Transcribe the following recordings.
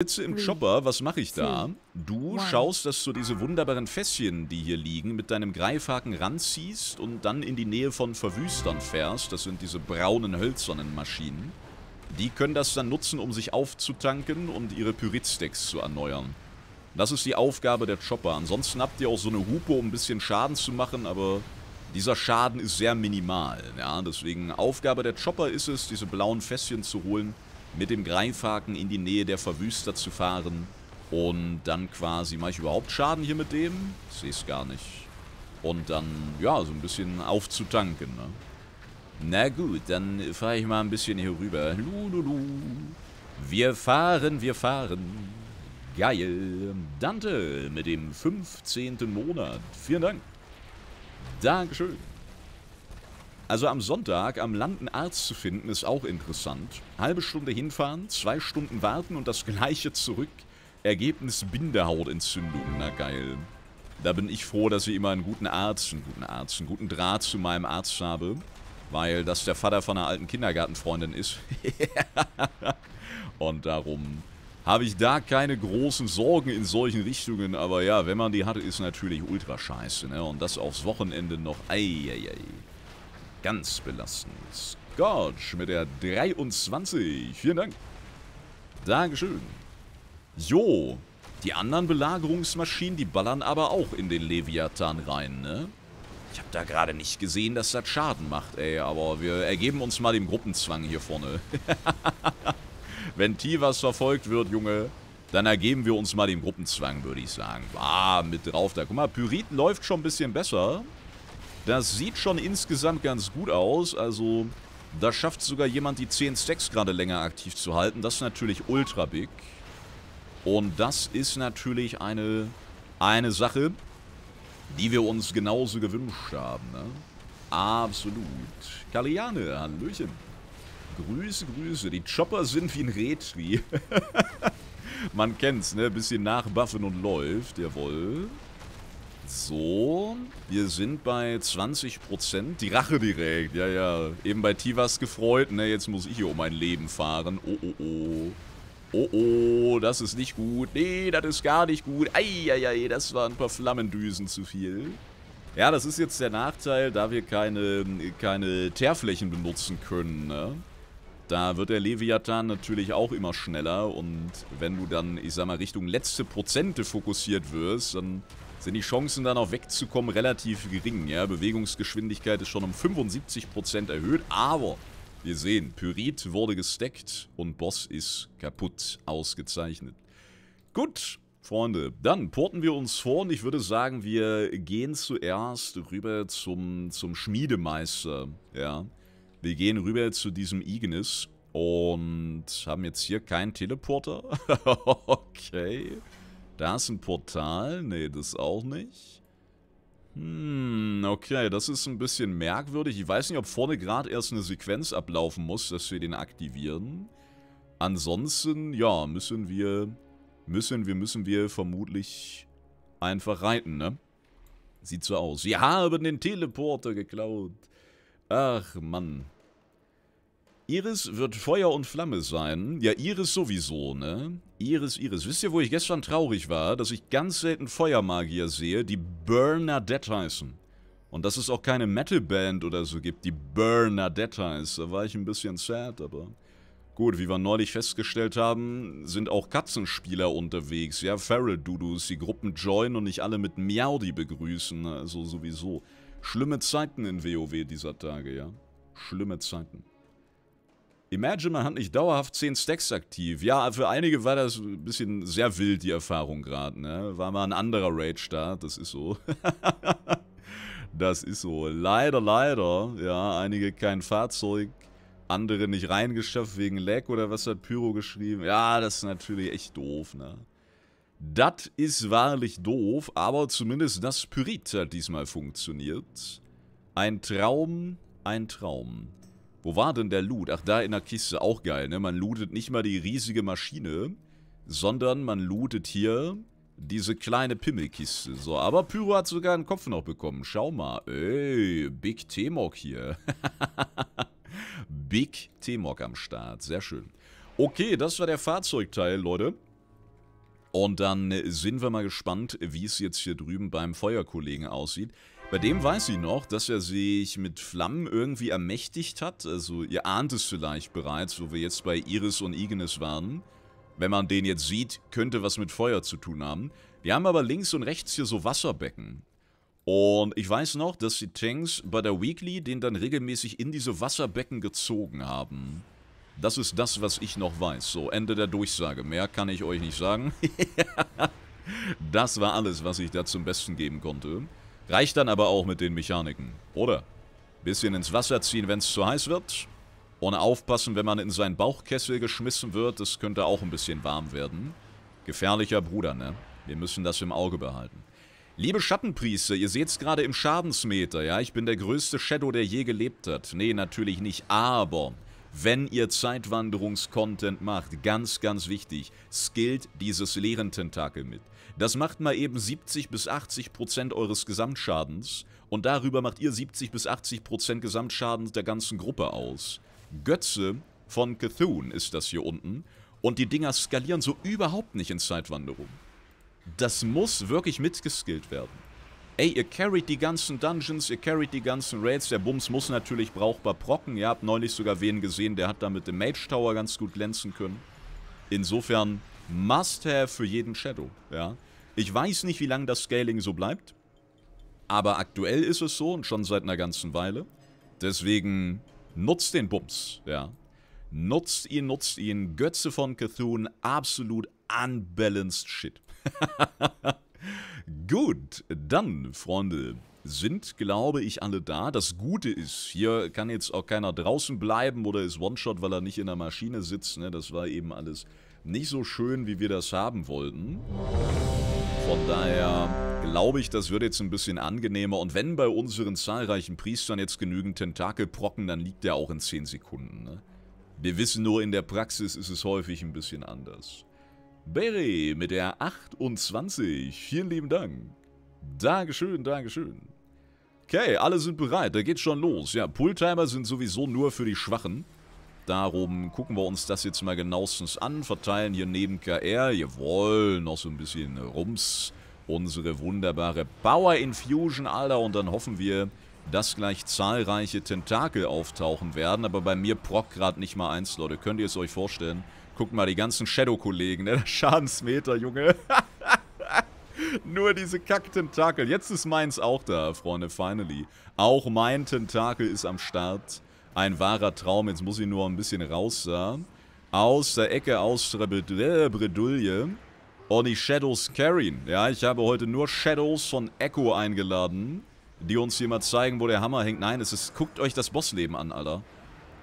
sitze im Chopper, was mache ich da? Du schaust, dass du diese wunderbaren Fässchen, die hier liegen, mit deinem Greifhaken ranziehst und dann in die Nähe von Verwüstern fährst. Das sind diese braunen, hölzernen Maschinen. Die können das dann nutzen, um sich aufzutanken und ihre Pyritstacks zu erneuern. Das ist die Aufgabe der Chopper. Ansonsten habt ihr auch so eine Hupe, um ein bisschen Schaden zu machen, aber dieser Schaden ist sehr minimal. Ja, deswegen Aufgabe der Chopper ist es, diese blauen Fässchen zu holen mit dem Greifhaken in die Nähe der Verwüster zu fahren. Und dann quasi, mache ich überhaupt Schaden hier mit dem? Ich sehe es gar nicht. Und dann, ja, so ein bisschen aufzutanken, ne? Na gut, dann fahre ich mal ein bisschen hier rüber. Lululu. Wir fahren, wir fahren. Geil. Dante mit dem 15. Monat. Vielen Dank. Dankeschön. Also am Sonntag am Land einen Arzt zu finden, ist auch interessant. Halbe Stunde hinfahren, zwei Stunden warten und das gleiche zurück. Ergebnis Bindehautentzündung, na geil. Da bin ich froh, dass ich immer einen guten Arzt, einen guten Arzt, einen guten Draht zu meinem Arzt habe. Weil das der Vater von einer alten Kindergartenfreundin ist. und darum habe ich da keine großen Sorgen in solchen Richtungen. Aber ja, wenn man die hatte, ist natürlich ultra scheiße. Ne? Und das aufs Wochenende noch. Eieiei. Ei, ei. Ganz belastend. Scorch mit der 23. Vielen Dank. Dankeschön. Jo. Die anderen Belagerungsmaschinen, die ballern aber auch in den Leviathan rein, ne? Ich habe da gerade nicht gesehen, dass das Schaden macht, ey. Aber wir ergeben uns mal dem Gruppenzwang hier vorne. Wenn Tivas verfolgt wird, Junge, dann ergeben wir uns mal dem Gruppenzwang, würde ich sagen. Ah, mit drauf da. Guck mal, Pyrit läuft schon ein bisschen besser. Das sieht schon insgesamt ganz gut aus. Also da schafft sogar jemand die 10 Stacks gerade länger aktiv zu halten. Das ist natürlich ultra big. Und das ist natürlich eine, eine Sache, die wir uns genauso gewünscht haben. Ne? Absolut. Kaliane, Hallöchen. Grüße, Grüße. Die Chopper sind wie ein Retri. Man kennt's, ne? Bisschen nachbuffen und läuft. Jawohl. So, wir sind bei 20%. Die Rache direkt, ja, ja. Eben bei Tivas gefreut, ne, jetzt muss ich hier um mein Leben fahren. Oh, oh, oh. Oh, oh, das ist nicht gut. Nee, das ist gar nicht gut. Eieiei, das waren ein paar Flammendüsen zu viel. Ja, das ist jetzt der Nachteil, da wir keine, keine Teerflächen benutzen können, ne? Da wird der Leviathan natürlich auch immer schneller und wenn du dann, ich sag mal, Richtung letzte Prozente fokussiert wirst, dann sind die Chancen dann auch wegzukommen relativ gering. Ja, Bewegungsgeschwindigkeit ist schon um 75% erhöht, aber wir sehen, Pyrit wurde gesteckt und Boss ist kaputt. Ausgezeichnet. Gut, Freunde, dann porten wir uns vor und ich würde sagen, wir gehen zuerst rüber zum, zum Schmiedemeister. Ja, wir gehen rüber zu diesem Ignis und haben jetzt hier keinen Teleporter. okay. Da ist ein Portal. Nee, das auch nicht. Hm, okay, das ist ein bisschen merkwürdig. Ich weiß nicht, ob vorne gerade erst eine Sequenz ablaufen muss, dass wir den aktivieren. Ansonsten, ja, müssen wir... Müssen wir, müssen wir vermutlich einfach reiten, ne? Sieht so aus. Sie haben den Teleporter geklaut. Ach, Mann. Iris wird Feuer und Flamme sein. Ja, Iris sowieso, ne? Iris, Iris. Wisst ihr, wo ich gestern traurig war? Dass ich ganz selten Feuermagier sehe, die Bernadette heißen. Und dass es auch keine Metalband oder so gibt, die Bernadette heißt. Da war ich ein bisschen sad, aber... Gut, wie wir neulich festgestellt haben, sind auch Katzenspieler unterwegs. Ja, Feral-Dudus, die Gruppen joinen und nicht alle mit Miaudi begrüßen. Also sowieso. Schlimme Zeiten in WoW dieser Tage, ja. Schlimme Zeiten. Imagine, man hat nicht dauerhaft 10 Stacks aktiv. Ja, für einige war das ein bisschen sehr wild, die Erfahrung gerade, ne? War mal ein anderer Raid-Start, das ist so. das ist so. Leider, leider. Ja, einige kein Fahrzeug, andere nicht reingeschafft wegen Lag oder was hat Pyro geschrieben. Ja, das ist natürlich echt doof, ne? Das ist wahrlich doof, aber zumindest das Pyrit hat diesmal funktioniert. Ein Traum, ein Traum. Wo war denn der Loot? Ach, da in der Kiste. Auch geil, ne? Man lootet nicht mal die riesige Maschine, sondern man lootet hier diese kleine Pimmelkiste. So, aber Pyro hat sogar einen Kopf noch bekommen. Schau mal. Ey, Big T-Mock hier. Big T-Mock am Start. Sehr schön. Okay, das war der Fahrzeugteil, Leute. Und dann äh, sind wir mal gespannt, wie es jetzt hier drüben beim Feuerkollegen aussieht. Bei dem weiß sie noch, dass er sich mit Flammen irgendwie ermächtigt hat. Also ihr ahnt es vielleicht bereits, wo wir jetzt bei Iris und Ignis waren. Wenn man den jetzt sieht, könnte was mit Feuer zu tun haben. Wir haben aber links und rechts hier so Wasserbecken. Und ich weiß noch, dass die Tanks bei der Weekly den dann regelmäßig in diese Wasserbecken gezogen haben. Das ist das, was ich noch weiß. So, Ende der Durchsage. Mehr kann ich euch nicht sagen. das war alles, was ich da zum Besten geben konnte. Reicht dann aber auch mit den Mechaniken, oder? Bisschen ins Wasser ziehen, wenn es zu heiß wird. Ohne aufpassen, wenn man in seinen Bauchkessel geschmissen wird, es könnte auch ein bisschen warm werden. Gefährlicher Bruder, ne? Wir müssen das im Auge behalten. Liebe Schattenpriester, ihr seht's gerade im Schadensmeter, ja? Ich bin der größte Shadow, der je gelebt hat. Nee, natürlich nicht, aber wenn ihr Zeitwanderungskontent macht, ganz, ganz wichtig, skillt dieses leeren Tentakel mit. Das macht mal eben 70 bis 80% Prozent eures Gesamtschadens und darüber macht ihr 70 bis 80% Prozent Gesamtschadens der ganzen Gruppe aus. Götze von Cthulhu ist das hier unten und die Dinger skalieren so überhaupt nicht in Zeitwanderung. Das muss wirklich mitgeskillt werden. Ey, ihr carried die ganzen Dungeons, ihr carried die ganzen Raids, der Bums muss natürlich brauchbar procken. Ihr habt neulich sogar wen gesehen, der hat da mit dem Mage Tower ganz gut glänzen können. Insofern, must have für jeden Shadow, ja. Ich weiß nicht, wie lange das Scaling so bleibt. Aber aktuell ist es so und schon seit einer ganzen Weile. Deswegen nutzt den Bums, ja. Nutzt ihn, nutzt ihn. Götze von Cthulhu, absolut unbalanced Shit. Gut, dann, Freunde, sind, glaube ich, alle da. Das Gute ist, hier kann jetzt auch keiner draußen bleiben oder ist One-Shot, weil er nicht in der Maschine sitzt. Ne? Das war eben alles nicht so schön, wie wir das haben wollten. Von daher glaube ich, das wird jetzt ein bisschen angenehmer. Und wenn bei unseren zahlreichen Priestern jetzt genügend Tentakel procken, dann liegt der auch in 10 Sekunden. Ne? Wir wissen nur, in der Praxis ist es häufig ein bisschen anders. Berry mit der 28. Vielen lieben Dank. Dankeschön, Dankeschön. Okay, alle sind bereit. Da geht's schon los. Ja, Pulltimer sind sowieso nur für die Schwachen. Darum gucken wir uns das jetzt mal genauestens an, verteilen hier neben KR, jawohl, noch so ein bisschen Rums, unsere wunderbare Power Infusion, Alter, und dann hoffen wir, dass gleich zahlreiche Tentakel auftauchen werden, aber bei mir proc gerade nicht mal eins, Leute, könnt ihr es euch vorstellen? Guckt mal, die ganzen Shadow-Kollegen, ne? Schadensmeter, Junge. Nur diese Kack-Tentakel. Jetzt ist meins auch da, Freunde, finally. Auch mein Tentakel ist am Start. Ein wahrer Traum. Jetzt muss ich nur ein bisschen raus da. Aus der Ecke, aus der äh, Bredouille. Und die Shadows carryen. Ja, ich habe heute nur Shadows von Echo eingeladen, die uns hier mal zeigen, wo der Hammer hängt. Nein, es ist, guckt euch das Bossleben an, Alter.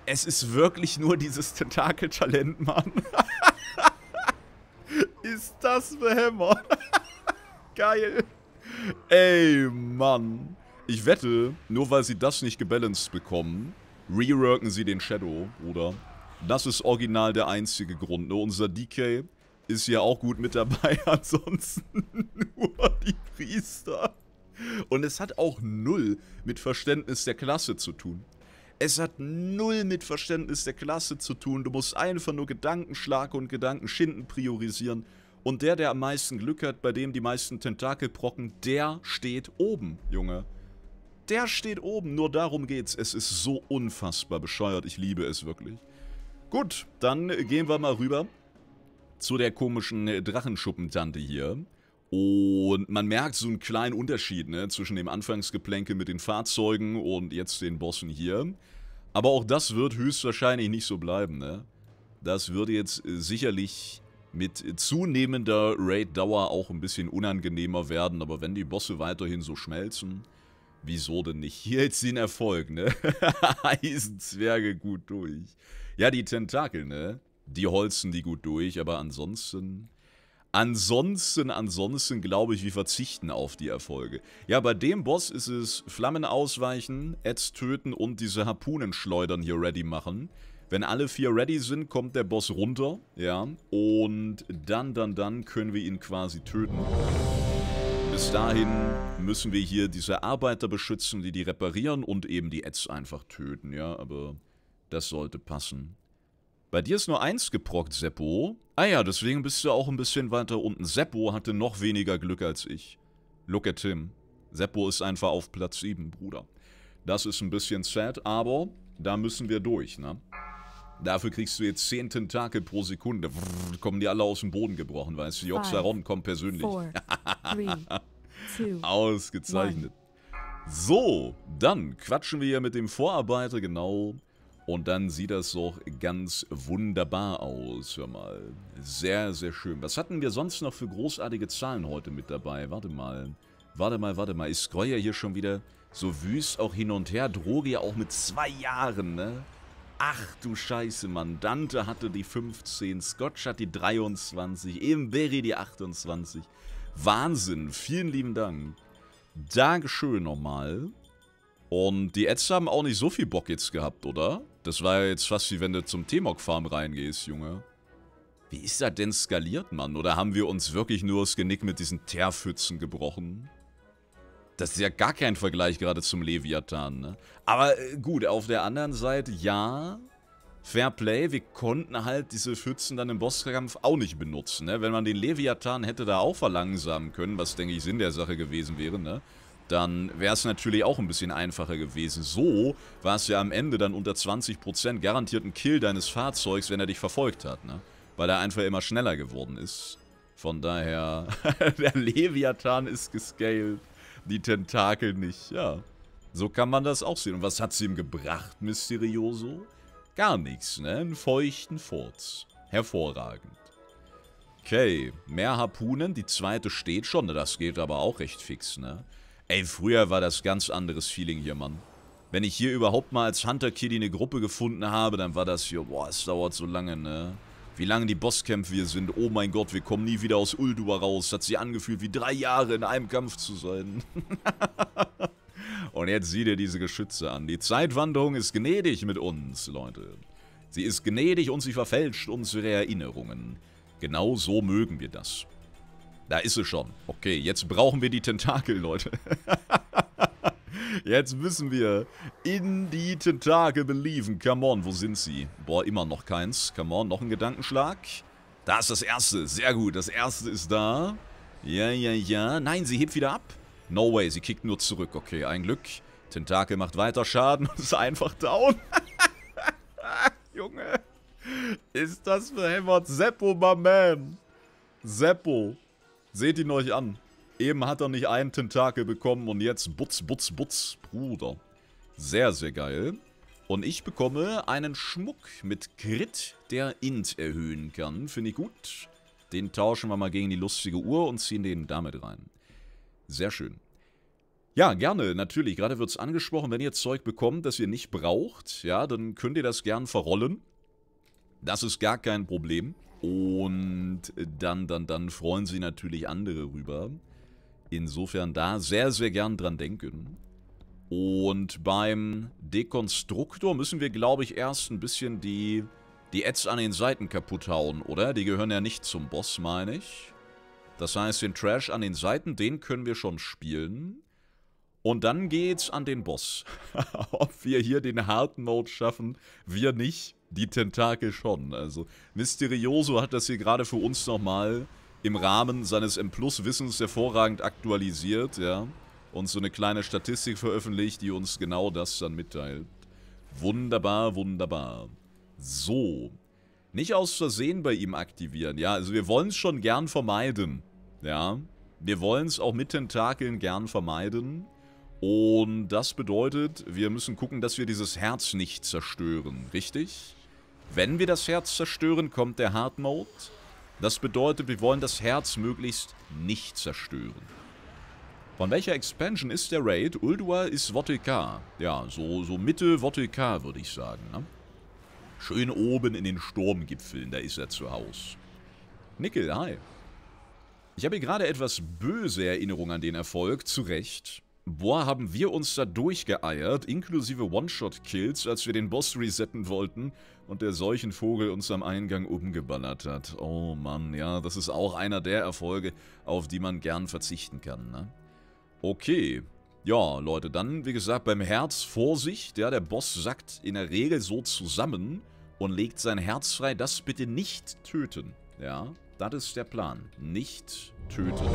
Es ist wirklich nur dieses Tentakel-Talent, Mann. ist das Hammer? Geil. Ey, Mann. Ich wette, nur weil sie das nicht gebalanced bekommen, Reworken sie den Shadow, Bruder. Das ist original der einzige Grund. Ne? Unser DK ist ja auch gut mit dabei. Ansonsten nur die Priester. Und es hat auch null mit Verständnis der Klasse zu tun. Es hat null mit Verständnis der Klasse zu tun. Du musst einfach nur Gedankenschlag und Gedankenschinden priorisieren. Und der, der am meisten Glück hat, bei dem die meisten Tentakel procken, der steht oben, Junge. Der steht oben, nur darum geht's. Es ist so unfassbar bescheuert, ich liebe es wirklich. Gut, dann gehen wir mal rüber zu der komischen Drachenschuppentante hier. Und man merkt so einen kleinen Unterschied ne, zwischen dem Anfangsgeplänkel mit den Fahrzeugen und jetzt den Bossen hier. Aber auch das wird höchstwahrscheinlich nicht so bleiben. Ne? Das wird jetzt sicherlich mit zunehmender Raid-Dauer auch ein bisschen unangenehmer werden. Aber wenn die Bosse weiterhin so schmelzen, Wieso denn nicht? Hier jetzt den Erfolg, ne? Eisenzwerge gut durch. Ja, die Tentakel, ne? Die holzen die gut durch, aber ansonsten... Ansonsten, ansonsten glaube ich, wir verzichten auf die Erfolge. Ja, bei dem Boss ist es Flammen ausweichen, Ads töten und diese Harpunenschleudern hier ready machen. Wenn alle vier ready sind, kommt der Boss runter, ja, und dann, dann, dann können wir ihn quasi töten. Bis dahin müssen wir hier diese Arbeiter beschützen, die die reparieren und eben die Ads einfach töten, ja, aber das sollte passen. Bei dir ist nur eins geprockt, Seppo. Ah ja, deswegen bist du auch ein bisschen weiter unten. Seppo hatte noch weniger Glück als ich. Look at him. Seppo ist einfach auf Platz 7, Bruder. Das ist ein bisschen sad, aber da müssen wir durch, ne? Dafür kriegst du jetzt zehn Tentakel pro Sekunde. Brrr, kommen die alle aus dem Boden gebrochen, weißt du? Joxaron kommt persönlich. Four, three, two, Ausgezeichnet. One. So, dann quatschen wir hier mit dem Vorarbeiter, genau. Und dann sieht das doch ganz wunderbar aus, hör mal. Sehr, sehr schön. Was hatten wir sonst noch für großartige Zahlen heute mit dabei? Warte mal. Warte mal, warte mal. Ich scroll ja hier schon wieder so wüst auch hin und her. Droge ja auch mit zwei Jahren, ne? Ach du Scheiße, Mann. Dante hatte die 15, Scotch hat die 23, Ebenberry die 28. Wahnsinn. Vielen lieben Dank. Dankeschön nochmal. Und die Ads haben auch nicht so viel Bock jetzt gehabt, oder? Das war ja jetzt fast wie wenn du zum T-Mog-Farm reingehst, Junge. Wie ist das denn skaliert, Mann? Oder haben wir uns wirklich nur das Genick mit diesen Terfhützen gebrochen? Das ist ja gar kein Vergleich gerade zum Leviathan, ne? Aber äh, gut, auf der anderen Seite, ja, Fair Play, wir konnten halt diese Schützen dann im Bosskampf auch nicht benutzen, ne? Wenn man den Leviathan hätte da auch verlangsamen können, was, denke ich, Sinn der Sache gewesen wäre, ne? Dann wäre es natürlich auch ein bisschen einfacher gewesen. So war es ja am Ende dann unter 20% garantiert ein Kill deines Fahrzeugs, wenn er dich verfolgt hat, ne? Weil er einfach immer schneller geworden ist. Von daher, der Leviathan ist gescaled. Die Tentakel nicht, ja. So kann man das auch sehen. Und was hat sie ihm gebracht, Mysterioso? Gar nichts, ne? Einen feuchten Furz. Hervorragend. Okay, mehr Harpunen. Die zweite steht schon. Das geht aber auch recht fix, ne? Ey, früher war das ganz anderes Feeling hier, Mann. Wenn ich hier überhaupt mal als Hunter Kitty eine Gruppe gefunden habe, dann war das hier, boah, es dauert so lange, ne? Wie lange die Bosskämpfe hier sind. Oh mein Gott, wir kommen nie wieder aus Uldua raus. Hat sie angefühlt, wie drei Jahre in einem Kampf zu sein. Und jetzt sieht dir diese Geschütze an. Die Zeitwanderung ist gnädig mit uns, Leute. Sie ist gnädig und sie verfälscht unsere Erinnerungen. Genau so mögen wir das. Da ist sie schon. Okay, jetzt brauchen wir die Tentakel, Leute. Jetzt müssen wir. In die Tentakel believen. Come on, wo sind sie? Boah, immer noch keins. Come on, noch ein Gedankenschlag. Da ist das erste. Sehr gut. Das erste ist da. Ja, ja, ja. Nein, sie hebt wieder ab. No way, sie kickt nur zurück. Okay, ein Glück. Tentakel macht weiter Schaden und ist einfach down. Junge. Ist das behämmert? Seppo, my man. Seppo. Seht ihn euch an. Eben hat er nicht einen Tentakel bekommen und jetzt butz, butz, butz, Bruder. Sehr, sehr geil. Und ich bekomme einen Schmuck mit Crit, der Int erhöhen kann. Finde ich gut. Den tauschen wir mal gegen die lustige Uhr und ziehen den damit rein. Sehr schön. Ja, gerne, natürlich. Gerade wird es angesprochen, wenn ihr Zeug bekommt, das ihr nicht braucht, ja, dann könnt ihr das gern verrollen. Das ist gar kein Problem. Und dann, dann, dann freuen sich natürlich andere rüber. Insofern da sehr, sehr gern dran denken. Und beim Dekonstruktor müssen wir, glaube ich, erst ein bisschen die, die Ads an den Seiten kaputt hauen, oder? Die gehören ja nicht zum Boss, meine ich. Das heißt, den Trash an den Seiten, den können wir schon spielen. Und dann geht's an den Boss. Ob wir hier den Hard Mode schaffen, wir nicht. Die Tentakel schon. Also, Mysterioso hat das hier gerade für uns nochmal im Rahmen seines M-Plus-Wissens hervorragend aktualisiert, ja. Und so eine kleine Statistik veröffentlicht, die uns genau das dann mitteilt. Wunderbar, wunderbar. So. Nicht aus Versehen bei ihm aktivieren, ja. Also wir wollen es schon gern vermeiden, ja. Wir wollen es auch mit Tentakeln gern vermeiden. Und das bedeutet, wir müssen gucken, dass wir dieses Herz nicht zerstören, richtig? Wenn wir das Herz zerstören, kommt der Hard Mode. Das bedeutet, wir wollen das Herz möglichst nicht zerstören. Von welcher Expansion ist der Raid? Uldua ist Voteka. Ja, so, so Mitte Voteka, würde ich sagen. Ne? Schön oben in den Sturmgipfeln, da ist er zu Hause. Nickel, hi. Ich habe hier gerade etwas böse Erinnerungen an den Erfolg, zu Recht. Boah, haben wir uns da durchgeeiert, inklusive One-Shot-Kills, als wir den Boss resetten wollten und der Seuchenvogel uns am Eingang umgeballert hat. Oh Mann, ja, das ist auch einer der Erfolge, auf die man gern verzichten kann, ne? Okay. Ja, Leute, dann, wie gesagt, beim Herz Vorsicht, ja, der Boss sackt in der Regel so zusammen und legt sein Herz frei, das bitte nicht töten, ja? Das ist der Plan, nicht töten.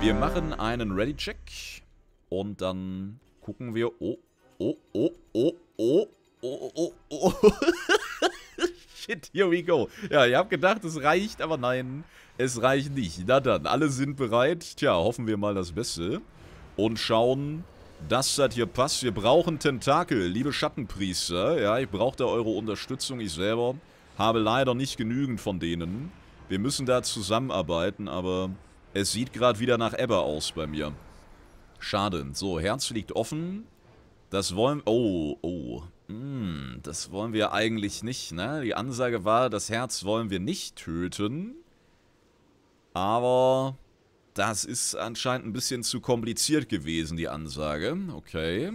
Wir machen einen Ready-Check. Und dann gucken wir... Oh, oh, oh, oh, oh, oh, oh, oh. oh. Shit, here we go. Ja, ihr habt gedacht, es reicht, aber nein, es reicht nicht. Na dann, alle sind bereit. Tja, hoffen wir mal das Beste. Und schauen, dass das hier passt. Wir brauchen Tentakel, liebe Schattenpriester. Ja, ich brauche da eure Unterstützung. Ich selber habe leider nicht genügend von denen. Wir müssen da zusammenarbeiten, aber... Es sieht gerade wieder nach Ebbe aus bei mir. Schade. So, Herz liegt offen. Das wollen... Oh, oh. Hm, das wollen wir eigentlich nicht, ne? Die Ansage war, das Herz wollen wir nicht töten. Aber... Das ist anscheinend ein bisschen zu kompliziert gewesen, die Ansage. Okay.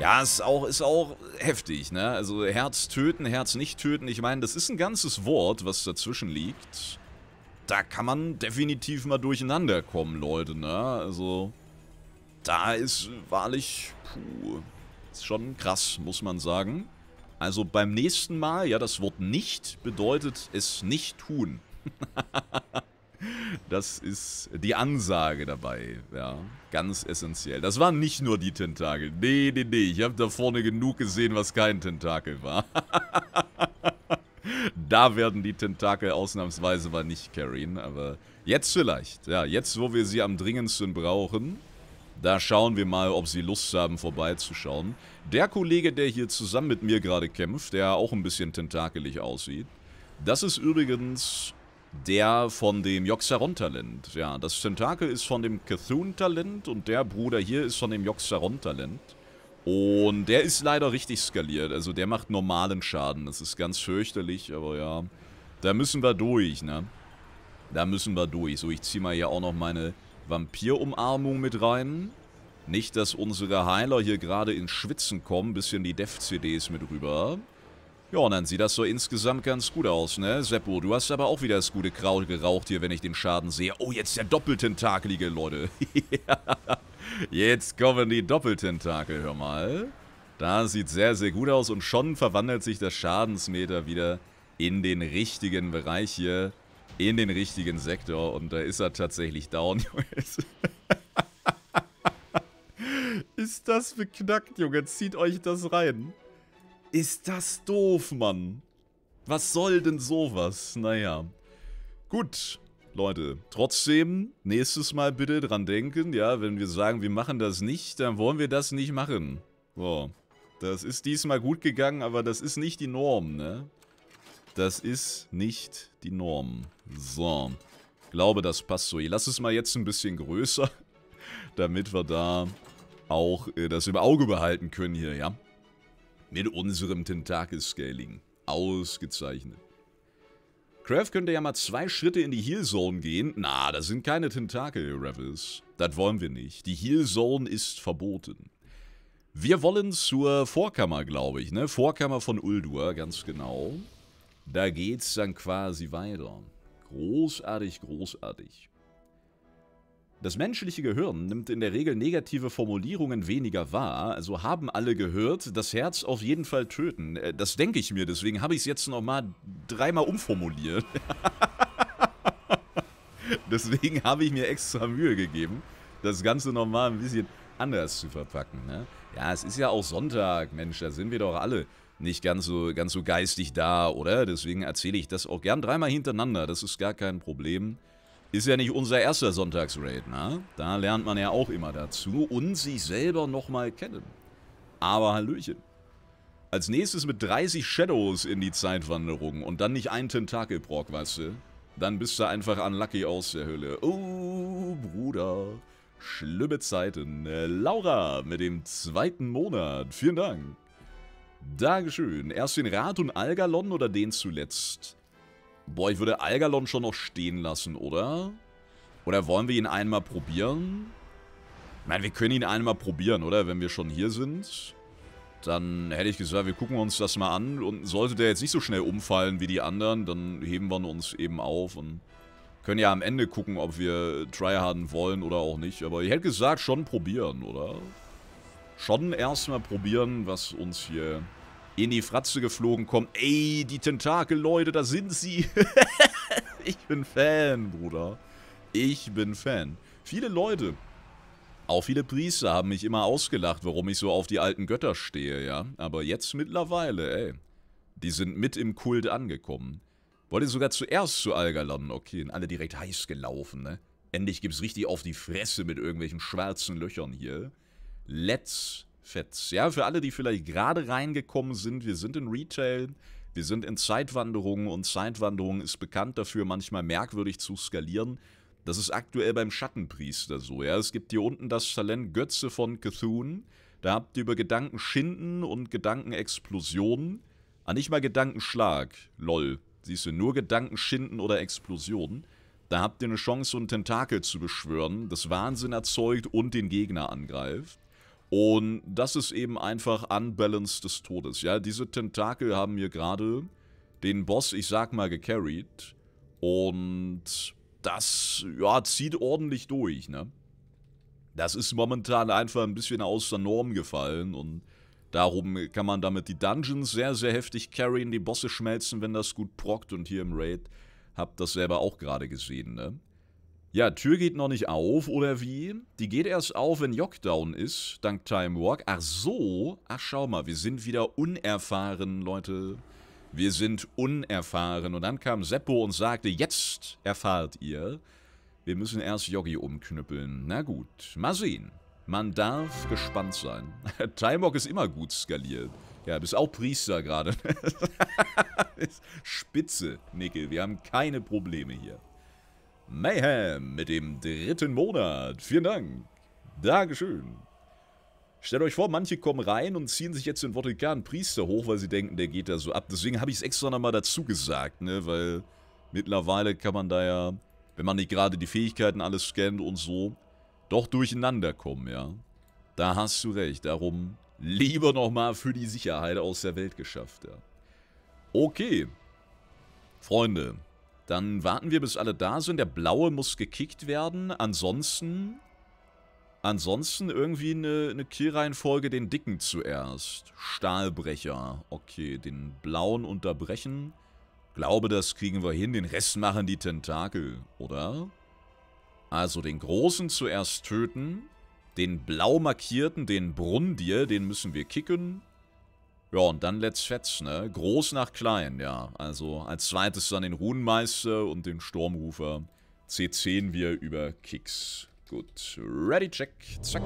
Ja, ist auch, ist auch heftig, ne? Also Herz töten, Herz nicht töten. Ich meine, das ist ein ganzes Wort, was dazwischen liegt da kann man definitiv mal durcheinander kommen, Leute, ne? Also, da ist wahrlich, puh, ist schon krass, muss man sagen. Also beim nächsten Mal, ja, das Wort nicht bedeutet es nicht tun. das ist die Ansage dabei, ja, ganz essentiell. Das waren nicht nur die Tentakel, nee, nee, nee, ich habe da vorne genug gesehen, was kein Tentakel war. da werden die Tentakel ausnahmsweise mal nicht carryen, aber jetzt vielleicht. Ja, jetzt, wo wir sie am dringendsten brauchen, da schauen wir mal, ob sie Lust haben, vorbeizuschauen. Der Kollege, der hier zusammen mit mir gerade kämpft, der auch ein bisschen tentakelig aussieht, das ist übrigens der von dem Joxaron-Talent. Ja, das Tentakel ist von dem Cthulhu-Talent und der Bruder hier ist von dem Joxaron-Talent. Und der ist leider richtig skaliert. Also der macht normalen Schaden. Das ist ganz fürchterlich, aber ja. Da müssen wir durch, ne? Da müssen wir durch. So, ich ziehe mal hier auch noch meine Vampirumarmung mit rein. Nicht, dass unsere Heiler hier gerade ins Schwitzen kommen. Bisschen die dev cds mit rüber. Ja, und dann sieht das so insgesamt ganz gut aus, ne? Seppo, du hast aber auch wieder das gute Kraut geraucht hier, wenn ich den Schaden sehe. Oh, jetzt der Doppeltentakelige, Leute. jetzt kommen die Doppeltentakel, hör mal. Das sieht sehr, sehr gut aus und schon verwandelt sich das Schadensmeter wieder in den richtigen Bereich hier, in den richtigen Sektor und da ist er tatsächlich down, Jungs. ist das beknackt, Junge? Zieht euch das rein. Ist das doof, Mann. Was soll denn sowas? Naja. Gut, Leute. Trotzdem, nächstes Mal bitte dran denken, ja, wenn wir sagen, wir machen das nicht, dann wollen wir das nicht machen. So. Das ist diesmal gut gegangen, aber das ist nicht die Norm, ne? Das ist nicht die Norm. So. Ich glaube, das passt so. Ich lasse es mal jetzt ein bisschen größer, damit wir da auch äh, das im Auge behalten können hier, ja? mit unserem Tentakel-Scaling. Ausgezeichnet. Craft könnte ja mal zwei Schritte in die Heal-Zone gehen. Na, das sind keine Tentakel, Revels. Das wollen wir nicht. Die Heal-Zone ist verboten. Wir wollen zur Vorkammer, glaube ich, ne? Vorkammer von Uldur, ganz genau. Da geht's dann quasi weiter. Großartig, großartig. Das menschliche Gehirn nimmt in der Regel negative Formulierungen weniger wahr, also haben alle gehört, das Herz auf jeden Fall töten. Äh, das denke ich mir, deswegen habe ich es jetzt nochmal dreimal umformuliert. deswegen habe ich mir extra Mühe gegeben, das Ganze nochmal ein bisschen anders zu verpacken. Ne? Ja, es ist ja auch Sonntag, Mensch, da sind wir doch alle nicht ganz so, ganz so geistig da, oder? Deswegen erzähle ich das auch gern dreimal hintereinander, das ist gar kein Problem. Ist ja nicht unser erster Sonntagsraid, ne? Da lernt man ja auch immer dazu und sich selber nochmal kennen. Aber Hallöchen. Als nächstes mit 30 Shadows in die Zeitwanderung und dann nicht ein Tentakelbrock, weißt du? Dann bist du einfach unlucky aus der Hölle. Oh, Bruder. Schlimme Zeiten. Laura mit dem zweiten Monat. Vielen Dank. Dankeschön. Erst den Rat und Algalon oder den zuletzt? Boah, ich würde Algalon schon noch stehen lassen, oder? Oder wollen wir ihn einmal probieren? Ich meine, wir können ihn einmal probieren, oder? Wenn wir schon hier sind. Dann hätte ich gesagt, wir gucken uns das mal an. Und sollte der jetzt nicht so schnell umfallen wie die anderen, dann heben wir uns eben auf und können ja am Ende gucken, ob wir tryharden wollen oder auch nicht. Aber ich hätte gesagt, schon probieren, oder? Schon erstmal probieren, was uns hier in die Fratze geflogen kommen. Ey, die Tentakel-Leute, da sind sie. ich bin Fan, Bruder. Ich bin Fan. Viele Leute, auch viele Priester haben mich immer ausgelacht, warum ich so auf die alten Götter stehe, ja. Aber jetzt mittlerweile, ey. Die sind mit im Kult angekommen. Wollte sogar zuerst zu Algalan, okay. Und alle direkt heiß gelaufen, ne. Endlich gibt's richtig auf die Fresse mit irgendwelchen schwarzen Löchern hier. Let's Fetz. Ja, für alle, die vielleicht gerade reingekommen sind, wir sind in Retail, wir sind in Zeitwanderungen und Zeitwanderung ist bekannt dafür, manchmal merkwürdig zu skalieren. Das ist aktuell beim Schattenpriester so, ja. Es gibt hier unten das Talent Götze von Cthulhu. Da habt ihr über Gedankenschinden und Gedankenexplosionen. Ah, nicht mal Gedankenschlag. Lol. Siehst du, nur Gedankenschinden oder Explosionen. Da habt ihr eine Chance, so einen Tentakel zu beschwören, das Wahnsinn erzeugt und den Gegner angreift. Und das ist eben einfach Unbalance des Todes. Ja, diese Tentakel haben mir gerade den Boss, ich sag mal, gecarried. Und das, ja, zieht ordentlich durch, ne? Das ist momentan einfach ein bisschen aus der Norm gefallen und darum kann man damit die Dungeons sehr, sehr heftig carryen, die Bosse schmelzen, wenn das gut prockt und hier im Raid, habt das selber auch gerade gesehen, ne? Ja, Tür geht noch nicht auf, oder wie? Die geht erst auf, wenn Lockdown ist, dank Time Walk. Ach so, ach schau mal, wir sind wieder unerfahren, Leute. Wir sind unerfahren. Und dann kam Seppo und sagte, jetzt erfahrt ihr. Wir müssen erst Yogi umknüppeln. Na gut, mal sehen. Man darf gespannt sein. Timewalk ist immer gut skaliert. Ja, bist auch Priester gerade. Spitze, Nickel. Wir haben keine Probleme hier. Mayhem mit dem dritten Monat. Vielen Dank. Dankeschön. Stellt euch vor, manche kommen rein und ziehen sich jetzt den Vatikan Priester hoch, weil sie denken, der geht da so ab. Deswegen habe ich es extra nochmal dazu gesagt, ne, weil mittlerweile kann man da ja, wenn man nicht gerade die Fähigkeiten alles scannt und so, doch durcheinander kommen, ja. Da hast du recht, darum lieber nochmal für die Sicherheit aus der Welt geschafft, ja. Okay. Freunde, dann warten wir, bis alle da sind. Der blaue muss gekickt werden. Ansonsten... Ansonsten irgendwie eine, eine Killreihenfolge den dicken zuerst. Stahlbrecher. Okay, den blauen unterbrechen. Glaube, das kriegen wir hin. Den Rest machen die Tentakel, oder? Also den großen zuerst töten. Den blau markierten, den Brundir, den müssen wir kicken. Ja, und dann Let's Schätz, ne? Groß nach klein, ja. Also als zweites dann den Runenmeister und den Sturmrufer. C10 wir über Kicks. Gut, ready, check, zack.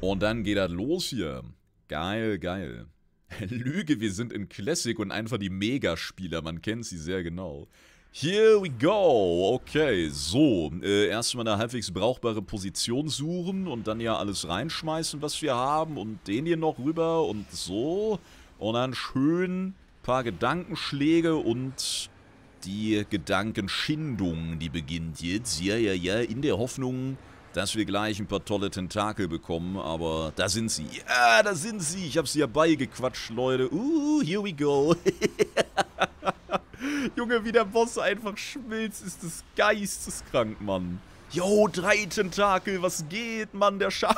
Und dann geht das los hier. Geil, geil. Lüge, wir sind in Classic und einfach die Megaspieler, man kennt sie sehr genau. Here we go. Okay, so. Äh, erstmal eine halbwegs brauchbare Position suchen und dann ja alles reinschmeißen, was wir haben und den hier noch rüber und so. Und dann schön ein paar Gedankenschläge und die Gedankenschindung, die beginnt jetzt. Ja, ja, ja, in der Hoffnung, dass wir gleich ein paar tolle Tentakel bekommen, aber da sind sie. Ja, ah, da sind sie. Ich habe sie ja beigequatscht, Leute. Uh, here we go. Junge, wie der Boss einfach schmilzt, ist das geisteskrank, Mann. Yo, drei Tentakel, was geht, Mann, der Schaden.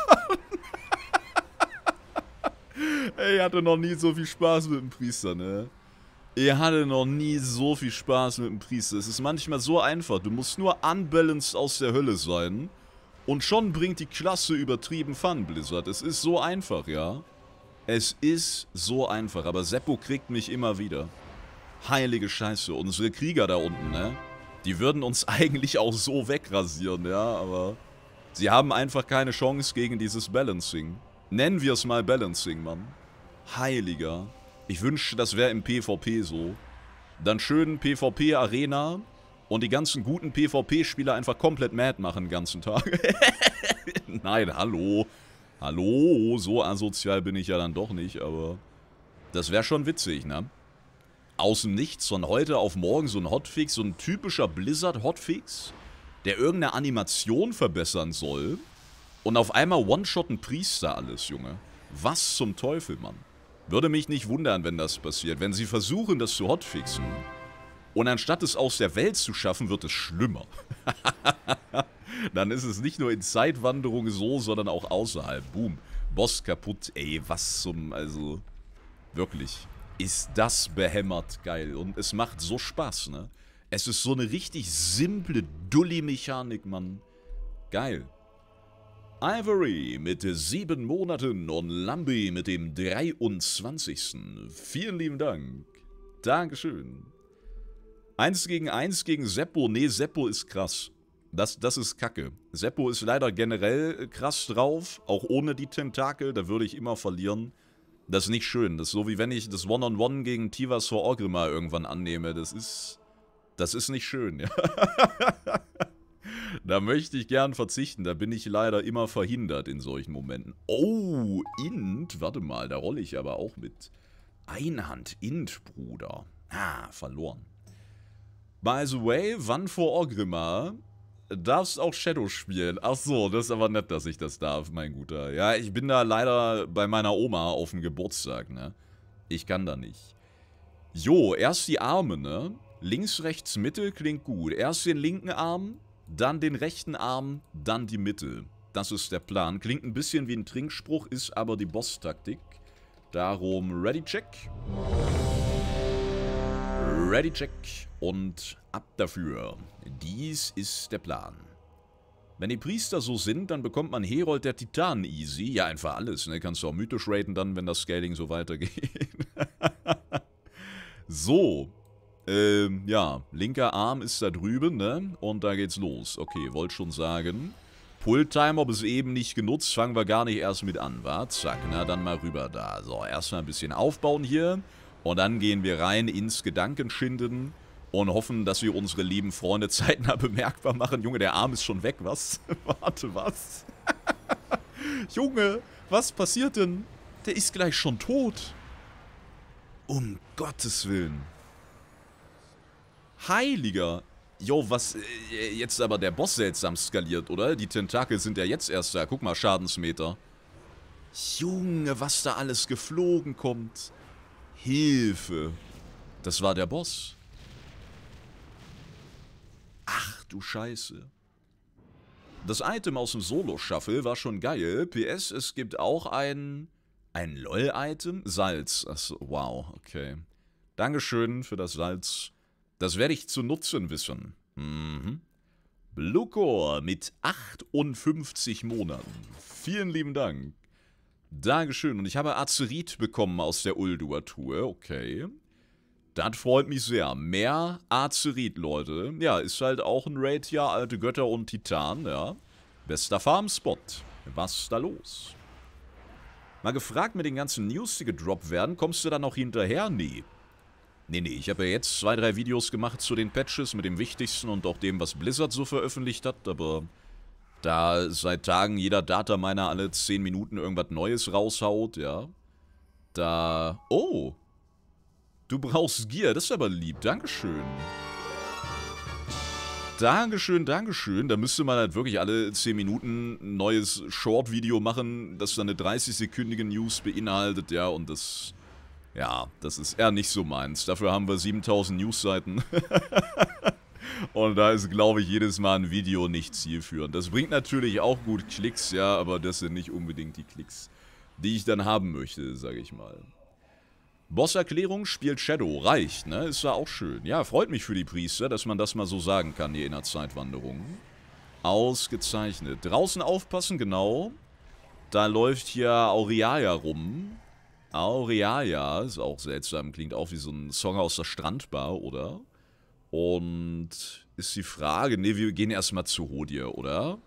Ey, hatte noch nie so viel Spaß mit dem Priester, ne? Ihr hatte noch nie so viel Spaß mit dem Priester. Es ist manchmal so einfach. Du musst nur unbalanced aus der Hölle sein. Und schon bringt die Klasse übertrieben Fun, Blizzard. Es ist so einfach, ja? Es ist so einfach. Aber Seppo kriegt mich immer wieder. Heilige Scheiße, unsere Krieger da unten, ne? Die würden uns eigentlich auch so wegrasieren, ja, aber... Sie haben einfach keine Chance gegen dieses Balancing. Nennen wir es mal Balancing, Mann. Heiliger. Ich wünschte, das wäre im PvP so. Dann schön PvP-Arena und die ganzen guten PvP-Spieler einfach komplett mad machen den ganzen Tag. Nein, hallo. Hallo, so asozial bin ich ja dann doch nicht, aber... Das wäre schon witzig, ne? aus dem Nichts, von heute auf morgen so ein Hotfix, so ein typischer Blizzard-Hotfix, der irgendeine Animation verbessern soll. Und auf einmal One-Shot ein Priester alles, Junge. Was zum Teufel, Mann. Würde mich nicht wundern, wenn das passiert. Wenn sie versuchen, das zu hotfixen. Und anstatt es aus der Welt zu schaffen, wird es schlimmer. Dann ist es nicht nur in Zeitwanderung so, sondern auch außerhalb. Boom. Boss kaputt. Ey, was zum... Also... Wirklich ist das behämmert geil. Und es macht so Spaß, ne? Es ist so eine richtig simple Dulli-Mechanik, Mann. Geil. Ivory mit sieben Monaten und Lambi mit dem 23. Vielen lieben Dank. Dankeschön. Eins gegen eins gegen Seppo. Nee, Seppo ist krass. Das, das ist kacke. Seppo ist leider generell krass drauf, auch ohne die Tentakel. Da würde ich immer verlieren. Das ist nicht schön. Das ist so, wie wenn ich das One-on-One -on -One gegen Tivas vor Orgrimmar irgendwann annehme. Das ist... Das ist nicht schön, ja. da möchte ich gern verzichten. Da bin ich leider immer verhindert in solchen Momenten. Oh, Int. Warte mal, da rolle ich aber auch mit. Einhand Int, Bruder. Ah, verloren. By the way, wann vor Orgrimmar darfst auch Shadow spielen. Ach so, das ist aber nett, dass ich das darf, mein Guter. Ja, ich bin da leider bei meiner Oma auf dem Geburtstag, ne? Ich kann da nicht. Jo, erst die Arme, ne? Links, rechts, Mitte klingt gut. Erst den linken Arm, dann den rechten Arm, dann die Mitte. Das ist der Plan. Klingt ein bisschen wie ein Trinkspruch, ist aber die Boss-Taktik. Darum Ready Check. Ready, check und ab dafür. Dies ist der Plan. Wenn die Priester so sind, dann bekommt man Herold der Titan easy. Ja, einfach alles, ne? Kannst du auch mythisch raten dann, wenn das Scaling so weitergeht. so. Ähm, ja. Linker Arm ist da drüben, ne? Und da geht's los. Okay, wollte schon sagen. Pull-Timer bis eben nicht genutzt. Fangen wir gar nicht erst mit an, wa? Zack, na, dann mal rüber da. So, erstmal ein bisschen aufbauen hier. Und dann gehen wir rein ins Gedankenschinden und hoffen, dass wir unsere lieben Freunde zeitnah bemerkbar machen. Junge, der Arm ist schon weg, was? Warte, was? Junge, was passiert denn? Der ist gleich schon tot. Um Gottes Willen. Heiliger. Jo, was, äh, jetzt aber der Boss seltsam skaliert, oder? Die Tentakel sind ja jetzt erst da. Guck mal, Schadensmeter. Junge, was da alles geflogen kommt. Hilfe. Das war der Boss. Ach du Scheiße. Das Item aus dem Solo-Shuffle war schon geil. PS, es gibt auch ein... Ein LOL-Item? Salz. Achso, wow, okay. Dankeschön für das Salz. Das werde ich zu nutzen wissen. Mhm. Bluecore mit 58 Monaten. Vielen lieben Dank. Dankeschön. Und ich habe Azerit bekommen aus der Uldur-Tour. Okay. Das freut mich sehr. Mehr Azerit, Leute. Ja, ist halt auch ein Raid hier. Alte Götter und Titan, ja. Bester Farmspot. Was ist da los? Mal gefragt, mit den ganzen News, die gedroppt werden, kommst du dann noch hinterher? Nee. Nee, nee, ich habe ja jetzt zwei, drei Videos gemacht zu den Patches mit dem Wichtigsten und auch dem, was Blizzard so veröffentlicht hat, aber da seit Tagen jeder Dataminer alle 10 Minuten irgendwas Neues raushaut, ja. Da... Oh! Du brauchst Gier, das ist aber lieb, Dankeschön. Dankeschön, Dankeschön. Da müsste man halt wirklich alle 10 Minuten ein neues Short-Video machen, das dann eine 30-sekündige News beinhaltet, ja, und das... Ja, das ist eher nicht so meins. Dafür haben wir 7000 news Newsseiten. Und da ist, glaube ich, jedes Mal ein Video nicht zielführend. Das bringt natürlich auch gut Klicks, ja, aber das sind nicht unbedingt die Klicks, die ich dann haben möchte, sage ich mal. Bosserklärung spielt Shadow, reicht, ne? Ist ja auch schön. Ja, freut mich für die Priester, dass man das mal so sagen kann hier in der Zeitwanderung. Ausgezeichnet. Draußen aufpassen, genau. Da läuft hier Aurealia rum. Aurealia ist auch seltsam, klingt auch wie so ein Song aus der Strandbar, oder? Und ist die Frage, nee, wir gehen erstmal zu Hodie, oder?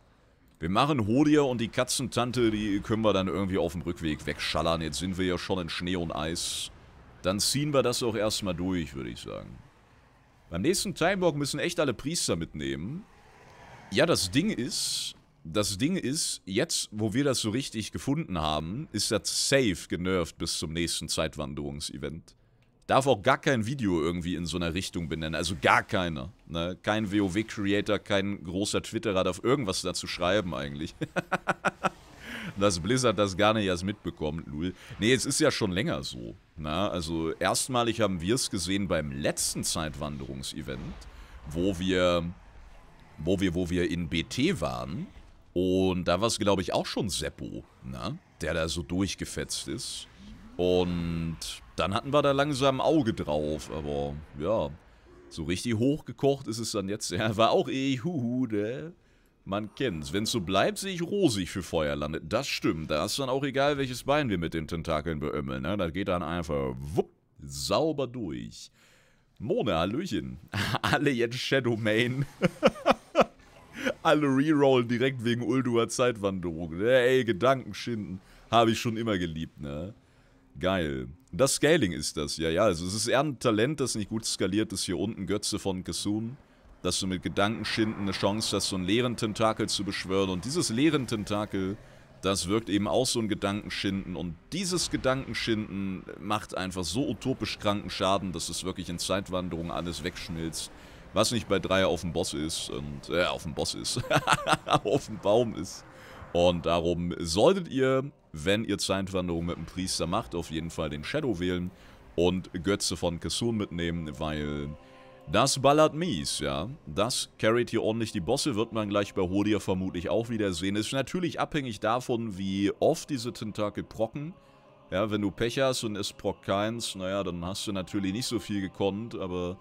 Wir machen Hodie und die Katzentante, die können wir dann irgendwie auf dem Rückweg wegschallern. Jetzt sind wir ja schon in Schnee und Eis. Dann ziehen wir das auch erstmal durch, würde ich sagen. Beim nächsten Timewalk müssen echt alle Priester mitnehmen. Ja, das Ding ist, das Ding ist, jetzt, wo wir das so richtig gefunden haben, ist das safe genervt bis zum nächsten Zeitwanderungsevent darf auch gar kein Video irgendwie in so einer Richtung benennen. Also gar keiner. Ne? Kein WoW-Creator, kein großer Twitterer darf irgendwas dazu schreiben eigentlich. Dass Blizzard das gar nicht erst mitbekommt, Lul. Nee, es ist ja schon länger so. Na, ne? also erstmalig haben wir es gesehen beim letzten Zeitwanderungsevent, wo wir, wo wir, wo wir in BT waren. Und da war es, glaube ich, auch schon Seppo, na, ne? der da so durchgefetzt ist. Und dann hatten wir da langsam ein Auge drauf. Aber ja, so richtig hochgekocht ist es dann jetzt. Ja, war auch eh, huhu, ne? Man kennt's. Wenn's so bleibt, sehe ich rosig für Feuer landet. Das stimmt. Da ist dann auch egal, welches Bein wir mit den Tentakeln beömmeln. Ne? Da geht dann einfach wupp, sauber durch. Mone, Hallöchen. Alle jetzt Shadow Main. Alle rerollen direkt wegen Ulduar Zeitwanderung. Ne? Ey, Gedankenschinden. Habe ich schon immer geliebt, ne? Geil. Das Scaling ist das, ja, ja. Also es ist eher ein Talent, das nicht gut skaliert ist. Hier unten Götze von Kasum. Dass du mit Gedankenschinden eine Chance hast, so einen leeren Tentakel zu beschwören. Und dieses leeren Tentakel, das wirkt eben auch so ein Gedankenschinden. Und dieses Gedankenschinden macht einfach so utopisch kranken Schaden, dass es wirklich in Zeitwanderung alles wegschmilzt. Was nicht bei Dreier auf dem Boss ist und... Äh, auf dem Boss ist. auf dem Baum ist. Und darum solltet ihr, wenn ihr Zeitwanderung mit dem Priester macht, auf jeden Fall den Shadow wählen und Götze von Kassun mitnehmen, weil das ballert mies, ja. Das carried hier ordentlich die Bosse, wird man gleich bei Hodia vermutlich auch wieder sehen. Ist natürlich abhängig davon, wie oft diese Tentakel procken. Ja, wenn du Pech hast und es prockt keins, naja, dann hast du natürlich nicht so viel gekonnt, aber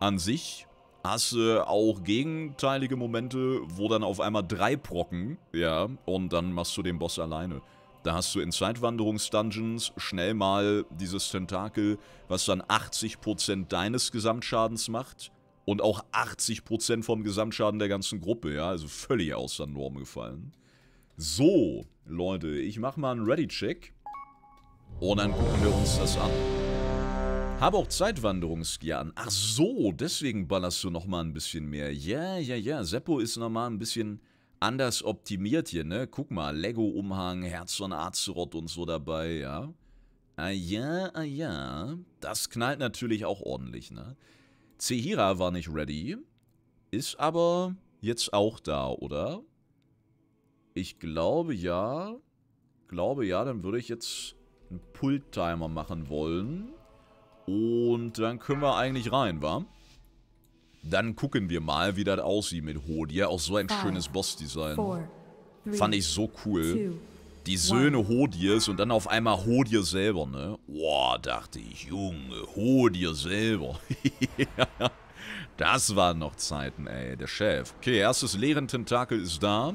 an sich hast du äh, auch gegenteilige Momente, wo dann auf einmal drei Brocken, ja, und dann machst du den Boss alleine. Da hast du in Zeitwanderungsdungeons schnell mal dieses Tentakel, was dann 80% deines Gesamtschadens macht und auch 80% vom Gesamtschaden der ganzen Gruppe, ja, also völlig außer Norm gefallen. So, Leute, ich mach mal einen Ready-Check und dann gucken wir uns das an. Habe auch Zeitwanderungsski an. Ach so, deswegen ballerst du nochmal ein bisschen mehr. Ja, ja, ja. Seppo ist nochmal ein bisschen anders optimiert hier, ne? Guck mal, Lego-Umhang, Herz von Azeroth und so dabei, ja? Ah ja, ah ja. Das knallt natürlich auch ordentlich, ne? Zehira war nicht ready. Ist aber jetzt auch da, oder? Ich glaube ja. Glaube ja, dann würde ich jetzt einen Pult-Timer machen wollen. Und dann können wir eigentlich rein, wa? Dann gucken wir mal, wie das aussieht mit Hodia. Auch so ein Five, schönes Bossdesign. Fand ich so cool. Two, die Söhne one. Hodiers und dann auf einmal Hodier selber, ne? Boah, dachte ich, Junge, Hodier selber. das waren noch Zeiten, ey, der Chef. Okay, erstes Tentakel ist da.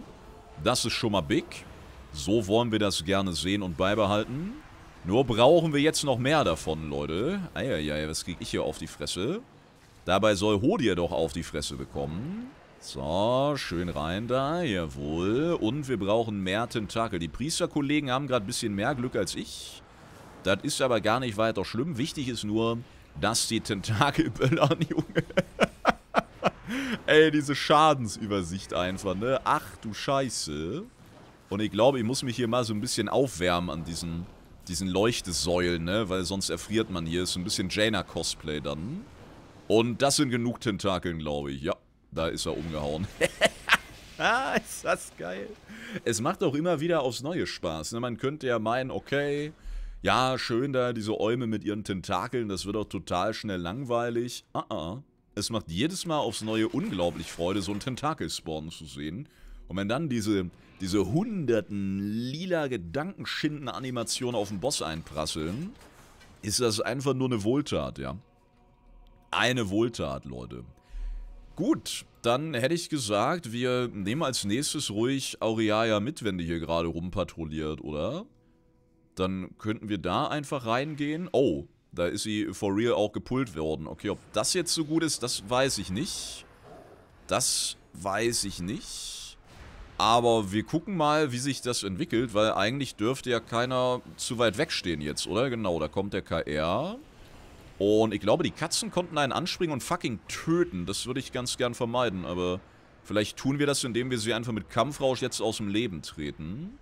Das ist schon mal big. So wollen wir das gerne sehen und beibehalten. Nur brauchen wir jetzt noch mehr davon, Leute. Eieiei, was krieg ich hier auf die Fresse? Dabei soll Hodir doch auf die Fresse bekommen. So, schön rein da, jawohl. Und wir brauchen mehr Tentakel. Die Priesterkollegen haben gerade ein bisschen mehr Glück als ich. Das ist aber gar nicht weiter schlimm. Wichtig ist nur, dass die Tentakel böllern, Junge. Ey, diese Schadensübersicht einfach, ne? Ach du Scheiße. Und ich glaube, ich muss mich hier mal so ein bisschen aufwärmen an diesen diesen Leuchtesäulen, ne? Weil sonst erfriert man hier. Ist ein bisschen Jaina-Cosplay dann. Und das sind genug Tentakeln, glaube ich. Ja, da ist er umgehauen. ah, ist das geil. Es macht auch immer wieder aufs Neue Spaß. Ne? Man könnte ja meinen, okay, ja, schön da, diese Eume mit ihren Tentakeln, das wird auch total schnell langweilig. Ah, uh ah. -uh. Es macht jedes Mal aufs Neue unglaublich Freude, so einen Tentakel-Spawn zu sehen. Und wenn dann diese, diese hunderten lila Gedankenschinden-Animationen auf den Boss einprasseln, ist das einfach nur eine Wohltat, ja. Eine Wohltat, Leute. Gut, dann hätte ich gesagt, wir nehmen als nächstes ruhig Aureaia mit, wenn die hier gerade rumpatrouilliert, oder? Dann könnten wir da einfach reingehen. Oh, da ist sie for real auch gepullt worden. Okay, ob das jetzt so gut ist, das weiß ich nicht. Das weiß ich nicht. Aber wir gucken mal, wie sich das entwickelt, weil eigentlich dürfte ja keiner zu weit wegstehen jetzt, oder? Genau, da kommt der KR. Und ich glaube, die Katzen konnten einen anspringen und fucking töten. Das würde ich ganz gern vermeiden, aber vielleicht tun wir das, indem wir sie einfach mit Kampfrausch jetzt aus dem Leben treten.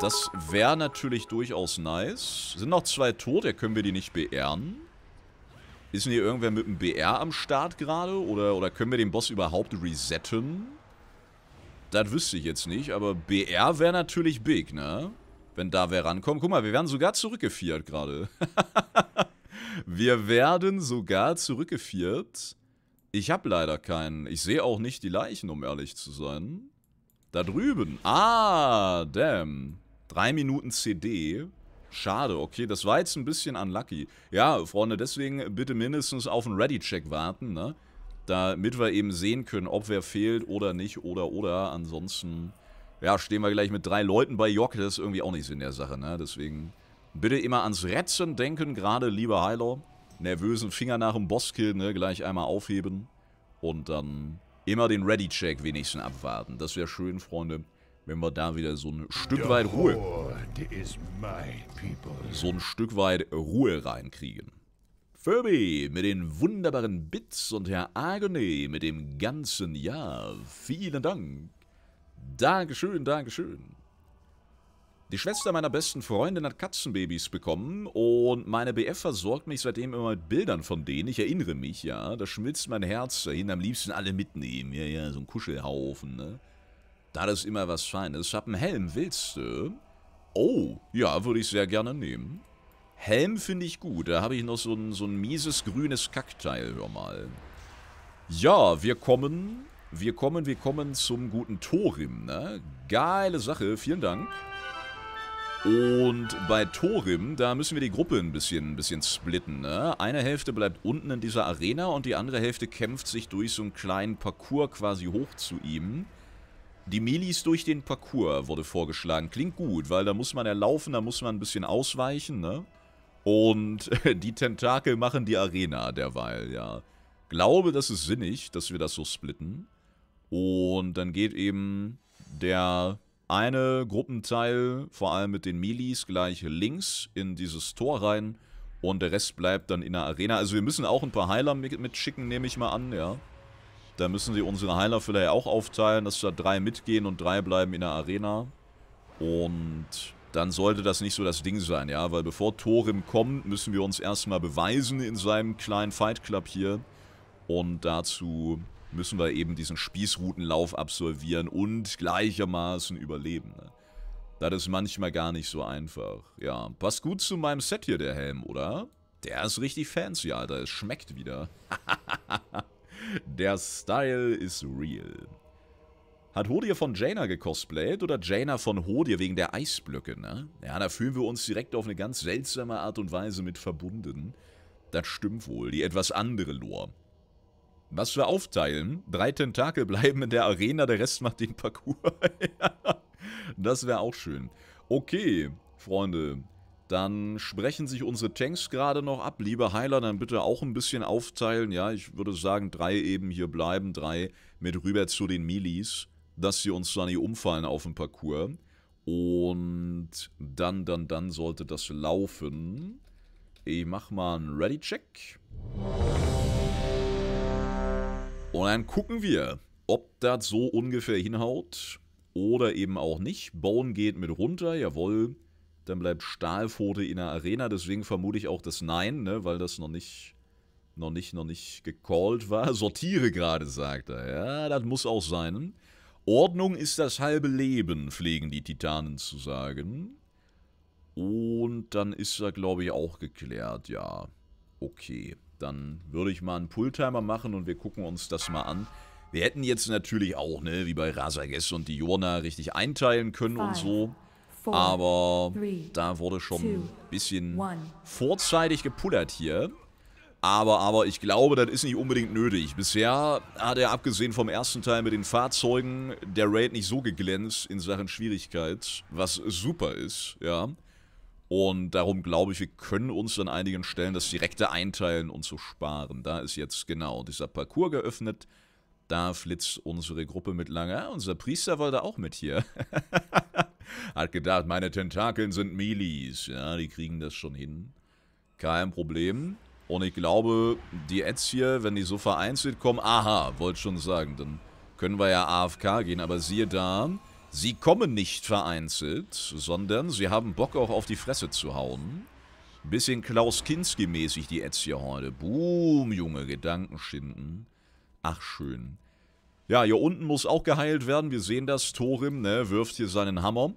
Das wäre natürlich durchaus nice. Sind noch zwei tot, Tote, können wir die nicht beehren. Ist denn hier irgendwer mit einem BR am Start gerade? Oder, oder können wir den Boss überhaupt resetten? Das wüsste ich jetzt nicht, aber BR wäre natürlich big, ne? Wenn da wer rankommt. Guck mal, wir werden sogar zurückgefiert gerade. wir werden sogar zurückgefiert. Ich habe leider keinen. Ich sehe auch nicht die Leichen, um ehrlich zu sein. Da drüben. Ah, damn. Drei Minuten CD. Schade, okay, das war jetzt ein bisschen unlucky. Ja, Freunde, deswegen bitte mindestens auf einen Ready-Check warten, ne? damit wir eben sehen können, ob wer fehlt oder nicht oder oder. Ansonsten, ja, stehen wir gleich mit drei Leuten bei Jock, das ist irgendwie auch nicht Sinn der Sache, ne? Deswegen bitte immer ans Retzen denken, gerade lieber Heiler. Nervösen Finger nach dem Bosskill, ne? Gleich einmal aufheben und dann immer den Ready-Check wenigstens abwarten. Das wäre schön, Freunde, wenn wir da wieder so ein Stück weit Ruhe... So ein Stück weit Ruhe reinkriegen. Furby mit den wunderbaren Bits und Herr Agone mit dem ganzen Jahr. Vielen Dank. Dankeschön, Dankeschön. Die Schwester meiner besten Freundin hat Katzenbabys bekommen und meine BF versorgt mich seitdem immer mit Bildern von denen. Ich erinnere mich, ja. Da schmilzt mein Herz dahin. Am liebsten alle mitnehmen. Ja, ja, so ein Kuschelhaufen, ne? Da ist immer was Feines. Hab einen Helm, willst du? Oh, ja, würde ich sehr gerne nehmen. Helm finde ich gut. Da habe ich noch so ein, so ein mieses grünes Kackteil. Hör mal. Ja, wir kommen. Wir kommen, wir kommen zum guten Thorim. Ne? Geile Sache. Vielen Dank. Und bei Thorim, da müssen wir die Gruppe ein bisschen, ein bisschen splitten. Ne? Eine Hälfte bleibt unten in dieser Arena und die andere Hälfte kämpft sich durch so einen kleinen Parcours quasi hoch zu ihm. Die Melis durch den Parcours wurde vorgeschlagen. Klingt gut, weil da muss man ja laufen, da muss man ein bisschen ausweichen, ne? Und die Tentakel machen die Arena derweil, ja. Glaube, das ist sinnig, dass wir das so splitten. Und dann geht eben der eine Gruppenteil, vor allem mit den Milis, gleich links in dieses Tor rein. Und der Rest bleibt dann in der Arena. Also wir müssen auch ein paar Heiler mitschicken, nehme ich mal an, ja. Da müssen sie unsere Heiler vielleicht auch aufteilen, dass da drei mitgehen und drei bleiben in der Arena. Und dann sollte das nicht so das Ding sein, ja. Weil bevor Thorim kommt, müssen wir uns erstmal beweisen in seinem kleinen Fight Club hier. Und dazu müssen wir eben diesen Spießrutenlauf absolvieren und gleichermaßen überleben. Ne? Das ist manchmal gar nicht so einfach. Ja, passt gut zu meinem Set hier, der Helm, oder? Der ist richtig fancy, Alter. Es schmeckt wieder. der Style ist real. Hat Hodir von Jaina gekosplayt oder Jaina von Hodir wegen der Eisblöcke, ne? Ja, da fühlen wir uns direkt auf eine ganz seltsame Art und Weise mit verbunden. Das stimmt wohl, die etwas andere Lore. Was wir aufteilen, drei Tentakel bleiben in der Arena, der Rest macht den Parcours. ja, das wäre auch schön. Okay, Freunde, dann sprechen sich unsere Tanks gerade noch ab. Liebe Heiler, dann bitte auch ein bisschen aufteilen. Ja, ich würde sagen, drei eben hier bleiben, drei mit rüber zu den Milis dass sie uns dann hier umfallen auf dem Parcours. Und dann, dann, dann sollte das laufen. Ich mach mal einen Ready-Check. Und dann gucken wir, ob das so ungefähr hinhaut oder eben auch nicht. Bone geht mit runter, jawohl. Dann bleibt Stahlpfote in der Arena, deswegen vermute ich auch das Nein, ne, weil das noch nicht, noch nicht, noch nicht gecallt war. Sortiere gerade, sagt er. Ja, das muss auch sein. Ordnung ist das halbe Leben, pflegen die Titanen zu sagen. Und dann ist er, glaube ich, auch geklärt, ja. Okay, dann würde ich mal einen Pulltimer machen und wir gucken uns das mal an. Wir hätten jetzt natürlich auch, ne, wie bei Rasages und Diona, richtig einteilen können Five, und so. Four, aber three, da wurde schon ein bisschen one. vorzeitig gepullert hier. Aber, aber ich glaube, das ist nicht unbedingt nötig. Bisher hat er abgesehen vom ersten Teil mit den Fahrzeugen der Raid nicht so geglänzt in Sachen Schwierigkeit, was super ist, ja. Und darum glaube ich, wir können uns an einigen Stellen das direkte Einteilen und so sparen. Da ist jetzt genau dieser Parcours geöffnet. Da flitzt unsere Gruppe mit lange. Ah, unser Priester war da auch mit hier. Hat gedacht, meine Tentakeln sind Milis. Ja, die kriegen das schon hin. Kein Problem. Und ich glaube, die Ads hier, wenn die so vereinzelt kommen, aha, wollte schon sagen, dann können wir ja AFK gehen. Aber siehe da, sie kommen nicht vereinzelt, sondern sie haben Bock auch auf die Fresse zu hauen. bisschen Klaus Kinski-mäßig die Ads hier heute. Boom, Junge, Gedanken schinden. Ach, schön. Ja, hier unten muss auch geheilt werden. Wir sehen das. Thorim, ne, wirft hier seinen Hammer.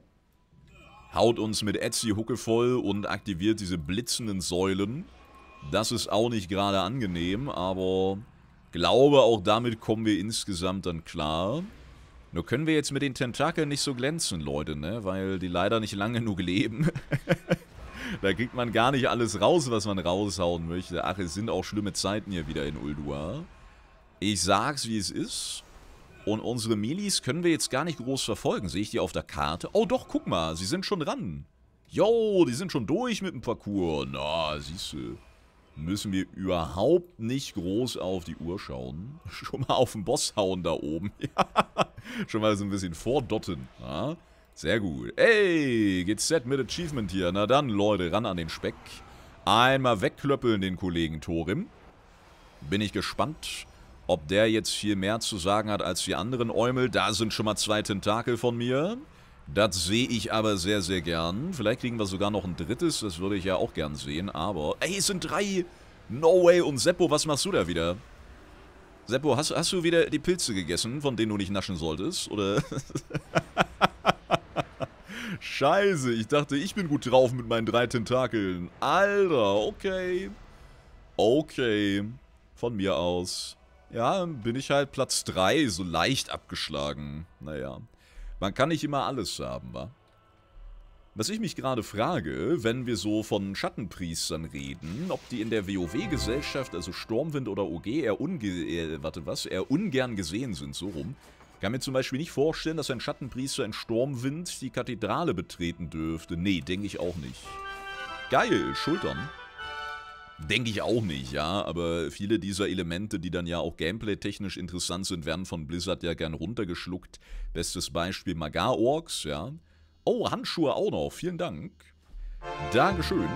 Haut uns mit Etsy Hucke voll und aktiviert diese blitzenden Säulen. Das ist auch nicht gerade angenehm, aber glaube, auch damit kommen wir insgesamt dann klar. Nur können wir jetzt mit den Tentakeln nicht so glänzen, Leute, ne? Weil die leider nicht lang genug leben. da kriegt man gar nicht alles raus, was man raushauen möchte. Ach, es sind auch schlimme Zeiten hier wieder in Uldua. Ich sag's, wie es ist. Und unsere Milis können wir jetzt gar nicht groß verfolgen. Sehe ich die auf der Karte? Oh doch, guck mal, sie sind schon ran. Yo, die sind schon durch mit dem Parcours. Na, siehst du müssen wir überhaupt nicht groß auf die Uhr schauen. Schon mal auf den Boss hauen da oben. Schon mal so ein bisschen vordotten. Ja. Sehr gut. Ey, geht's set mit Achievement hier. Na dann, Leute, ran an den Speck. Einmal wegklöppeln den Kollegen Torim. Bin ich gespannt, ob der jetzt viel mehr zu sagen hat als die anderen Eumel. Da sind schon mal zwei Tentakel von mir. Das sehe ich aber sehr, sehr gern. Vielleicht kriegen wir sogar noch ein drittes. Das würde ich ja auch gern sehen. Aber, ey, es sind drei. No way. Und Seppo, was machst du da wieder? Seppo, hast, hast du wieder die Pilze gegessen, von denen du nicht naschen solltest? Oder... Scheiße, ich dachte, ich bin gut drauf mit meinen drei Tentakeln. Alter, okay. Okay. Von mir aus. Ja, bin ich halt Platz 3, so leicht abgeschlagen. Naja. Man kann nicht immer alles haben, wa? Was ich mich gerade frage, wenn wir so von Schattenpriestern reden, ob die in der WoW-Gesellschaft, also Sturmwind oder OG, eher, unge äh, warte, was, eher ungern gesehen sind, so rum. Kann mir zum Beispiel nicht vorstellen, dass ein Schattenpriester in Sturmwind die Kathedrale betreten dürfte. Nee, denke ich auch nicht. Geil, Schultern. Denke ich auch nicht, ja, aber viele dieser Elemente, die dann ja auch gameplay-technisch interessant sind, werden von Blizzard ja gern runtergeschluckt. Bestes Beispiel Magar-Orks, ja. Oh, Handschuhe auch noch, vielen Dank. Dankeschön.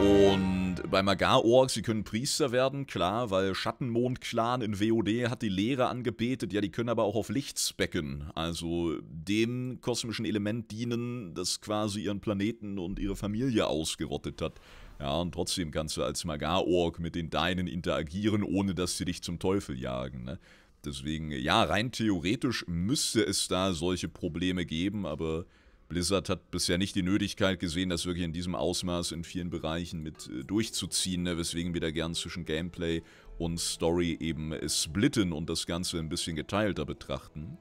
Und bei Magar-Orks, sie können Priester werden, klar, weil Schattenmond-Clan in WoD hat die Lehre angebetet. Ja, die können aber auch auf Lichtsbecken, Also dem kosmischen Element dienen, das quasi ihren Planeten und ihre Familie ausgerottet hat. Ja, und trotzdem kannst du als Magar-Ork mit den Deinen interagieren, ohne dass sie dich zum Teufel jagen. Ne? Deswegen, ja, rein theoretisch müsste es da solche Probleme geben, aber Blizzard hat bisher nicht die Nötigkeit gesehen, das wirklich in diesem Ausmaß in vielen Bereichen mit äh, durchzuziehen, ne, weswegen wir da gern zwischen Gameplay und Story eben äh, splitten und das Ganze ein bisschen geteilter betrachten.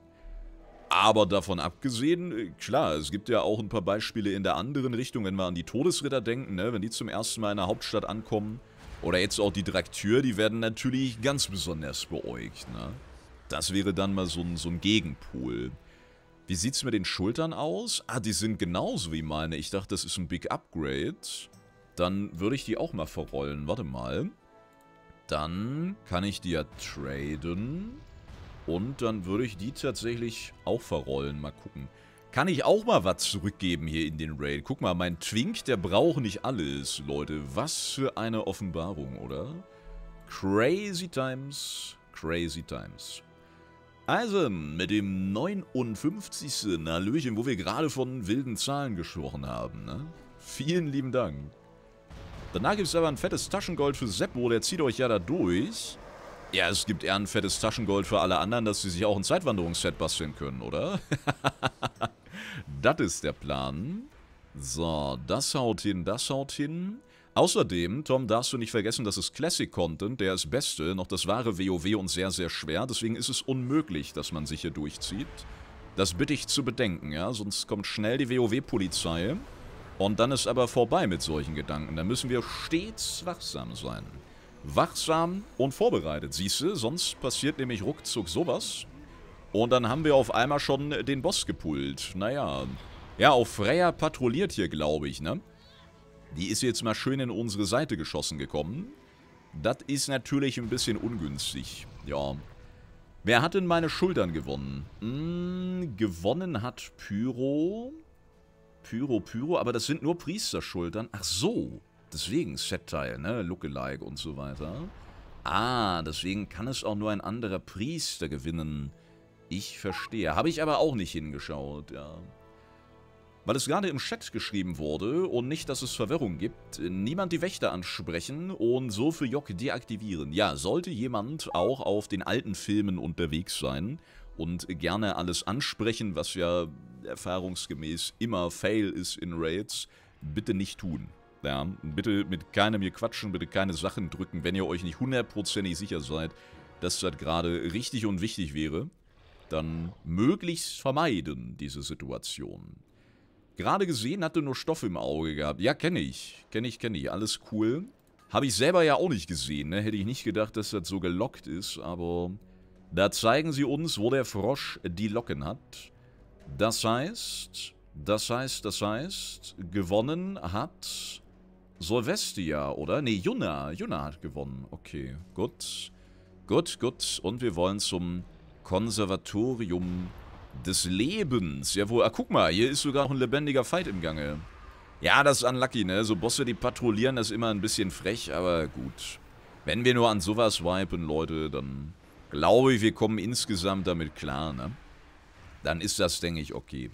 Aber davon abgesehen, äh, klar, es gibt ja auch ein paar Beispiele in der anderen Richtung, wenn wir an die Todesritter denken, ne, wenn die zum ersten Mal in der Hauptstadt ankommen. Oder jetzt auch die Draktür, die werden natürlich ganz besonders beäugt. Ne? Das wäre dann mal so ein, so ein Gegenpol. Wie sieht es mit den Schultern aus? Ah, die sind genauso wie meine. Ich dachte, das ist ein Big Upgrade. Dann würde ich die auch mal verrollen. Warte mal. Dann kann ich die ja traden. Und dann würde ich die tatsächlich auch verrollen. Mal gucken. Kann ich auch mal was zurückgeben hier in den Raid? Guck mal, mein Twink, der braucht nicht alles, Leute. Was für eine Offenbarung, oder? Crazy Times, crazy Times. Also, mit dem 59. Hallöchen, wo wir gerade von wilden Zahlen gesprochen haben, ne? Vielen lieben Dank. Danach gibt es aber ein fettes Taschengold für Seppo, der zieht euch ja da durch. Ja, es gibt eher ein fettes Taschengold für alle anderen, dass sie sich auch ein Zeitwanderungsset basteln können, oder? das ist der Plan. So, das haut hin, das haut hin. Außerdem, Tom, darfst du nicht vergessen, dass es Classic-Content, der ist beste, noch das wahre WoW und sehr, sehr schwer. Deswegen ist es unmöglich, dass man sich hier durchzieht. Das bitte ich zu bedenken, ja? Sonst kommt schnell die WoW-Polizei. Und dann ist aber vorbei mit solchen Gedanken. Da müssen wir stets wachsam sein. Wachsam und vorbereitet, siehste, Sonst passiert nämlich ruckzuck sowas. Und dann haben wir auf einmal schon den Boss gepult. Naja. Ja, auch Freya patrouilliert hier, glaube ich, ne? Die ist jetzt mal schön in unsere Seite geschossen gekommen. Das ist natürlich ein bisschen ungünstig. Ja. Wer hat denn meine Schultern gewonnen? Hm, gewonnen hat Pyro. Pyro, Pyro. Aber das sind nur Priesterschultern. Ach so. Deswegen Set-Teil, ne? Lookalike und so weiter. Ah, deswegen kann es auch nur ein anderer Priester gewinnen. Ich verstehe. Habe ich aber auch nicht hingeschaut, ja. Weil es gerade im Chat geschrieben wurde und nicht, dass es Verwirrung gibt, niemand die Wächter ansprechen und so für Jock deaktivieren. Ja, sollte jemand auch auf den alten Filmen unterwegs sein und gerne alles ansprechen, was ja erfahrungsgemäß immer Fail ist in Raids, bitte nicht tun. Ja, bitte mit keinem hier quatschen, bitte keine Sachen drücken, wenn ihr euch nicht hundertprozentig sicher seid, dass das gerade richtig und wichtig wäre dann möglichst vermeiden, diese Situation. Gerade gesehen, hatte nur Stoff im Auge gehabt. Ja, kenne ich. Kenne ich, kenne ich. Alles cool. Habe ich selber ja auch nicht gesehen, ne? Hätte ich nicht gedacht, dass das so gelockt ist, aber... Da zeigen sie uns, wo der Frosch die Locken hat. Das heißt... Das heißt, das heißt... Gewonnen hat... Solvestia, oder? Ne, Juna. Juna hat gewonnen. Okay, gut. Gut, gut. Und wir wollen zum Konservatorium des Lebens. Jawohl, ah, guck mal, hier ist sogar noch ein lebendiger Fight im Gange. Ja, das ist unlucky, ne? So Bosse, die patrouillieren, das ist immer ein bisschen frech, aber gut. Wenn wir nur an sowas wipen, Leute, dann glaube ich, wir kommen insgesamt damit klar, ne? Dann ist das, denke ich, okay.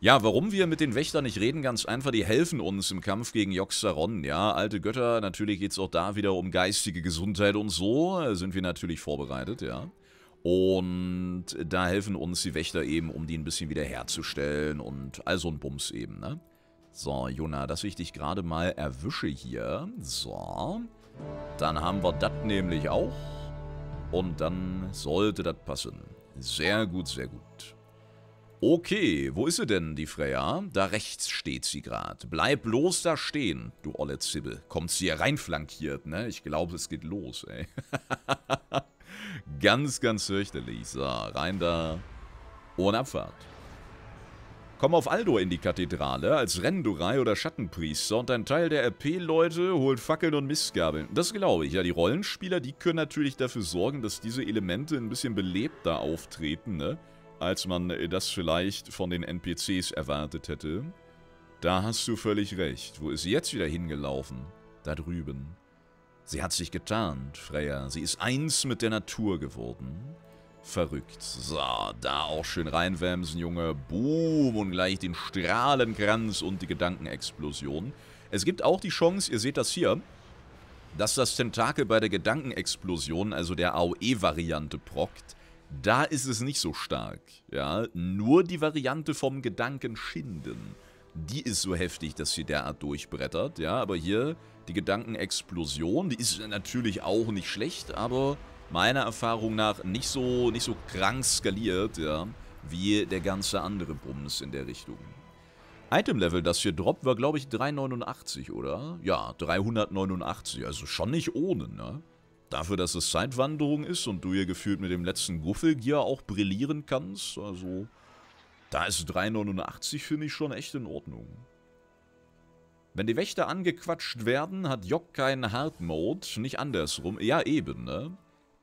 Ja, warum wir mit den Wächtern nicht reden, ganz einfach, die helfen uns im Kampf gegen Joxaron, ja, alte Götter, natürlich geht es auch da wieder um geistige Gesundheit und so, äh, sind wir natürlich vorbereitet, ja. Und da helfen uns die Wächter eben, um die ein bisschen wieder herzustellen und all so ein Bums eben, ne? So, Jona, dass ich dich gerade mal erwische hier. So. Dann haben wir das nämlich auch. Und dann sollte das passen. Sehr gut, sehr gut. Okay, wo ist sie denn, die Freya? Da rechts steht sie gerade. Bleib bloß da stehen, du olle Zibbel. Kommt sie hier reinflankiert, ne? Ich glaube, es geht los, ey. Ganz, ganz fürchterlich. So, rein da. Ohne Abfahrt. Komm auf Aldo in die Kathedrale als Rendurei oder Schattenpriester und ein Teil der RP-Leute holt Fackeln und Mistgabeln. Das glaube ich. Ja, die Rollenspieler, die können natürlich dafür sorgen, dass diese Elemente ein bisschen belebter auftreten, ne? Als man äh, das vielleicht von den NPCs erwartet hätte. Da hast du völlig recht. Wo ist sie jetzt wieder hingelaufen? Da drüben. Sie hat sich getarnt, Freya. Sie ist eins mit der Natur geworden. Verrückt. So, da auch schön reinwämsen, Junge. Boom. Und gleich den Strahlenkranz und die Gedankenexplosion. Es gibt auch die Chance, ihr seht das hier, dass das Tentakel bei der Gedankenexplosion, also der AOE-Variante, prockt. Da ist es nicht so stark. Ja, nur die Variante vom Gedankenschinden. Die ist so heftig, dass sie derart durchbrettert. Ja, aber hier die Gedankenexplosion, die ist natürlich auch nicht schlecht, aber meiner Erfahrung nach nicht so, nicht so krank skaliert, ja, wie der ganze andere Bums in der Richtung. Item-Level, das hier droppt, war glaube ich 389, oder? Ja, 389, also schon nicht ohne, ne? Dafür, dass es Zeitwanderung ist und du hier gefühlt mit dem letzten Guffelgear auch brillieren kannst, also... Da ist 389 finde ich schon echt in Ordnung. Wenn die Wächter angequatscht werden, hat Jock keinen Hard-Mode, nicht andersrum. Ja, eben, ne?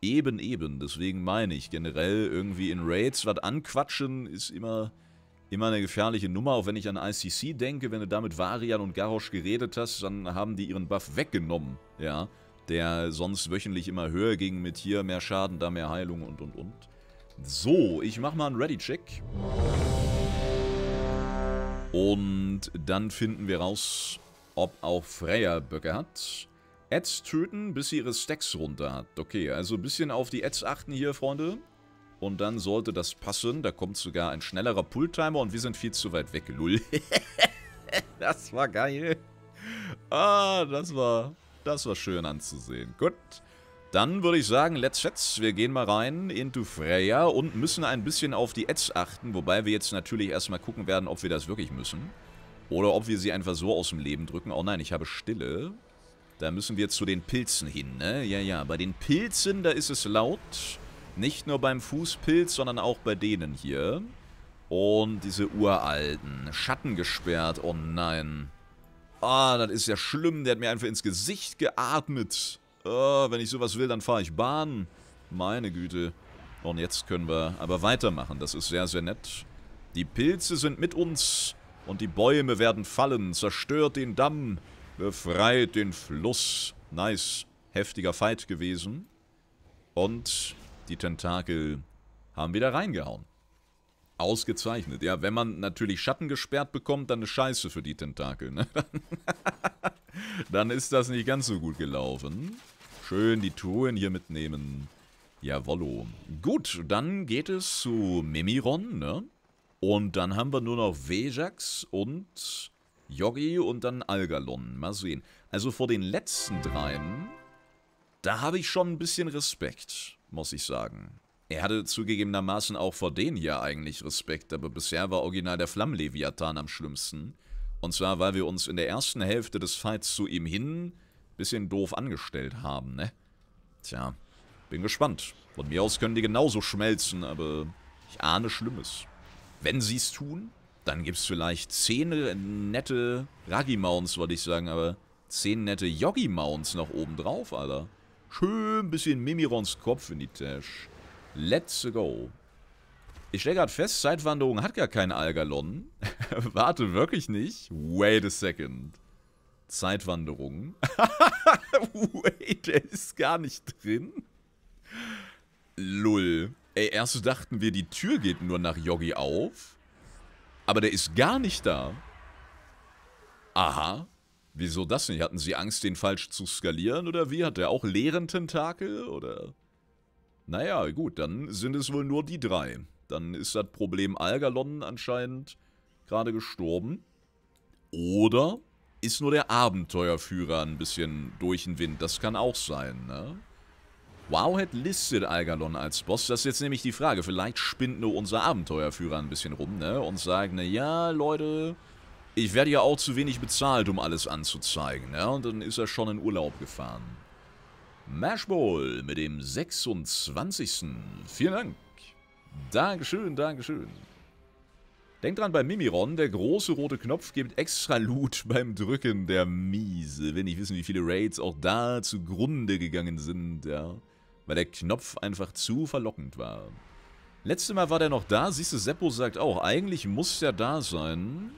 Eben, eben. Deswegen meine ich generell irgendwie in Raids was anquatschen ist immer, immer eine gefährliche Nummer. Auch wenn ich an ICC denke, wenn du da mit Varian und Garrosh geredet hast, dann haben die ihren Buff weggenommen, ja? Der sonst wöchentlich immer höher ging mit hier mehr Schaden, da mehr Heilung und und und. So, ich mach mal einen Ready-Check. Und dann finden wir raus, ob auch Freya Böcke hat. Ads töten, bis sie ihre Stacks runter hat. Okay, also ein bisschen auf die Ads achten hier, Freunde. Und dann sollte das passen. Da kommt sogar ein schnellerer Pulltimer und wir sind viel zu weit weg. Lull. das war geil. Ah, das war, das war schön anzusehen. Gut. Gut. Dann würde ich sagen, let's schätz, wir gehen mal rein into Freya und müssen ein bisschen auf die Ads achten, wobei wir jetzt natürlich erstmal gucken werden, ob wir das wirklich müssen. Oder ob wir sie einfach so aus dem Leben drücken. Oh nein, ich habe Stille. Da müssen wir zu den Pilzen hin, ne? Ja, ja, bei den Pilzen, da ist es laut. Nicht nur beim Fußpilz, sondern auch bei denen hier. Und diese uralten. Schatten gesperrt, oh nein. Ah, oh, das ist ja schlimm, der hat mir einfach ins Gesicht geatmet. Oh, wenn ich sowas will, dann fahre ich Bahn. Meine Güte. Und jetzt können wir aber weitermachen. Das ist sehr, sehr nett. Die Pilze sind mit uns und die Bäume werden fallen. Zerstört den Damm. Befreit den Fluss. Nice. Heftiger Fight gewesen. Und die Tentakel haben wieder reingehauen. Ausgezeichnet. Ja, wenn man natürlich Schatten gesperrt bekommt, dann ist Scheiße für die Tentakel. Ne? dann ist das nicht ganz so gut gelaufen. Schön die Truhen hier mitnehmen. Jawollo. Gut, dann geht es zu Mimiron, ne? Und dann haben wir nur noch Vejax und Yogi und dann Algalon. Mal sehen. Also vor den letzten dreien, da habe ich schon ein bisschen Respekt, muss ich sagen. Er hatte zugegebenermaßen auch vor denen ja eigentlich Respekt, aber bisher war original der Flammleviathan am schlimmsten. Und zwar, weil wir uns in der ersten Hälfte des Fights zu ihm hin bisschen doof angestellt haben, ne? Tja, bin gespannt. Von mir aus können die genauso schmelzen, aber ich ahne Schlimmes. Wenn sie es tun, dann gibt es vielleicht zehn nette Raggi-Mounts, würde ich sagen, aber zehn nette Yogi-Mounts nach oben drauf, Alter. Schön bisschen Mimirons Kopf in die Tasche. Let's go. Ich stelle gerade fest, Zeitwanderung hat gar keinen Algalon. Warte wirklich nicht. Wait a second. Zeitwanderung. Wait, der ist gar nicht drin. Lull. Ey, erst dachten wir, die Tür geht nur nach Yogi auf. Aber der ist gar nicht da. Aha. Wieso das nicht? Hatten sie Angst, den falsch zu skalieren oder wie? Hat der auch leeren Tentakel oder? Naja, gut, dann sind es wohl nur die drei. Dann ist das Problem Algalon anscheinend gerade gestorben. Oder ist nur der Abenteuerführer ein bisschen durch den Wind. Das kann auch sein, ne? Wowhead listet Algalon als Boss. Das ist jetzt nämlich die Frage. Vielleicht spinnt nur unser Abenteuerführer ein bisschen rum, ne? Und sagt, na ja, Leute, ich werde ja auch zu wenig bezahlt, um alles anzuzeigen, ne? Und dann ist er schon in Urlaub gefahren. Mashbowl mit dem 26. Vielen Dank. Dankeschön, Dankeschön. Denkt dran, bei Mimiron, der große rote Knopf gibt extra Loot beim Drücken der Miese. Wenn ich wissen, wie viele Raids auch da zugrunde gegangen sind, ja. Weil der Knopf einfach zu verlockend war. Letztes Mal war der noch da. Siehst du, Seppo sagt auch, eigentlich muss der da sein.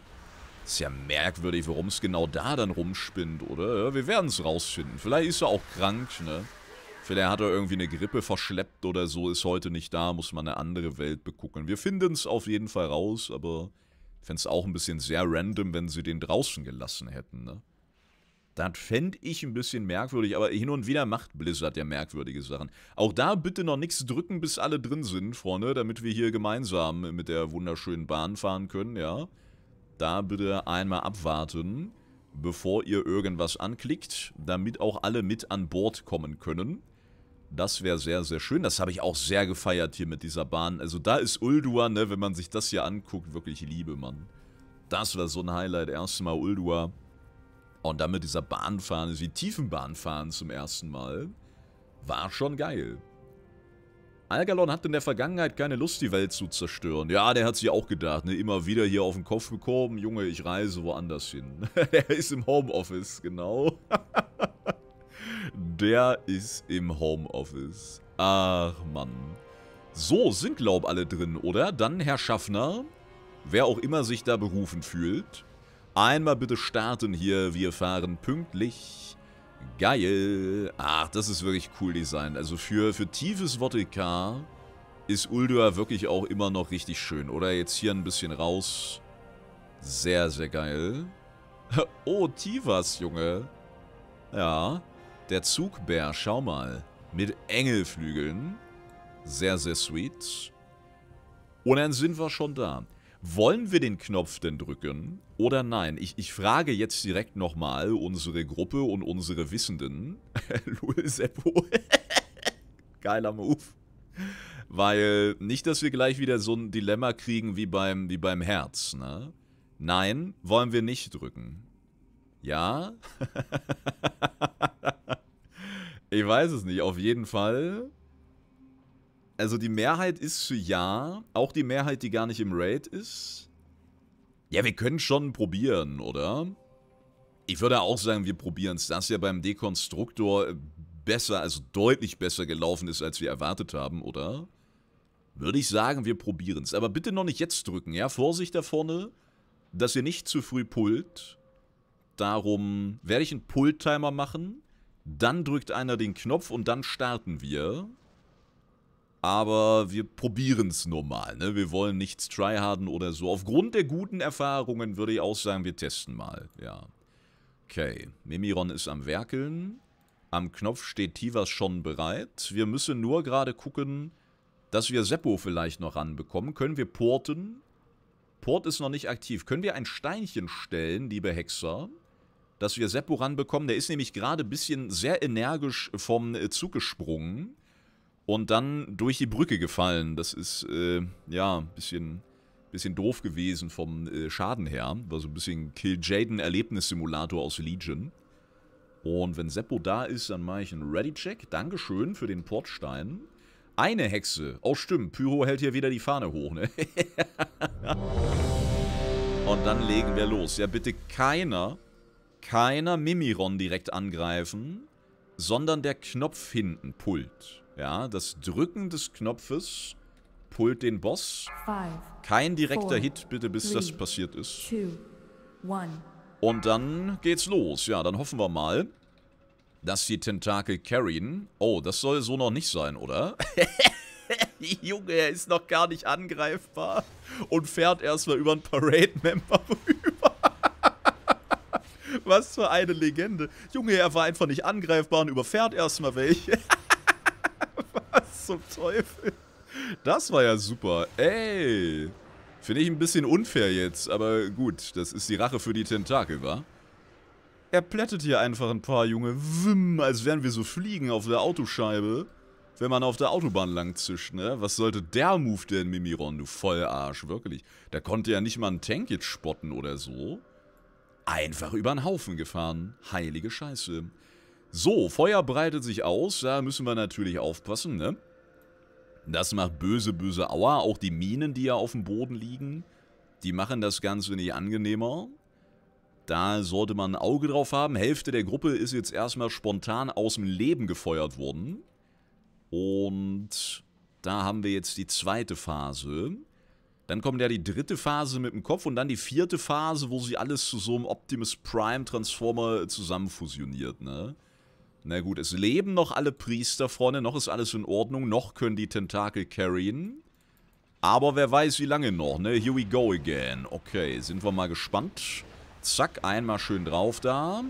Ist ja merkwürdig, warum es genau da dann rumspinnt, oder? Ja, wir werden es rausfinden. Vielleicht ist er auch krank, ne? Vielleicht hat er irgendwie eine Grippe verschleppt oder so, ist heute nicht da, muss man eine andere Welt begucken. Wir finden es auf jeden Fall raus, aber ich fände es auch ein bisschen sehr random, wenn sie den draußen gelassen hätten, ne? Das fände ich ein bisschen merkwürdig, aber hin und wieder macht Blizzard ja merkwürdige Sachen. Auch da bitte noch nichts drücken, bis alle drin sind, Freunde, damit wir hier gemeinsam mit der wunderschönen Bahn fahren können, ja. Da bitte einmal abwarten, bevor ihr irgendwas anklickt, damit auch alle mit an Bord kommen können. Das wäre sehr, sehr schön. Das habe ich auch sehr gefeiert hier mit dieser Bahn. Also da ist Uldua, ne, wenn man sich das hier anguckt, wirklich Liebe, Mann. Das war so ein Highlight. Erstes Mal Uldua. Und dann mit dieser Bahn fahren, also die fahren zum ersten Mal. War schon geil. Algalon hat in der Vergangenheit keine Lust, die Welt zu zerstören. Ja, der hat sich auch gedacht, ne? Immer wieder hier auf den Kopf gekommen. Junge, ich reise woanders hin. er ist im Homeoffice, genau. der ist im Homeoffice. Ach, Mann. So, sind, glaub alle drin, oder? Dann Herr Schaffner, wer auch immer sich da berufen fühlt, einmal bitte starten hier. Wir fahren pünktlich. Geil. Ach, das ist wirklich cool Design. Also für, für tiefes Wottelkar ist Uldua wirklich auch immer noch richtig schön, oder? Jetzt hier ein bisschen raus. Sehr, sehr geil. Oh, Tivas, Junge. Ja. Der Zugbär, schau mal. Mit Engelflügeln. Sehr, sehr sweet. Und dann sind wir schon da. Wollen wir den Knopf denn drücken oder nein? Ich, ich frage jetzt direkt nochmal unsere Gruppe und unsere Wissenden. Lul Seppo. Geiler Move. Weil nicht, dass wir gleich wieder so ein Dilemma kriegen wie beim, wie beim Herz, ne? Nein, wollen wir nicht drücken. Ja? Ich weiß es nicht. Auf jeden Fall. Also die Mehrheit ist für ja. Auch die Mehrheit, die gar nicht im Raid ist. Ja, wir können schon probieren, oder? Ich würde auch sagen, wir probieren es. Das ja beim Dekonstruktor besser, also deutlich besser gelaufen ist, als wir erwartet haben, oder? Würde ich sagen, wir probieren es. Aber bitte noch nicht jetzt drücken, ja? Vorsicht da vorne, dass ihr nicht zu früh pullt. Darum werde ich einen Pull-Timer machen. Dann drückt einer den Knopf und dann starten wir. Aber wir probieren es nur mal. Ne? Wir wollen nichts tryharden oder so. Aufgrund der guten Erfahrungen würde ich auch sagen, wir testen mal. Ja. Okay. Mimiron ist am Werkeln. Am Knopf steht Tivas schon bereit. Wir müssen nur gerade gucken, dass wir Seppo vielleicht noch ranbekommen. Können wir porten? Port ist noch nicht aktiv. Können wir ein Steinchen stellen, liebe Hexer? dass wir Seppo ranbekommen. Der ist nämlich gerade ein bisschen sehr energisch vom äh, Zug gesprungen und dann durch die Brücke gefallen. Das ist, äh, ja, ein bisschen, bisschen doof gewesen vom äh, Schaden her. War so ein bisschen Kill Jaden Erlebnissimulator aus Legion. Und wenn Seppo da ist, dann mache ich einen Ready-Check. Dankeschön für den Portstein. Eine Hexe. Oh, stimmt. Pyro hält hier wieder die Fahne hoch, ne? Und dann legen wir los. Ja, bitte keiner keiner Mimiron direkt angreifen, sondern der Knopf hinten pullt. Ja, das Drücken des Knopfes pullt den Boss. Kein direkter Hit, bitte, bis das passiert ist. Und dann geht's los. Ja, dann hoffen wir mal, dass die Tentakel carryen. Oh, das soll so noch nicht sein, oder? Junge, er ist noch gar nicht angreifbar und fährt erstmal über einen Parade-Member rüber. Was für eine Legende. Junge, er war einfach nicht angreifbar und überfährt erstmal welche. Was zum Teufel? Das war ja super. Ey. Finde ich ein bisschen unfair jetzt, aber gut, das ist die Rache für die Tentakel, wa? Er plättet hier einfach ein paar Junge, wimm, als wären wir so Fliegen auf der Autoscheibe, wenn man auf der Autobahn lang zischt, ne? Was sollte der Move denn, Mimiron, du Vollarsch, wirklich? Da konnte ja nicht mal ein Tank jetzt spotten oder so einfach über den Haufen gefahren. Heilige Scheiße. So, Feuer breitet sich aus. Da müssen wir natürlich aufpassen, ne? Das macht böse, böse Aua. Auch die Minen, die ja auf dem Boden liegen, die machen das Ganze nicht angenehmer. Da sollte man ein Auge drauf haben. Hälfte der Gruppe ist jetzt erstmal spontan aus dem Leben gefeuert worden. Und da haben wir jetzt die zweite Phase. Dann kommt ja die dritte Phase mit dem Kopf und dann die vierte Phase, wo sie alles zu so einem Optimus Prime Transformer zusammenfusioniert, ne? Na gut, es leben noch alle Priester vorne, noch ist alles in Ordnung, noch können die Tentakel carryen. Aber wer weiß, wie lange noch, ne? Here we go again. Okay, sind wir mal gespannt. Zack, einmal schön drauf da.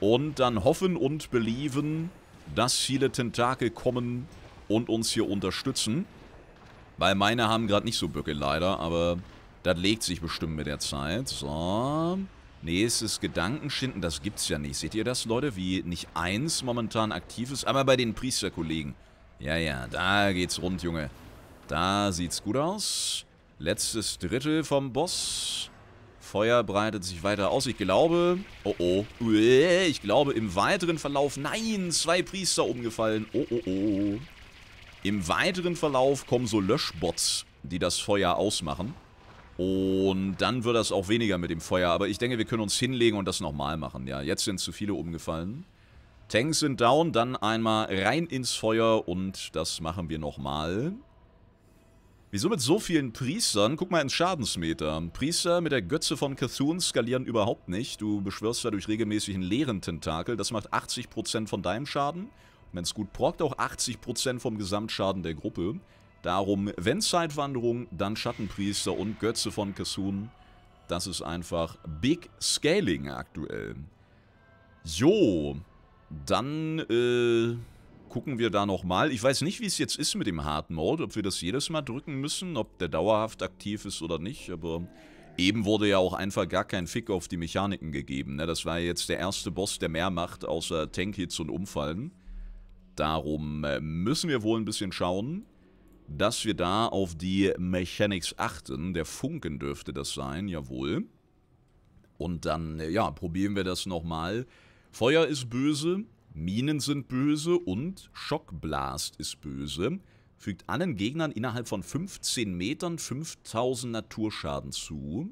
Und dann hoffen und belieben, dass viele Tentakel kommen und uns hier unterstützen. Weil meine haben gerade nicht so Böcke leider, aber das legt sich bestimmt mit der Zeit. So. Nächstes Gedankenschinden, das gibt's ja nicht. Seht ihr das, Leute? Wie nicht eins momentan aktiv ist, aber bei den Priesterkollegen. Ja, ja, da geht's rund, Junge. Da sieht's gut aus. Letztes Drittel vom Boss. Feuer breitet sich weiter aus. Ich glaube... Oh, oh. Ich glaube, im weiteren Verlauf... Nein, zwei Priester umgefallen. Oh, oh, oh. Im weiteren Verlauf kommen so Löschbots, die das Feuer ausmachen. Und dann wird das auch weniger mit dem Feuer. Aber ich denke, wir können uns hinlegen und das nochmal machen. Ja, jetzt sind zu viele umgefallen. Tanks sind down, dann einmal rein ins Feuer und das machen wir nochmal. Wieso mit so vielen Priestern? Guck mal ins Schadensmeter. Priester mit der Götze von Cthulhu skalieren überhaupt nicht. Du beschwörst dadurch regelmäßig einen leeren Tentakel. Das macht 80% von deinem Schaden Wenn's gut prockt, auch 80% vom Gesamtschaden der Gruppe. Darum, wenn Zeitwanderung, dann Schattenpriester und Götze von Kasun. Das ist einfach Big Scaling aktuell. Jo, dann äh, gucken wir da nochmal. Ich weiß nicht, wie es jetzt ist mit dem Hard Mode, ob wir das jedes Mal drücken müssen, ob der dauerhaft aktiv ist oder nicht, aber... Eben wurde ja auch einfach gar kein Fick auf die Mechaniken gegeben. Ne? Das war jetzt der erste Boss, der mehr macht, außer Tankhits und Umfallen. Darum äh, müssen wir wohl ein bisschen schauen, dass wir da auf die Mechanics achten. Der Funken dürfte das sein, jawohl. Und dann, äh, ja, probieren wir das nochmal. Feuer ist böse, Minen sind böse und Schockblast ist böse. Fügt allen Gegnern innerhalb von 15 Metern 5000 Naturschaden zu.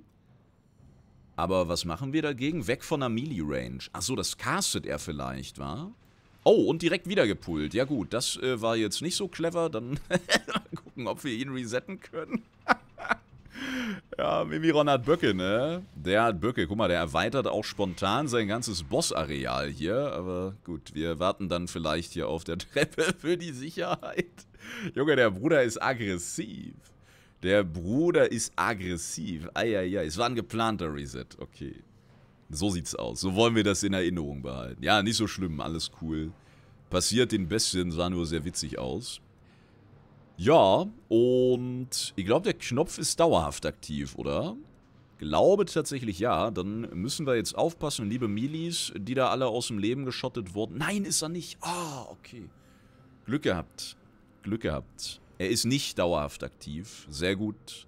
Aber was machen wir dagegen? Weg von der Melee-Range. Achso, das castet er vielleicht, war? Oh, und direkt wieder gepoolt. Ja gut, das äh, war jetzt nicht so clever. Dann gucken, ob wir ihn resetten können. ja, Mimiron hat Böcke, ne? Der hat Böcke. Guck mal, der erweitert auch spontan sein ganzes Bossareal hier. Aber gut, wir warten dann vielleicht hier auf der Treppe für die Sicherheit. Junge, der Bruder ist aggressiv. Der Bruder ist aggressiv. Eieiei, es war ein geplanter Reset. Okay. So sieht's aus. So wollen wir das in Erinnerung behalten. Ja, nicht so schlimm, alles cool. Passiert den Besten, sah nur sehr witzig aus. Ja, und ich glaube, der Knopf ist dauerhaft aktiv, oder? Glaube tatsächlich ja. Dann müssen wir jetzt aufpassen, liebe Milis, die da alle aus dem Leben geschottet wurden. Nein, ist er nicht. Ah, okay. Glück gehabt. Glück gehabt. Er ist nicht dauerhaft aktiv. Sehr gut.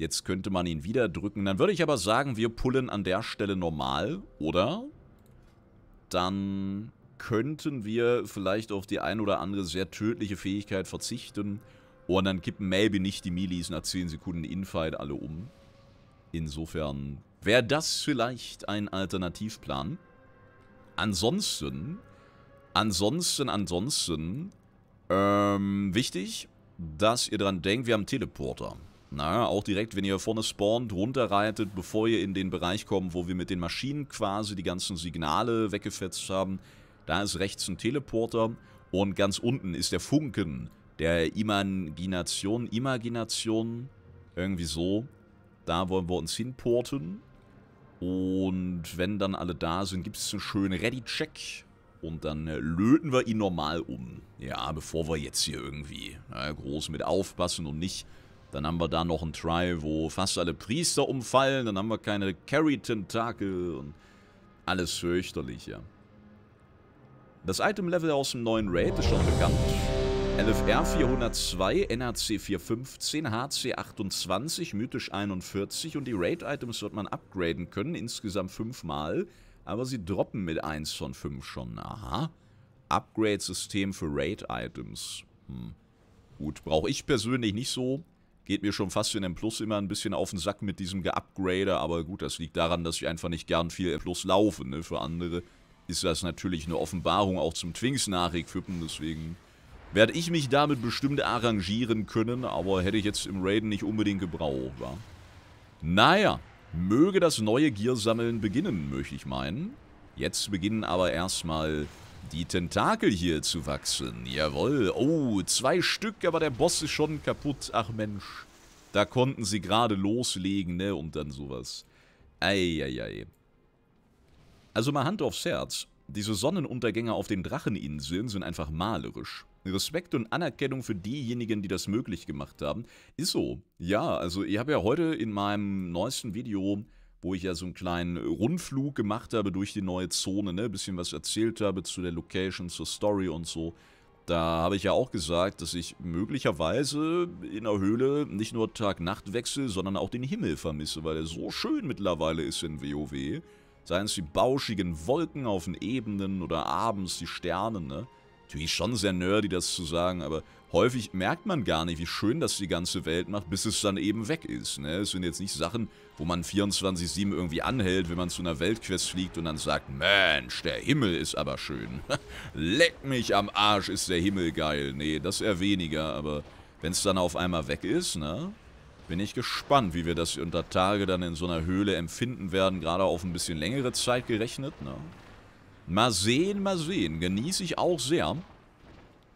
Jetzt könnte man ihn wieder drücken. Dann würde ich aber sagen, wir pullen an der Stelle normal, oder? Dann könnten wir vielleicht auf die ein oder andere sehr tödliche Fähigkeit verzichten. Oh, und dann kippen maybe nicht die Milis nach 10 Sekunden Infight alle um. Insofern wäre das vielleicht ein Alternativplan. Ansonsten, ansonsten, ansonsten, ähm, wichtig, dass ihr dran denkt, wir haben Teleporter. Naja, auch direkt, wenn ihr vorne spawnt, runterreitet, bevor ihr in den Bereich kommt, wo wir mit den Maschinen quasi die ganzen Signale weggefetzt haben. Da ist rechts ein Teleporter und ganz unten ist der Funken der Imagination, Imagination, irgendwie so. Da wollen wir uns hinporten. Und wenn dann alle da sind, gibt es einen schönen Ready-Check. Und dann äh, löten wir ihn normal um. Ja, bevor wir jetzt hier irgendwie na, äh, groß mit aufpassen und nicht dann haben wir da noch einen Try, wo fast alle Priester umfallen. Dann haben wir keine Carry-Tentakel und alles fürchterlich, ja. Das Item-Level aus dem neuen Raid ist schon bekannt. LFR 402, NHC 415, HC 28, Mythisch 41 und die Raid-Items wird man upgraden können, insgesamt fünfmal. Aber sie droppen mit 1 von 5 schon, aha. Upgrade-System für Raid-Items. Hm. Gut, brauche ich persönlich nicht so geht mir schon fast in M Plus immer ein bisschen auf den Sack mit diesem Geupgrader, aber gut, das liegt daran, dass ich einfach nicht gern viel M Plus laufe, ne? Für andere ist das natürlich eine Offenbarung auch zum Twinks-Nachequippen, deswegen werde ich mich damit bestimmt arrangieren können, aber hätte ich jetzt im Raiden nicht unbedingt gebraucht, wa? Naja, möge das neue Gear-Sammeln beginnen, möchte ich meinen. Jetzt beginnen aber erstmal die Tentakel hier zu wachsen. Jawohl. Oh, zwei Stück, aber der Boss ist schon kaputt. Ach Mensch. Da konnten sie gerade loslegen, ne? Und dann sowas. Eieiei. Also mal Hand aufs Herz. Diese Sonnenuntergänge auf den Dracheninseln sind einfach malerisch. Respekt und Anerkennung für diejenigen, die das möglich gemacht haben. Ist so. Ja, also ich habe ja heute in meinem neuesten Video wo ich ja so einen kleinen Rundflug gemacht habe durch die neue Zone, ne, ein bisschen was erzählt habe zu der Location, zur Story und so. Da habe ich ja auch gesagt, dass ich möglicherweise in der Höhle nicht nur Tag-Nacht-Wechsel, sondern auch den Himmel vermisse, weil er so schön mittlerweile ist in WoW. Seien es die bauschigen Wolken auf den Ebenen oder abends die Sterne, ne? natürlich schon sehr nerdy, das zu sagen, aber häufig merkt man gar nicht, wie schön das die ganze Welt macht, bis es dann eben weg ist. Ne? Es sind jetzt nicht Sachen, wo man 24-7 irgendwie anhält, wenn man zu einer Weltquest fliegt und dann sagt, Mensch, der Himmel ist aber schön. Leck mich am Arsch, ist der Himmel geil. Nee, das eher weniger, aber wenn es dann auf einmal weg ist, ne? Bin ich gespannt, wie wir das unter Tage dann in so einer Höhle empfinden werden, gerade auf ein bisschen längere Zeit gerechnet, ne? Mal sehen, mal sehen. Genieße ich auch sehr.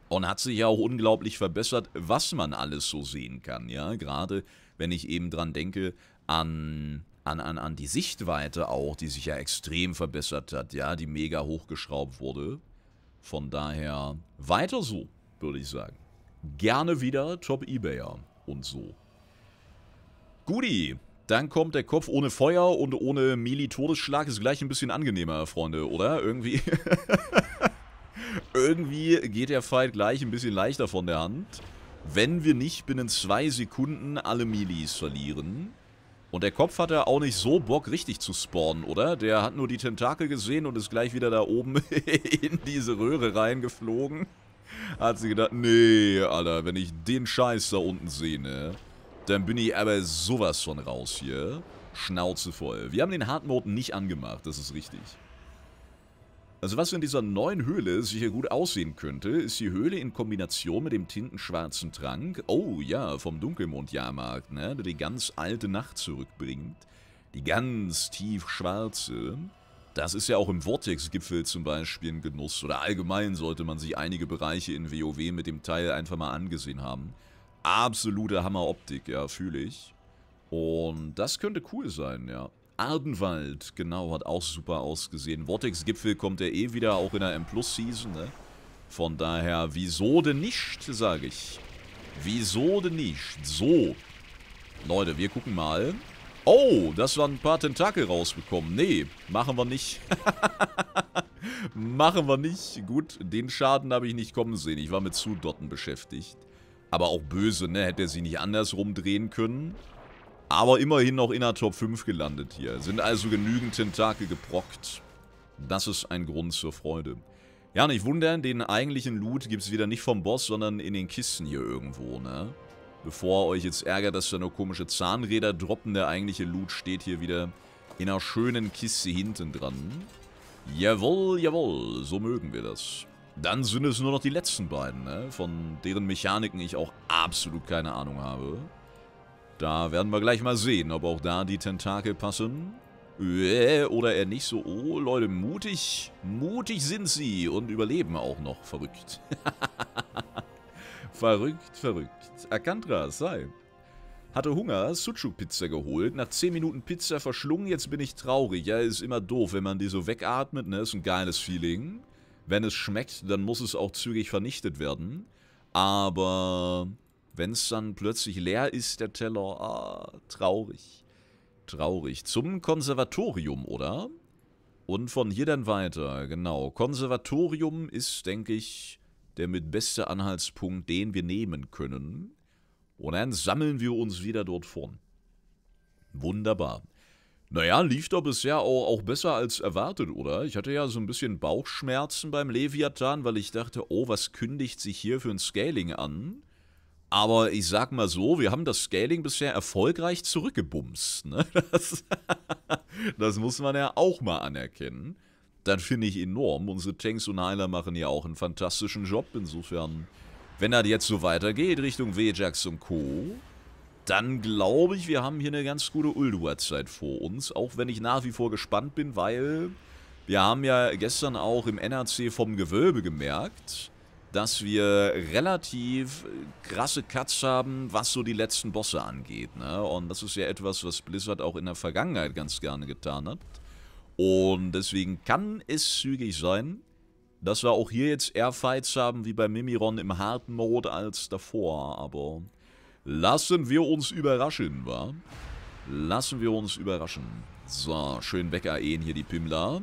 Und hat sich ja auch unglaublich verbessert, was man alles so sehen kann, ja. Gerade wenn ich eben dran denke an, an, an, an die Sichtweite auch, die sich ja extrem verbessert hat, ja, die mega hochgeschraubt wurde. Von daher weiter so, würde ich sagen. Gerne wieder Top-Ebayer und so. Guti, dann kommt der Kopf ohne Feuer und ohne Melee-Todesschlag. Ist gleich ein bisschen angenehmer, Freunde, oder? Irgendwie... Irgendwie geht der Fight gleich ein bisschen leichter von der Hand. Wenn wir nicht binnen zwei Sekunden alle Melees verlieren. Und der Kopf hat er auch nicht so Bock, richtig zu spawnen, oder? Der hat nur die Tentakel gesehen und ist gleich wieder da oben in diese Röhre reingeflogen. Hat sie gedacht, nee, Alter, wenn ich den Scheiß da unten sehe, ne? Dann bin ich aber sowas von raus hier. Schnauze voll. Wir haben den Hard Mode nicht angemacht, das ist richtig. Also was in dieser neuen Höhle sicher gut aussehen könnte, ist die Höhle in Kombination mit dem tintenschwarzen Trank. Oh ja, vom Dunkelmond-Jahrmarkt, ne? Der die ganz alte Nacht zurückbringt. Die ganz tief schwarze. Das ist ja auch im Vortex-Gipfel zum Beispiel ein Genuss. Oder allgemein sollte man sich einige Bereiche in WoW mit dem Teil einfach mal angesehen haben absolute Hammeroptik, ja, fühle ich. Und das könnte cool sein, ja. Ardenwald, genau, hat auch super ausgesehen. Vortex-Gipfel kommt ja eh wieder, auch in der M-Plus-Season, ne? Von daher, wieso denn nicht, sage ich. Wieso denn nicht? So. Leute, wir gucken mal. Oh, dass wir ein paar Tentakel rausbekommen. Nee, machen wir nicht. machen wir nicht. Gut, den Schaden habe ich nicht kommen sehen. Ich war mit Zudotten beschäftigt. Aber auch böse, ne? Hätte er sie nicht andersrum drehen können. Aber immerhin noch in der Top 5 gelandet hier. Sind also genügend Tentakel geprockt. Das ist ein Grund zur Freude. Ja, nicht wundern, den eigentlichen Loot gibt es wieder nicht vom Boss, sondern in den Kisten hier irgendwo, ne? Bevor euch jetzt ärgert, dass da nur komische Zahnräder droppen, der eigentliche Loot steht hier wieder in einer schönen Kiste hinten dran. Jawohl, jawohl, so mögen wir das. Dann sind es nur noch die letzten beiden, ne? von deren Mechaniken ich auch absolut keine Ahnung habe. Da werden wir gleich mal sehen, ob auch da die Tentakel passen. Äh, Oder eher nicht so. Oh, Leute, mutig. Mutig sind sie und überleben auch noch. Verrückt. verrückt, verrückt. Akantra, sei. Hatte Hunger, suchu pizza geholt, nach 10 Minuten Pizza verschlungen, jetzt bin ich traurig. Ja, ist immer doof, wenn man die so wegatmet, ne? Ist ein geiles Feeling. Wenn es schmeckt, dann muss es auch zügig vernichtet werden. Aber wenn es dann plötzlich leer ist, der Teller, ah, traurig. Traurig. Zum Konservatorium, oder? Und von hier dann weiter, genau. Konservatorium ist, denke ich, der mit beste Anhaltspunkt, den wir nehmen können. Und dann sammeln wir uns wieder dort vorn. Wunderbar. Naja, lief doch bisher auch, auch besser als erwartet, oder? Ich hatte ja so ein bisschen Bauchschmerzen beim Leviathan, weil ich dachte, oh, was kündigt sich hier für ein Scaling an? Aber ich sag mal so, wir haben das Scaling bisher erfolgreich zurückgebumst. Ne? Das, das, muss man ja auch mal anerkennen. Dann finde ich enorm. Unsere Tanks und Heiler machen ja auch einen fantastischen Job. Insofern, wenn das jetzt so weitergeht Richtung Wejax und Co., dann glaube ich, wir haben hier eine ganz gute Ulduar-Zeit vor uns. Auch wenn ich nach wie vor gespannt bin, weil wir haben ja gestern auch im NRC vom Gewölbe gemerkt, dass wir relativ äh, krasse Cuts haben, was so die letzten Bosse angeht. Ne? Und das ist ja etwas, was Blizzard auch in der Vergangenheit ganz gerne getan hat. Und deswegen kann es zügig sein, dass wir auch hier jetzt eher Fights haben wie bei Mimiron im harten Mode als davor. Aber Lassen wir uns überraschen, wa? Lassen wir uns überraschen. So, schön wegaehen hier die Pimla.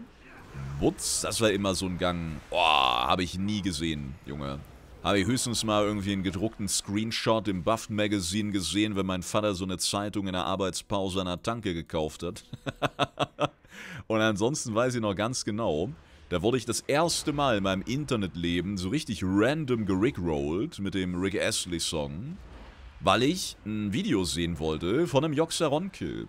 Wutz, das war immer so ein Gang. Boah, habe ich nie gesehen, Junge. Habe ich höchstens mal irgendwie einen gedruckten Screenshot im Buff Magazine gesehen, wenn mein Vater so eine Zeitung in der Arbeitspause an der Tanke gekauft hat. Und ansonsten weiß ich noch ganz genau, da wurde ich das erste Mal in meinem Internetleben so richtig random gerickrollt mit dem Rick Astley Song weil ich ein Video sehen wollte von einem Joxeron-Kill.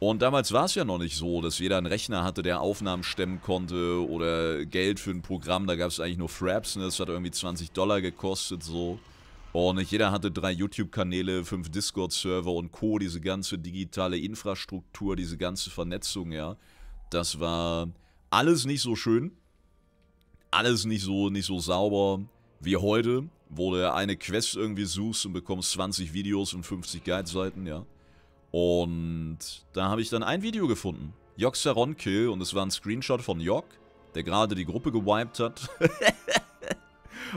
Und damals war es ja noch nicht so, dass jeder einen Rechner hatte, der Aufnahmen stemmen konnte oder Geld für ein Programm. Da gab es eigentlich nur Fraps, und ne? das hat irgendwie 20 Dollar gekostet, so. Und nicht jeder hatte drei YouTube-Kanäle, fünf Discord-Server und Co., diese ganze digitale Infrastruktur, diese ganze Vernetzung, ja. Das war alles nicht so schön, alles nicht so, nicht so sauber wie heute wo du eine Quest irgendwie suchst und bekommst 20 Videos und 50 Guide-Seiten, ja. Und da habe ich dann ein Video gefunden. Joxeron Kill und es war ein Screenshot von Jock, der gerade die Gruppe gewiped hat.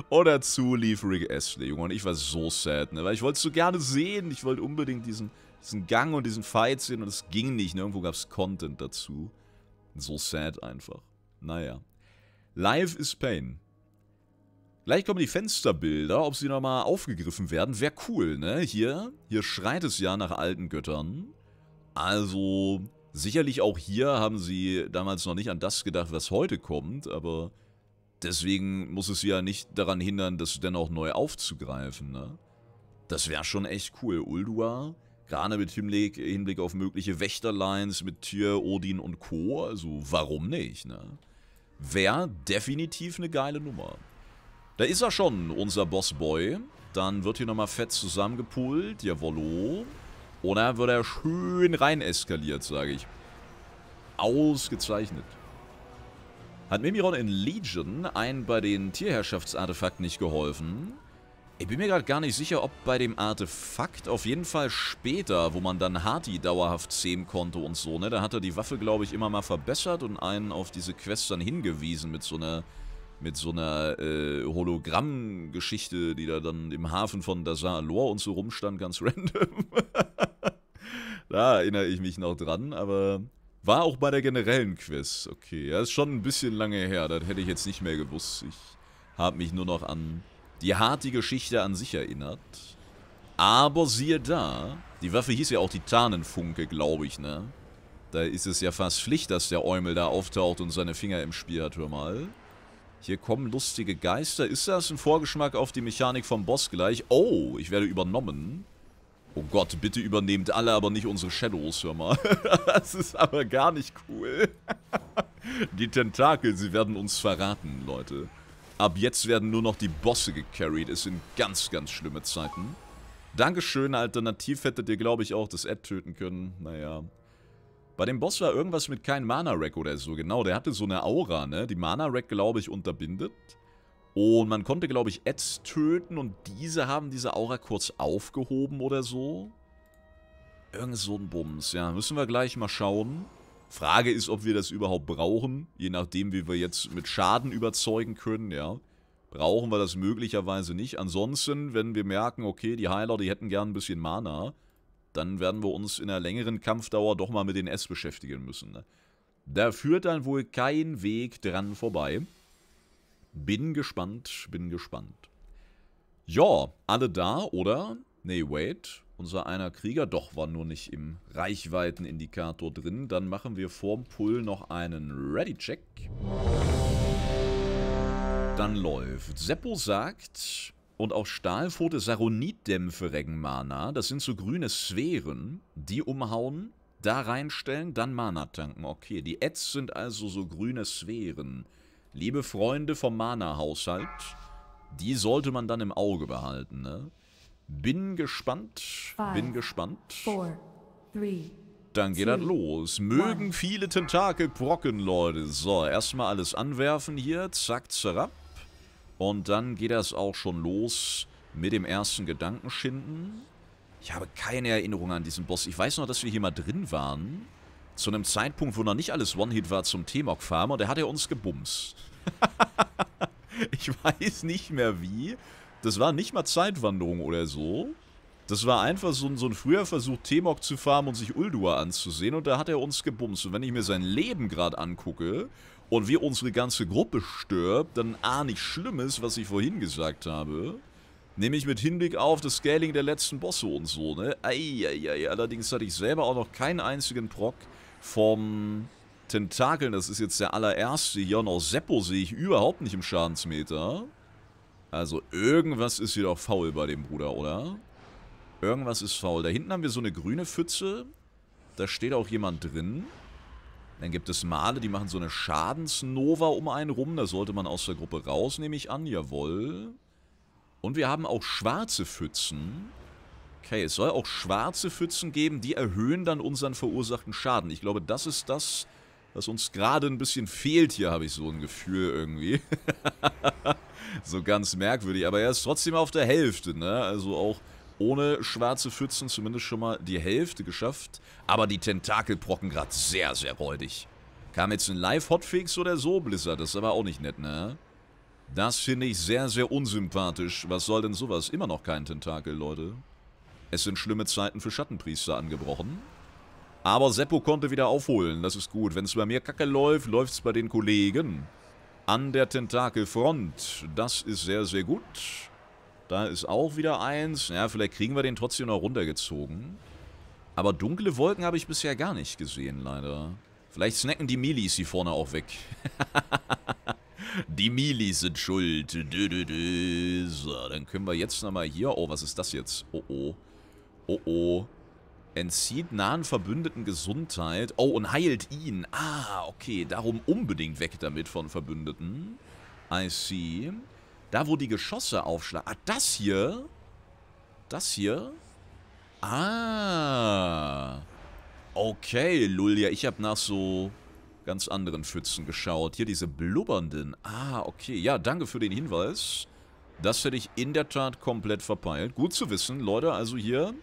Oder zu lief Rick Astley, Junge. Und ich war so sad, ne? Weil ich wollte es so gerne sehen. Ich wollte unbedingt diesen, diesen Gang und diesen Fight sehen und es ging nicht. Nirgendwo ne? gab es Content dazu. So sad einfach. Naja. Life is Pain. Gleich kommen die Fensterbilder, ob sie nochmal aufgegriffen werden, wäre cool, ne? Hier, hier schreit es ja nach alten Göttern. Also, sicherlich auch hier haben sie damals noch nicht an das gedacht, was heute kommt, aber deswegen muss es sie ja nicht daran hindern, das dennoch neu aufzugreifen, ne? Das wäre schon echt cool. Uldua, gerade mit Hinblick, Hinblick auf mögliche Wächterlines mit Tyr, Odin und Co., also warum nicht, ne? Wäre definitiv eine geile Nummer. Da ist er schon, unser Bossboy. Dann wird hier nochmal fett zusammengepult. Jawollo. Oder wird er schön rein eskaliert, sage ich. Ausgezeichnet. Hat Mimiron in Legion einen bei den Tierherrschaftsartefakten nicht geholfen? Ich bin mir gerade gar nicht sicher, ob bei dem Artefakt, auf jeden Fall später, wo man dann Hati dauerhaft zähmen konnte und so, ne? Da hat er die Waffe, glaube ich, immer mal verbessert und einen auf diese Quest dann hingewiesen mit so einer mit so einer äh, Hologramm-Geschichte, die da dann im Hafen von Dazar Lor und so rumstand, ganz random. da erinnere ich mich noch dran, aber war auch bei der generellen Quest. Okay, ja, ist schon ein bisschen lange her, das hätte ich jetzt nicht mehr gewusst. Ich habe mich nur noch an die harte Geschichte an sich erinnert. Aber siehe da, die Waffe hieß ja auch Titanenfunke, glaube ich, ne? Da ist es ja fast Pflicht, dass der Eumel da auftaucht und seine Finger im Spiel hat, hör mal. Hier kommen lustige Geister. Ist das ein Vorgeschmack auf die Mechanik vom Boss gleich? Oh, ich werde übernommen. Oh Gott, bitte übernehmt alle, aber nicht unsere Shadows, hör mal. Das ist aber gar nicht cool. Die Tentakel, sie werden uns verraten, Leute. Ab jetzt werden nur noch die Bosse gecarried. Es sind ganz, ganz schlimme Zeiten. Dankeschön, alternativ hättet ihr, glaube ich, auch das Ad töten können. Naja, bei dem Boss war irgendwas mit keinem Mana-Rack oder so. Genau, der hatte so eine Aura, ne? Die Mana-Rack, glaube ich, unterbindet. Und man konnte, glaube ich, Eds töten und diese haben diese Aura kurz aufgehoben oder so. Irgend so ein Bums, ja. Müssen wir gleich mal schauen. Frage ist, ob wir das überhaupt brauchen. Je nachdem, wie wir jetzt mit Schaden überzeugen können, ja. Brauchen wir das möglicherweise nicht. Ansonsten, wenn wir merken, okay, die Heiler, die hätten gern ein bisschen Mana, dann werden wir uns in einer längeren Kampfdauer doch mal mit den S beschäftigen müssen. Ne? Da führt dann wohl kein Weg dran vorbei. Bin gespannt, bin gespannt. Ja, alle da, oder? Nee, wait. Unser einer Krieger doch war nur nicht im Reichweitenindikator drin. Dann machen wir vorm Pull noch einen Ready-Check. Dann läuft. Seppo sagt, und auch stahlfote Saronit-Dämpfe Mana. Das sind so grüne Sphären, die umhauen, da reinstellen, dann Mana tanken. Okay, die Ads sind also so grüne Sphären. Liebe Freunde vom Mana-Haushalt, die sollte man dann im Auge behalten, ne? Bin gespannt, Five, bin gespannt. Four, three, dann geht das los. Mögen one. viele Tentakel brocken, Leute. So, erstmal alles anwerfen hier. Zack, zerab. Und dann geht das auch schon los mit dem ersten Gedankenschinden. Ich habe keine Erinnerung an diesen Boss. Ich weiß noch, dass wir hier mal drin waren. Zu einem Zeitpunkt, wo noch nicht alles One-Hit war zum T-Mog Farmer. Der hat er uns gebumst. ich weiß nicht mehr wie. Das war nicht mal Zeitwanderung oder so. Das war einfach so ein, so ein früher Versuch, T-Mog zu farmen und sich Uldua anzusehen. Und da hat er uns gebumst. Und wenn ich mir sein Leben gerade angucke, und wir unsere ganze Gruppe stirbt, dann A, nicht Schlimmes, was ich vorhin gesagt habe, nämlich mit Hinblick auf das Scaling der letzten Bosse und so, ne? Eieiei, allerdings hatte ich selber auch noch keinen einzigen Proc vom Tentakeln, das ist jetzt der allererste hier, und auch Seppo sehe ich überhaupt nicht im Schadensmeter. Also irgendwas ist hier doch faul bei dem Bruder, oder? Irgendwas ist faul. Da hinten haben wir so eine grüne Pfütze. Da steht auch jemand drin. Dann gibt es Male, die machen so eine Schadensnova um einen rum. Da sollte man aus der Gruppe raus, nehme ich an. Jawohl. Und wir haben auch schwarze Pfützen. Okay, es soll auch schwarze Pfützen geben, die erhöhen dann unseren verursachten Schaden. Ich glaube, das ist das, was uns gerade ein bisschen fehlt hier, habe ich so ein Gefühl irgendwie. so ganz merkwürdig, aber er ist trotzdem auf der Hälfte, ne? Also auch ohne schwarze Pfützen zumindest schon mal die Hälfte geschafft. Aber die Tentakel brocken gerade sehr, sehr räudig. Kam jetzt ein Live-Hotfix oder so, Blizzard? Das ist aber auch nicht nett, ne? Das finde ich sehr, sehr unsympathisch. Was soll denn sowas? Immer noch kein Tentakel, Leute. Es sind schlimme Zeiten für Schattenpriester angebrochen. Aber Seppo konnte wieder aufholen, das ist gut. Wenn es bei mir kacke läuft, läuft es bei den Kollegen. An der Tentakelfront. Das ist sehr, sehr gut. Da ist auch wieder eins. Ja, vielleicht kriegen wir den trotzdem noch runtergezogen. Aber dunkle Wolken habe ich bisher gar nicht gesehen, leider. Vielleicht snacken die Milis hier vorne auch weg. die Milis sind schuld. So, dann können wir jetzt nochmal hier... Oh, was ist das jetzt? Oh, oh. Oh, oh. Entzieht nahen Verbündeten Gesundheit. Oh, und heilt ihn. Ah, okay. Darum unbedingt weg damit von Verbündeten. I see. Da, wo die Geschosse aufschlagen. Ah, das hier? Das hier? Ah. Okay, Lulja, ich habe nach so ganz anderen Pfützen geschaut. Hier diese blubbernden. Ah, okay. Ja, danke für den Hinweis. Das hätte ich in der Tat komplett verpeilt. Gut zu wissen, Leute. Also hier,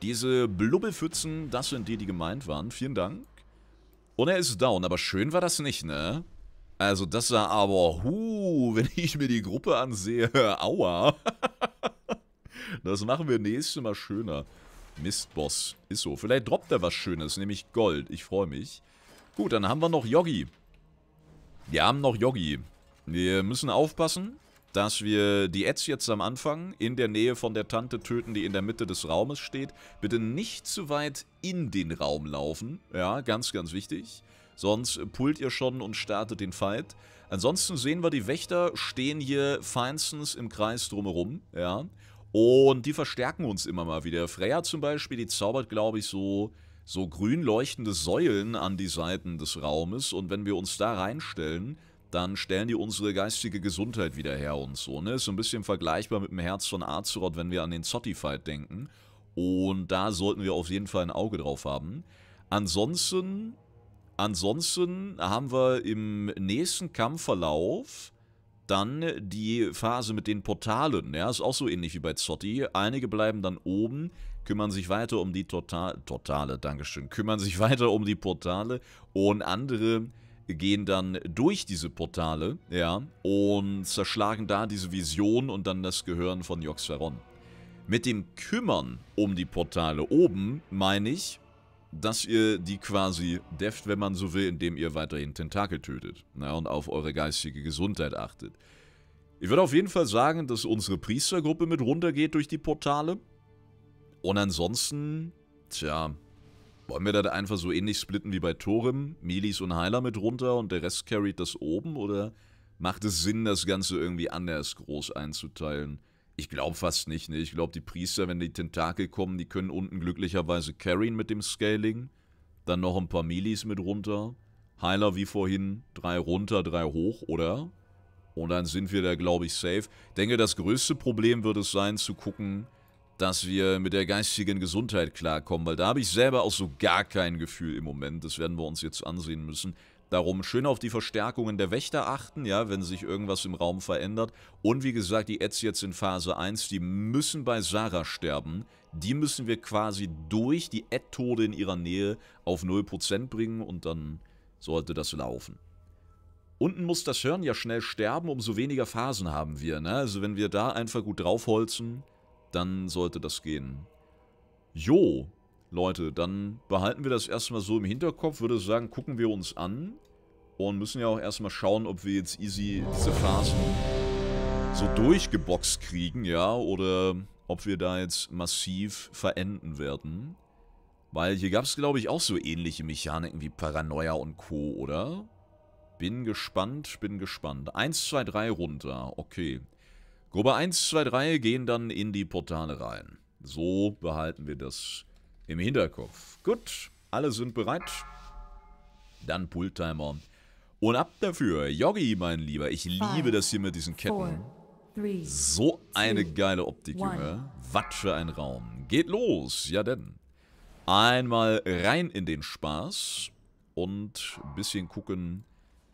diese Blubbelpfützen, das sind die, die gemeint waren. Vielen Dank. Und er ist down, aber schön war das nicht, ne? Also das war aber, hu, wenn ich mir die Gruppe ansehe, aua. Das machen wir nächstes Mal schöner. Mistboss. Ist so. Vielleicht droppt er was Schönes, nämlich Gold. Ich freue mich. Gut, dann haben wir noch Yogi. Wir haben noch Yogi. Wir müssen aufpassen, dass wir die Ads jetzt am Anfang in der Nähe von der Tante töten, die in der Mitte des Raumes steht. Bitte nicht zu weit in den Raum laufen. Ja, ganz, ganz wichtig. Sonst pullt ihr schon und startet den Fight. Ansonsten sehen wir, die Wächter stehen hier feinstens im Kreis drumherum, ja. Und die verstärken uns immer mal wieder. Freya zum Beispiel, die zaubert, glaube ich, so, so grün leuchtende Säulen an die Seiten des Raumes. Und wenn wir uns da reinstellen, dann stellen die unsere geistige Gesundheit wieder her und so. Ne? Ist so ein bisschen vergleichbar mit dem Herz von Azeroth, wenn wir an den Zotti-Fight denken. Und da sollten wir auf jeden Fall ein Auge drauf haben. Ansonsten Ansonsten haben wir im nächsten Kampfverlauf dann die Phase mit den Portalen. Ja, ist auch so ähnlich wie bei Zotti. Einige bleiben dann oben, kümmern sich weiter um die Total Totale, Dankeschön, kümmern sich weiter um die Portale und andere gehen dann durch diese Portale, ja, und zerschlagen da diese Vision und dann das Gehirn von Joxferon. Mit dem Kümmern um die Portale oben meine ich, dass ihr die quasi deft, wenn man so will, indem ihr weiterhin Tentakel tötet na, und auf eure geistige Gesundheit achtet. Ich würde auf jeden Fall sagen, dass unsere Priestergruppe mit runtergeht durch die Portale. Und ansonsten, tja, wollen wir das einfach so ähnlich splitten wie bei Torem? Milis und Heiler mit runter und der Rest carried das oben? Oder macht es Sinn, das Ganze irgendwie anders groß einzuteilen? Ich glaube fast nicht, ne? Ich glaube, die Priester, wenn die Tentakel kommen, die können unten glücklicherweise carryen mit dem Scaling. Dann noch ein paar Milis mit runter. Heiler wie vorhin, drei runter, drei hoch, oder? Und dann sind wir da, glaube ich, safe. Ich denke, das größte Problem wird es sein, zu gucken, dass wir mit der geistigen Gesundheit klarkommen, weil da habe ich selber auch so gar kein Gefühl im Moment. Das werden wir uns jetzt ansehen müssen. Darum schön auf die Verstärkungen der Wächter achten, ja, wenn sich irgendwas im Raum verändert. Und wie gesagt, die Ads jetzt in Phase 1, die müssen bei Sarah sterben. Die müssen wir quasi durch die ad tode in ihrer Nähe auf 0% bringen und dann sollte das laufen. Unten muss das Hören ja schnell sterben, umso weniger Phasen haben wir, ne? Also wenn wir da einfach gut draufholzen, dann sollte das gehen. Jo, Leute, dann behalten wir das erstmal so im Hinterkopf, würde sagen, gucken wir uns an und müssen ja auch erstmal schauen, ob wir jetzt easy diese Phasen so durchgeboxt kriegen, ja, oder ob wir da jetzt massiv verenden werden. Weil hier gab es, glaube ich, auch so ähnliche Mechaniken wie Paranoia und Co., oder? Bin gespannt, bin gespannt. 1, 2, 3 runter, okay. Gruppe 1, 2, 3 gehen dann in die Portale rein. So behalten wir das im Hinterkopf. Gut, alle sind bereit. Dann Pulltimer. Und ab dafür. Yogi, mein Lieber. Ich liebe das hier mit diesen Ketten. So eine geile Optik, Junge. Was für ein Raum. Geht los. Ja denn. Einmal rein in den Spaß und ein bisschen gucken,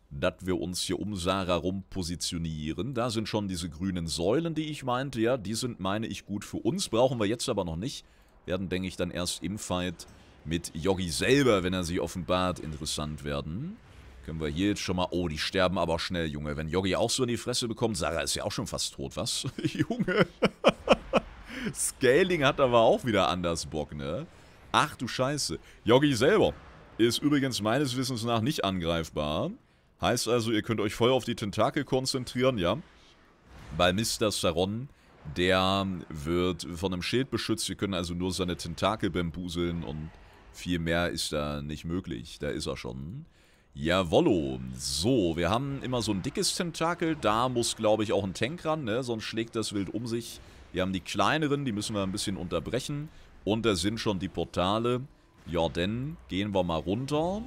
dass wir uns hier um Sarah rum positionieren. Da sind schon diese grünen Säulen, die ich meinte. Ja, die sind, meine ich, gut für uns. Brauchen wir jetzt aber noch nicht werden, denke ich, dann erst im Fight mit Yogi selber, wenn er sie offenbart, interessant werden. Können wir hier jetzt schon mal... Oh, die sterben aber schnell, Junge. Wenn Yogi auch so in die Fresse bekommt... Sarah ist ja auch schon fast tot, was? Junge. Scaling hat aber auch wieder anders Bock, ne? Ach du Scheiße. Yogi selber ist übrigens meines Wissens nach nicht angreifbar. Heißt also, ihr könnt euch voll auf die Tentakel konzentrieren, ja? Bei Mr. Saron der wird von einem Schild beschützt. Wir können also nur seine Tentakel bambuseln und viel mehr ist da nicht möglich. Da ist er schon. Jawollo. So, wir haben immer so ein dickes Tentakel. Da muss, glaube ich, auch ein Tank ran, ne? Sonst schlägt das wild um sich. Wir haben die kleineren, die müssen wir ein bisschen unterbrechen. Und da sind schon die Portale. Ja, denn gehen wir mal runter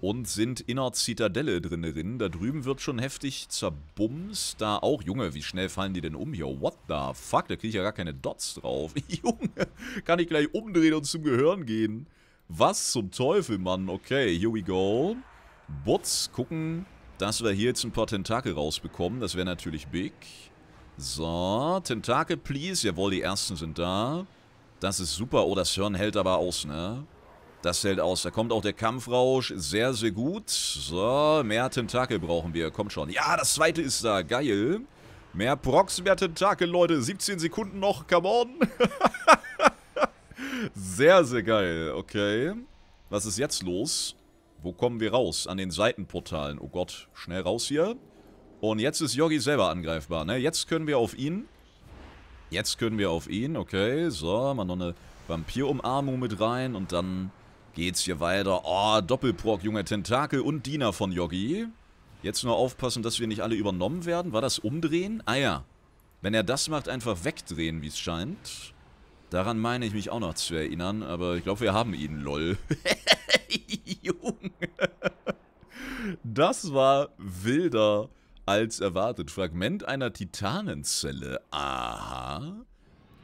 und sind in der Zitadelle drinnen. Da drüben wird schon heftig zerbumst. Da auch, Junge, wie schnell fallen die denn um hier? What the fuck? Da kriege ich ja gar keine Dots drauf. Junge, kann ich gleich umdrehen und zum Gehirn gehen. Was zum Teufel, Mann? Okay, here we go. Butz, gucken, dass wir hier jetzt ein paar Tentakel rausbekommen. Das wäre natürlich big. So, Tentakel, please. Jawohl, die ersten sind da. Das ist super. Oh, das Hirn hält aber aus, ne? Das hält aus. Da kommt auch der Kampfrausch. Sehr, sehr gut. So, mehr Tentakel brauchen wir. Kommt schon. Ja, das zweite ist da. Geil. Mehr Prox, mehr Tentakel, Leute. 17 Sekunden noch. Come on. sehr, sehr geil. Okay. Was ist jetzt los? Wo kommen wir raus? An den Seitenportalen. Oh Gott. Schnell raus hier. Und jetzt ist Yogi selber angreifbar. Ne? Jetzt können wir auf ihn. Jetzt können wir auf ihn. Okay. So, mal noch eine Vampirumarmung mit rein. Und dann geht's hier weiter. Oh, Doppelprog, junge Tentakel und Diener von Yogi. Jetzt nur aufpassen, dass wir nicht alle übernommen werden. War das Umdrehen? Ah ja. Wenn er das macht, einfach wegdrehen, wie es scheint. Daran meine ich mich auch noch zu erinnern, aber ich glaube, wir haben ihn, lol. Junge. Das war wilder als erwartet. Fragment einer Titanenzelle. Aha.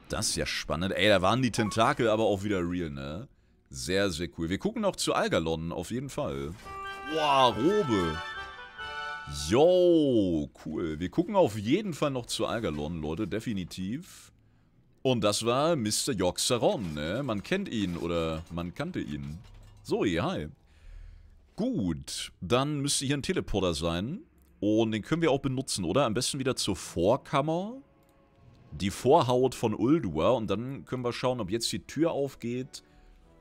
Das ist ja spannend. Ey, da waren die Tentakel aber auch wieder real, ne? Sehr, sehr cool. Wir gucken noch zu Algalon, auf jeden Fall. Wow, Robe. Yo, cool. Wir gucken auf jeden Fall noch zu Algalon, Leute, definitiv. Und das war Mr. Yorksaron, ne? Man kennt ihn oder man kannte ihn. So, hi. Gut, dann müsste hier ein Teleporter sein. Und den können wir auch benutzen, oder? Am besten wieder zur Vorkammer. Die Vorhaut von Uldua. Und dann können wir schauen, ob jetzt die Tür aufgeht.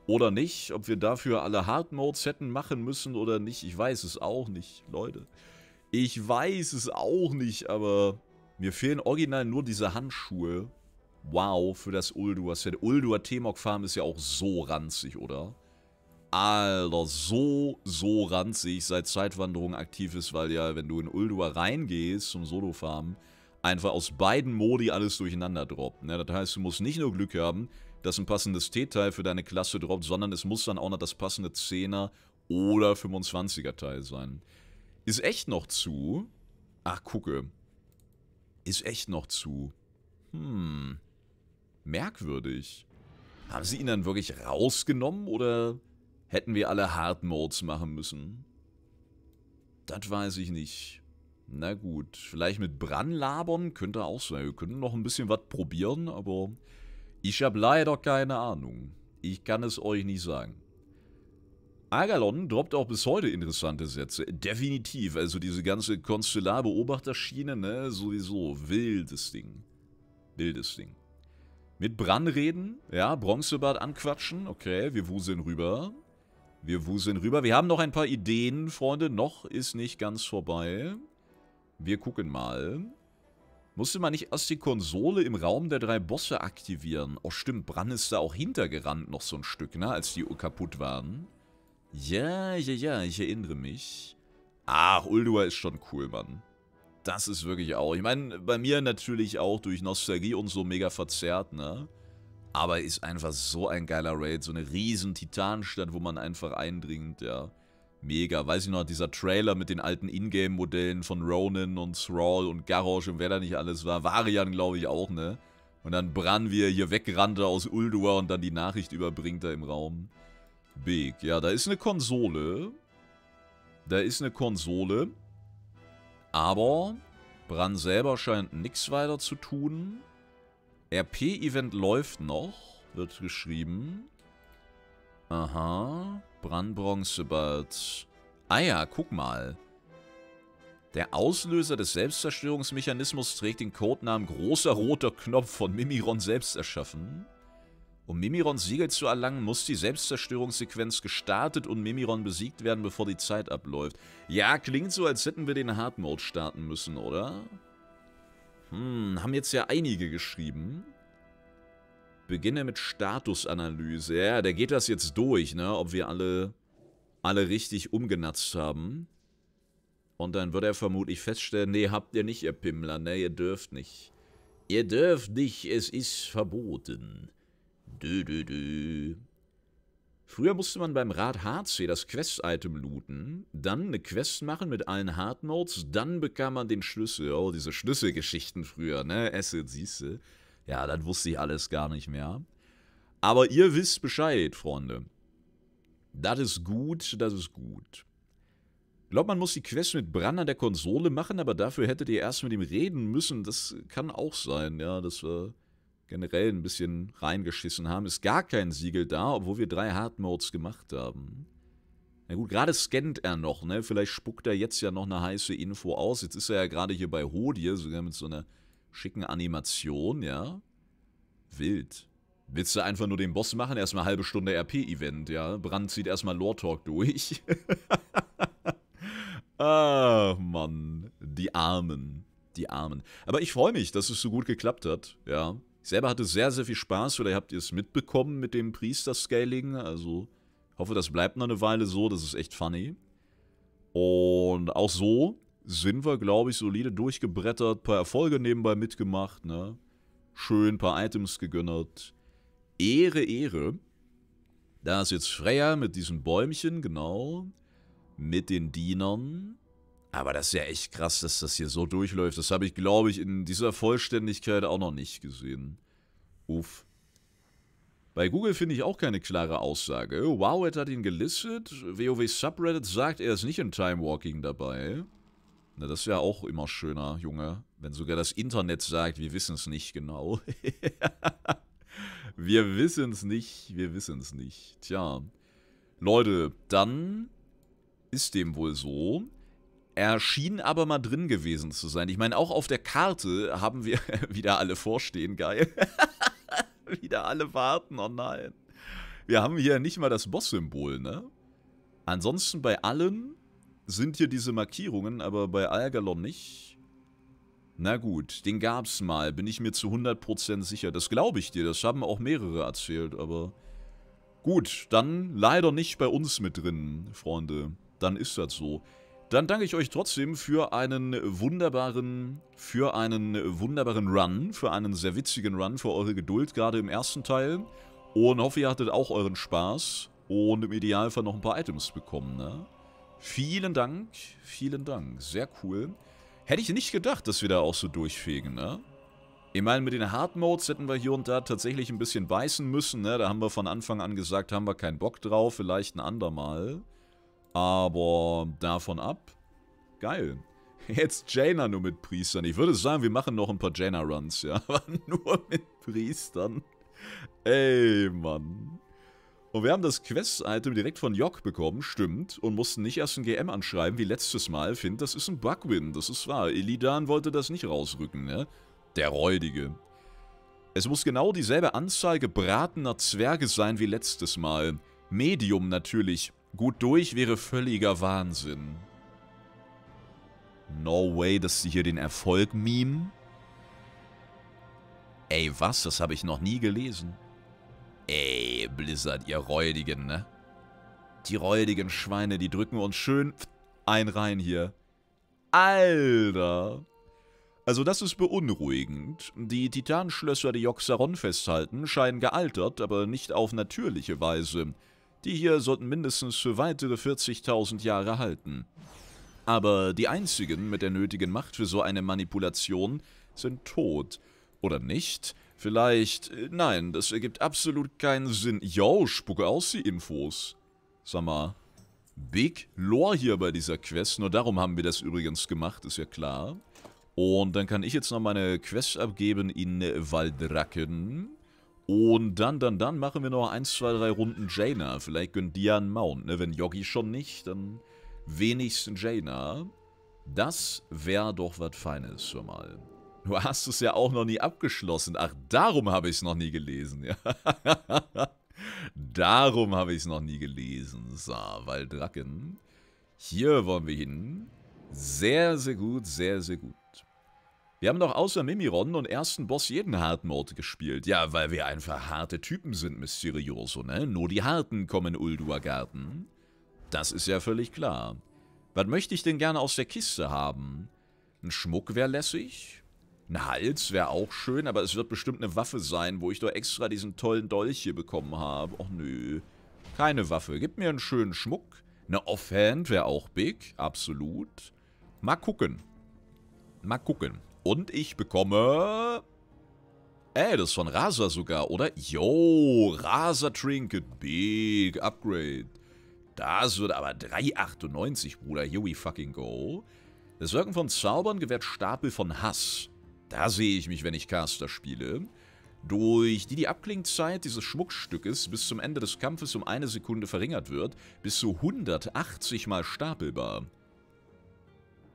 Oder nicht, ob wir dafür alle Hard Modes hätten machen müssen oder nicht, ich weiß es auch nicht, Leute. Ich weiß es auch nicht, aber mir fehlen original nur diese Handschuhe. Wow, für das uldua set uldua Ulduar-Temok-Farm ist ja auch so ranzig, oder? Alter, so, so ranzig, seit Zeitwanderung aktiv ist, weil ja, wenn du in Uldua reingehst zum Solo-Farm, einfach aus beiden Modi alles durcheinander droppt. Ne? Das heißt, du musst nicht nur Glück haben, dass ein passendes T-Teil für deine Klasse droppt, sondern es muss dann auch noch das passende 10er oder 25er Teil sein. Ist echt noch zu. Ach, gucke. Ist echt noch zu. Hm. Merkwürdig. Haben sie ihn dann wirklich rausgenommen oder hätten wir alle Hard Modes machen müssen? Das weiß ich nicht. Na gut, vielleicht mit Brannlabern könnte auch sein. Wir können noch ein bisschen was probieren, aber ich habe leider keine Ahnung. Ich kann es euch nicht sagen. Agalon droppt auch bis heute interessante Sätze. Definitiv. Also diese ganze Konstellarbeobachterschiene, ne? Sowieso. Wildes Ding. Wildes Ding. Mit Bran reden. Ja, Bronzebart anquatschen. Okay, wir wuseln rüber. Wir wuseln rüber. Wir haben noch ein paar Ideen, Freunde. Noch ist nicht ganz vorbei. Wir gucken mal. Musste man nicht erst die Konsole im Raum der drei Bosse aktivieren? Oh stimmt, Brann ist da auch hintergerannt noch so ein Stück, ne? Als die kaputt waren. Ja, ja, ja, ich erinnere mich. Ach, Uldua ist schon cool, Mann. Das ist wirklich auch. Ich meine, bei mir natürlich auch durch Nostalgie und so mega verzerrt, ne? Aber ist einfach so ein geiler Raid. So eine riesen Titanstadt, wo man einfach eindringt, ja mega. Weiß ich noch, dieser Trailer mit den alten Ingame-Modellen von Ronin und Thrall und Garrosh und wer da nicht alles war. Varian, glaube ich, auch, ne? Und dann Bran, wie er hier wegrannte aus Uldua und dann die Nachricht überbringt da im Raum. Big. Ja, da ist eine Konsole. Da ist eine Konsole. Aber Bran selber scheint nichts weiter zu tun. RP-Event läuft noch, wird geschrieben. Aha. Brandbronzebad. Ah ja, guck mal. Der Auslöser des Selbstzerstörungsmechanismus trägt den Codenamen Großer Roter Knopf von Mimiron selbst erschaffen. Um Mimirons Siegel zu erlangen, muss die Selbstzerstörungssequenz gestartet und Mimiron besiegt werden, bevor die Zeit abläuft. Ja, klingt so, als hätten wir den Hard Mode starten müssen, oder? Hm, haben jetzt ja einige geschrieben. Beginne mit Statusanalyse. Ja, der geht das jetzt durch, ne? Ob wir alle, alle richtig umgenatzt haben. Und dann wird er vermutlich feststellen, nee, habt ihr nicht, ihr Pimmler, ne? Ihr dürft nicht. Ihr dürft nicht, es ist verboten. Dö, dö, dö. Früher musste man beim Rat HC das Quest-Item looten, dann eine Quest machen mit allen Hard Modes, dann bekam man den Schlüssel. Oh, diese Schlüsselgeschichten früher, ne? Asset, siehste. Ja, das wusste ich alles gar nicht mehr. Aber ihr wisst Bescheid, Freunde. Das ist gut, das ist gut. Ich glaube, man muss die Quest mit Brand an der Konsole machen, aber dafür hättet ihr erst mit ihm reden müssen. Das kann auch sein, ja, dass wir generell ein bisschen reingeschissen haben. Ist gar kein Siegel da, obwohl wir drei Hardmodes gemacht haben. Na gut, gerade scannt er noch, ne? Vielleicht spuckt er jetzt ja noch eine heiße Info aus. Jetzt ist er ja gerade hier bei Hodie, sogar mit so einer schicken Animation, ja. Wild. Willst du einfach nur den Boss machen? Erstmal halbe Stunde RP-Event, ja. Brand zieht erstmal Lore-Talk durch. ah, Mann. Die Armen. Die Armen. Aber ich freue mich, dass es so gut geklappt hat, ja. Ich selber hatte sehr, sehr viel Spaß. Vielleicht habt ihr es mitbekommen mit dem Priester-Scaling. Also, hoffe, das bleibt noch eine Weile so. Das ist echt funny. Und auch so sind wir, glaube ich, solide durchgebrettert, paar Erfolge nebenbei mitgemacht, ne? Schön paar Items gegönnert. Ehre, Ehre. Da ist jetzt Freya mit diesen Bäumchen, genau. Mit den Dienern. Aber das ist ja echt krass, dass das hier so durchläuft. Das habe ich, glaube ich, in dieser Vollständigkeit auch noch nicht gesehen. Uff. Bei Google finde ich auch keine klare Aussage. Wowhead hat ihn gelistet. WoW Subreddit sagt, er ist nicht in Time Walking dabei. Na, das wäre auch immer schöner, Junge, wenn sogar das Internet sagt, wir wissen es nicht genau. wir wissen es nicht, wir wissen es nicht. Tja, Leute, dann ist dem wohl so. Er schien aber mal drin gewesen zu sein. Ich meine, auch auf der Karte haben wir wieder alle vorstehen, geil. wieder alle warten, oh nein. Wir haben hier nicht mal das Boss-Symbol, ne? Ansonsten bei allen sind hier diese Markierungen, aber bei Algalon nicht. Na gut, den gab's mal, bin ich mir zu 100% sicher. Das glaube ich dir, das haben auch mehrere erzählt, aber... Gut, dann leider nicht bei uns mit drin, Freunde. Dann ist das so. Dann danke ich euch trotzdem für einen wunderbaren, für einen wunderbaren Run, für einen sehr witzigen Run, für eure Geduld, gerade im ersten Teil. Und hoffe, ihr hattet auch euren Spaß und im Idealfall noch ein paar Items bekommen, ne? Vielen Dank, vielen Dank. Sehr cool. Hätte ich nicht gedacht, dass wir da auch so durchfegen, ne? Ich meine, mit den Hard Modes hätten wir hier und da tatsächlich ein bisschen beißen müssen, ne? Da haben wir von Anfang an gesagt, haben wir keinen Bock drauf, vielleicht ein andermal. Aber davon ab, geil. Jetzt Jaina nur mit Priestern. Ich würde sagen, wir machen noch ein paar Jaina-Runs, ja? Aber nur mit Priestern. Ey, Mann. Und wir haben das Quest-Item direkt von Jock bekommen, stimmt, und mussten nicht erst ein GM anschreiben wie letztes Mal. Find, das ist ein Bugwin, das ist wahr. Illidan wollte das nicht rausrücken, ne? Der Räudige. Es muss genau dieselbe Anzahl gebratener Zwerge sein wie letztes Mal. Medium natürlich. Gut durch wäre völliger Wahnsinn. No way, dass sie hier den Erfolg mimen? Ey, was? Das habe ich noch nie gelesen. Ey, Blizzard, ihr räudigen, ne? Die räudigen Schweine, die drücken uns schön ein rein hier. Alter! Also das ist beunruhigend. Die Titanschlösser, die Joxaron festhalten, scheinen gealtert, aber nicht auf natürliche Weise. Die hier sollten mindestens für weitere 40.000 Jahre halten. Aber die einzigen mit der nötigen Macht für so eine Manipulation sind tot. Oder nicht? Vielleicht... Äh, nein, das ergibt absolut keinen Sinn. Yo, spucke aus die Infos. Sag mal. Big Lore hier bei dieser Quest. Nur darum haben wir das übrigens gemacht, ist ja klar. Und dann kann ich jetzt noch meine Quest abgeben in Waldracken. Und dann, dann, dann machen wir noch 1, 2, 3 Runden Jaina. Vielleicht gönnt die ja einen Mount, ne? Wenn Yogi schon nicht, dann wenigstens Jaina. Das wäre doch was Feines für mal. Du hast es ja auch noch nie abgeschlossen. Ach, darum habe ich es noch nie gelesen. Ja. darum habe ich es noch nie gelesen. So, Waldracken. Hier wollen wir hin. Sehr, sehr gut, sehr, sehr gut. Wir haben doch außer Mimiron und ersten Boss jeden harten Mode gespielt. Ja, weil wir einfach harte Typen sind, Mysterioso, ne? Nur die Harten kommen in Ulduagarten. Das ist ja völlig klar. Was möchte ich denn gerne aus der Kiste haben? Ein Schmuck wäre lässig. Ein Hals wäre auch schön, aber es wird bestimmt eine Waffe sein, wo ich doch extra diesen tollen Dolch hier bekommen habe. Och nö. Keine Waffe. Gib mir einen schönen Schmuck. Eine Offhand wäre auch big. Absolut. Mal gucken. Mal gucken. Und ich bekomme... Ey, das ist von Rasa sogar, oder? Yo, Rasa Trinket. Big Upgrade. Das wird aber 3,98, Bruder. Here we fucking go. Das Wirken von Zaubern gewährt Stapel von Hass da sehe ich mich, wenn ich Caster spiele, durch die die Abklingzeit dieses Schmuckstückes bis zum Ende des Kampfes um eine Sekunde verringert wird, bis zu 180 mal stapelbar.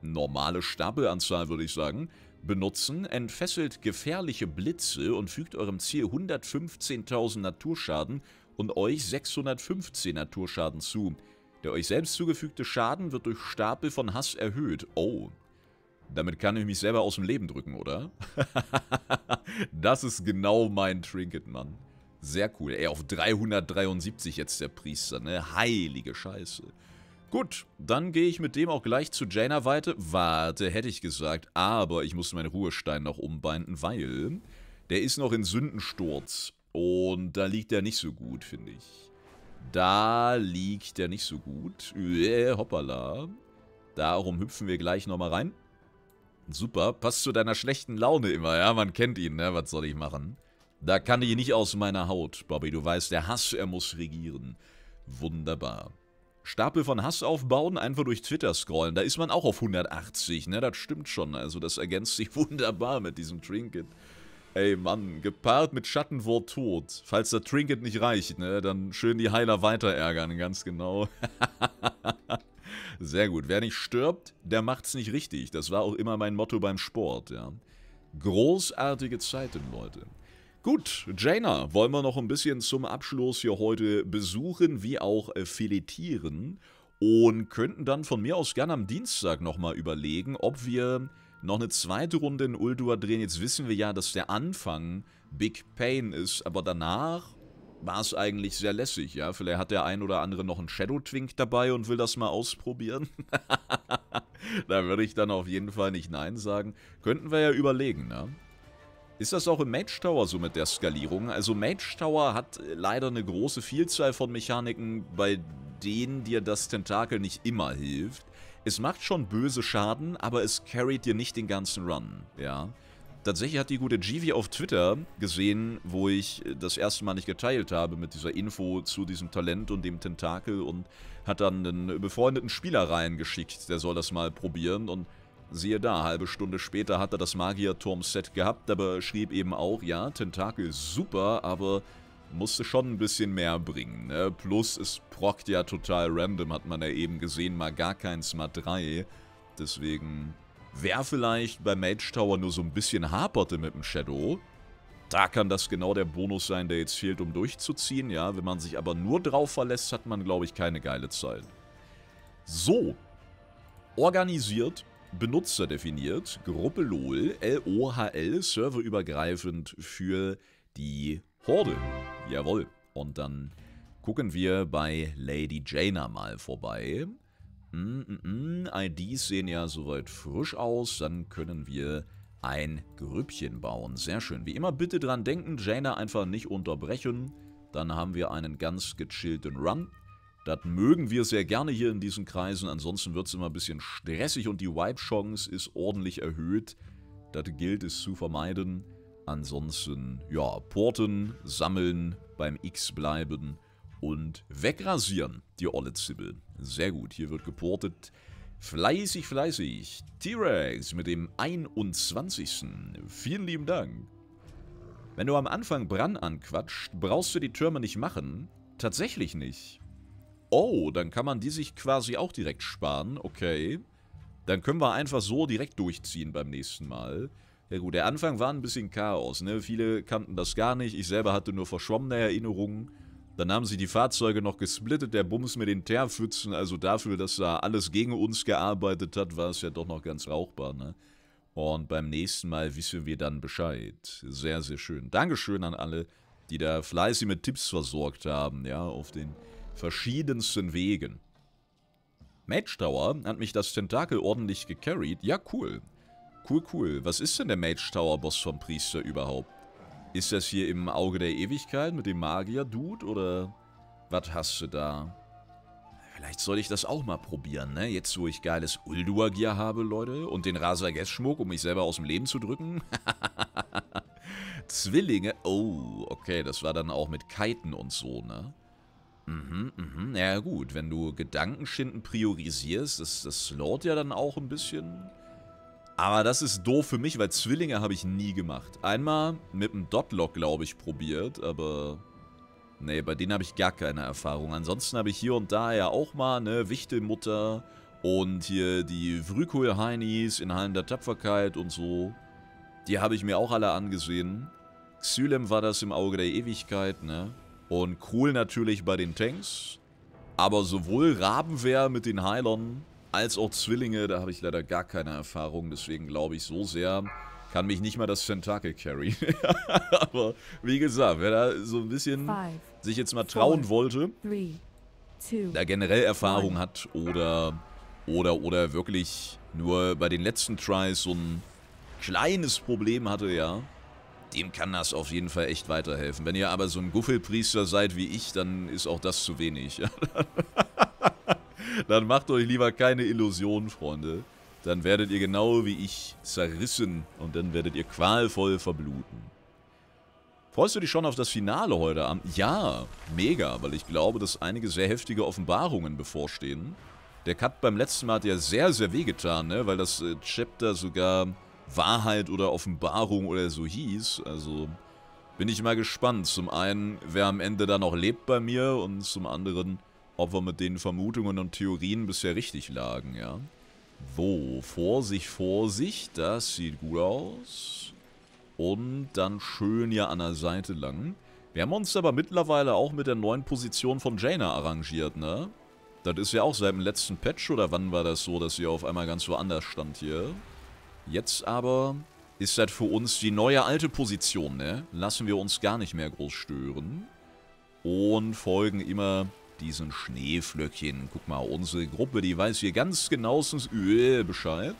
Normale Stapelanzahl würde ich sagen. Benutzen, entfesselt gefährliche Blitze und fügt eurem Ziel 115.000 Naturschaden und euch 615 Naturschaden zu. Der euch selbst zugefügte Schaden wird durch Stapel von Hass erhöht. Oh. Damit kann ich mich selber aus dem Leben drücken, oder? das ist genau mein Trinket, Mann. Sehr cool. Ey, auf 373 jetzt der Priester, ne? Heilige Scheiße. Gut, dann gehe ich mit dem auch gleich zu Jaina weiter. Warte, hätte ich gesagt, aber ich musste meinen Ruhestein noch umbinden, weil der ist noch in Sündensturz. Und da liegt der nicht so gut, finde ich. Da liegt der nicht so gut. Äh, hoppala. Darum hüpfen wir gleich nochmal rein. Super, passt zu deiner schlechten Laune immer, ja, man kennt ihn, ne, was soll ich machen? Da kann ich nicht aus meiner Haut, Bobby, du weißt, der Hass, er muss regieren. Wunderbar. Stapel von Hass aufbauen, einfach durch Twitter scrollen, da ist man auch auf 180, ne, das stimmt schon, also das ergänzt sich wunderbar mit diesem Trinket. Ey, Mann, gepaart mit Schattenwort Tod. Falls der Trinket nicht reicht, ne, dann schön die Heiler weiter ärgern, ganz genau. Sehr gut. Wer nicht stirbt, der macht's nicht richtig. Das war auch immer mein Motto beim Sport, ja. Großartige Zeiten, Leute. Gut, Jaina wollen wir noch ein bisschen zum Abschluss hier heute besuchen, wie auch äh, filetieren. Und könnten dann von mir aus gerne am Dienstag nochmal überlegen, ob wir noch eine zweite Runde in Uldua drehen. Jetzt wissen wir ja, dass der Anfang Big Pain ist, aber danach war es eigentlich sehr lässig, ja. Vielleicht hat der ein oder andere noch einen Shadow Twink dabei und will das mal ausprobieren. da würde ich dann auf jeden Fall nicht Nein sagen. Könnten wir ja überlegen, ne? Ist das auch im Mage Tower so mit der Skalierung? Also Mage Tower hat äh, leider eine große Vielzahl von Mechaniken, bei denen dir das Tentakel nicht immer hilft. Es macht schon böse Schaden, aber es carryt dir nicht den ganzen Run, ja. Tatsächlich hat die gute Givi auf Twitter gesehen, wo ich das erste Mal nicht geteilt habe mit dieser Info zu diesem Talent und dem Tentakel und hat dann einen befreundeten Spieler reingeschickt, der soll das mal probieren und siehe da, halbe Stunde später hat er das Magier-Turm-Set gehabt, aber schrieb eben auch, ja, Tentakel super, aber musste schon ein bisschen mehr bringen. Ne? Plus es prockt ja total random, hat man ja eben gesehen, mal gar keins, mal drei, deswegen Wer vielleicht bei Mage Tower nur so ein bisschen haperte mit dem Shadow, da kann das genau der Bonus sein, der jetzt fehlt, um durchzuziehen. Ja, wenn man sich aber nur drauf verlässt, hat man, glaube ich, keine geile Zeit. So. Organisiert, Benutzer definiert, Gruppe LOL, L-O-H-L, serverübergreifend für die Horde. Jawohl. Und dann gucken wir bei Lady Jaina mal vorbei. Mm hm, -mm, hm, hm. IDs sehen ja soweit frisch aus, dann können wir ein Grüppchen bauen. Sehr schön. Wie immer bitte dran denken, Jaina einfach nicht unterbrechen. Dann haben wir einen ganz gechillten Run. Das mögen wir sehr gerne hier in diesen Kreisen, ansonsten wird es immer ein bisschen stressig und die Wipe-Chance ist ordentlich erhöht. Das gilt es zu vermeiden. Ansonsten, ja, porten, sammeln, beim X bleiben und wegrasieren, die olle Zibbel. Sehr gut, hier wird geportet. Fleißig, fleißig. T-Rex mit dem 21. Vielen lieben Dank. Wenn du am Anfang Bran anquatscht, brauchst du die Türme nicht machen. Tatsächlich nicht. Oh, dann kann man die sich quasi auch direkt sparen. Okay. Dann können wir einfach so direkt durchziehen beim nächsten Mal. Ja gut, der Anfang war ein bisschen Chaos, ne? Viele kannten das gar nicht. Ich selber hatte nur verschwommene Erinnerungen. Dann haben sie die Fahrzeuge noch gesplittet, der Bums mit den Teerpfützen, also dafür, dass da alles gegen uns gearbeitet hat, war es ja doch noch ganz rauchbar, ne? Und beim nächsten Mal wissen wir dann Bescheid. Sehr, sehr schön. Dankeschön an alle, die da fleißig mit Tipps versorgt haben, ja, auf den verschiedensten Wegen. Mage-Tower hat mich das Tentakel ordentlich gecarried. Ja, cool. Cool, cool. Was ist denn der Mage-Tower-Boss vom Priester überhaupt? Ist das hier im Auge der Ewigkeit mit dem Magier-Dude oder was hast du da? Vielleicht soll ich das auch mal probieren, ne? Jetzt, wo ich geiles Uldua-Gear habe, Leute, und den Rasagess-Schmuck, um mich selber aus dem Leben zu drücken. Zwillinge. Oh, okay, das war dann auch mit Kiten und so, ne? Mhm, mhm. Ja gut, wenn du Gedankenschinden priorisierst, das, das slort ja dann auch ein bisschen. Aber das ist doof für mich, weil Zwillinge habe ich nie gemacht. Einmal mit dem Dotlock, glaube ich, probiert, aber... Nee, bei denen habe ich gar keine Erfahrung. Ansonsten habe ich hier und da ja auch mal, ne, Wichtelmutter und hier die Vrykul-Heinis in Hallen der Tapferkeit und so. Die habe ich mir auch alle angesehen. Xylem war das im Auge der Ewigkeit, ne? Und Krul natürlich bei den Tanks. Aber sowohl Rabenwehr mit den Heilern als auch Zwillinge, da habe ich leider gar keine Erfahrung, deswegen glaube ich so sehr, kann mich nicht mal das Tentakel carry. Aber wie gesagt, wer da so ein bisschen Five, sich jetzt mal trauen wollte, three, two, da generell Erfahrung one. hat oder, oder, oder wirklich nur bei den letzten Tries so ein kleines Problem hatte, ja, dem kann das auf jeden Fall echt weiterhelfen. Wenn ihr aber so ein Guffelpriester seid wie ich, dann ist auch das zu wenig. Dann macht euch lieber keine Illusionen, Freunde. Dann werdet ihr genau wie ich zerrissen und dann werdet ihr qualvoll verbluten. Freust du dich schon auf das Finale heute Abend? Ja, mega, weil ich glaube, dass einige sehr heftige Offenbarungen bevorstehen. Der Cut beim letzten Mal hat ja sehr, sehr wehgetan, ne? weil das äh, Chapter sogar Wahrheit oder Offenbarung oder so hieß. Also bin ich mal gespannt. Zum einen, wer am Ende da noch lebt bei mir und zum anderen, ob wir mit den Vermutungen und Theorien bisher richtig lagen, ja. Wo? Vorsicht, Vorsicht, das sieht gut aus. Und dann schön hier an der Seite lang. Wir haben uns aber mittlerweile auch mit der neuen Position von Jaina arrangiert, ne? Das ist ja auch seit dem letzten Patch, oder wann war das so, dass sie auf einmal ganz woanders stand hier? Jetzt aber ist das für uns die neue alte Position, ne? Lassen wir uns gar nicht mehr groß stören. Und folgen immer diesen Schneeflöckchen. Guck mal, unsere Gruppe, die weiß hier ganz genauestens äh, Bescheid.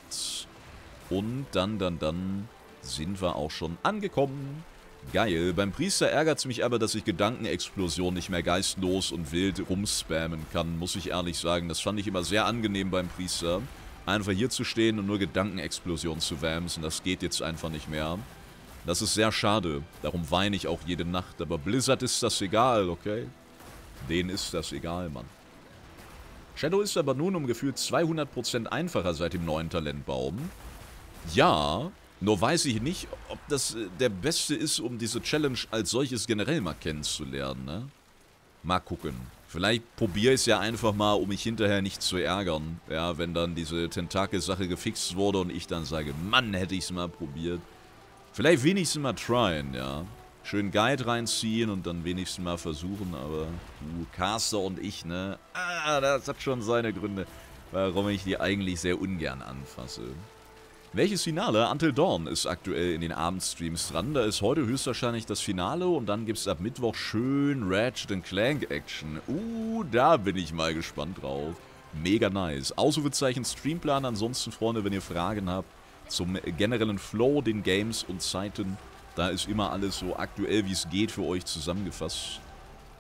Und dann, dann, dann sind wir auch schon angekommen. Geil. Beim Priester ärgert es mich aber, dass ich Gedankenexplosion nicht mehr geistlos und wild rumspammen kann, muss ich ehrlich sagen. Das fand ich immer sehr angenehm beim Priester. Einfach hier zu stehen und nur Gedankenexplosion zu wamsen, das geht jetzt einfach nicht mehr. Das ist sehr schade. Darum weine ich auch jede Nacht. Aber Blizzard ist das egal, okay? Den ist das egal, Mann. Shadow ist aber nun um gefühlt 200% einfacher seit dem neuen Talentbaum. Ja, nur weiß ich nicht, ob das äh, der beste ist, um diese Challenge als solches generell mal kennenzulernen, ne? Mal gucken. Vielleicht probiere ich es ja einfach mal, um mich hinterher nicht zu ärgern. Ja, wenn dann diese Tentakel-Sache gefixt wurde und ich dann sage, Mann, hätte ich es mal probiert. Vielleicht wenigstens mal tryen, ja schön Guide reinziehen und dann wenigstens mal versuchen, aber du, uh, Caster und ich, ne? Ah, das hat schon seine Gründe, warum ich die eigentlich sehr ungern anfasse. Welches Finale? Until Dawn ist aktuell in den Abendstreams dran. Da ist heute höchstwahrscheinlich das Finale und dann gibt es ab Mittwoch schön Ratchet Clank Action. Uh, da bin ich mal gespannt drauf. Mega nice. Ausrufezeichen Streamplan. Ansonsten, Freunde, wenn ihr Fragen habt zum generellen Flow, den Games und Zeiten, da ist immer alles so aktuell, wie es geht, für euch zusammengefasst.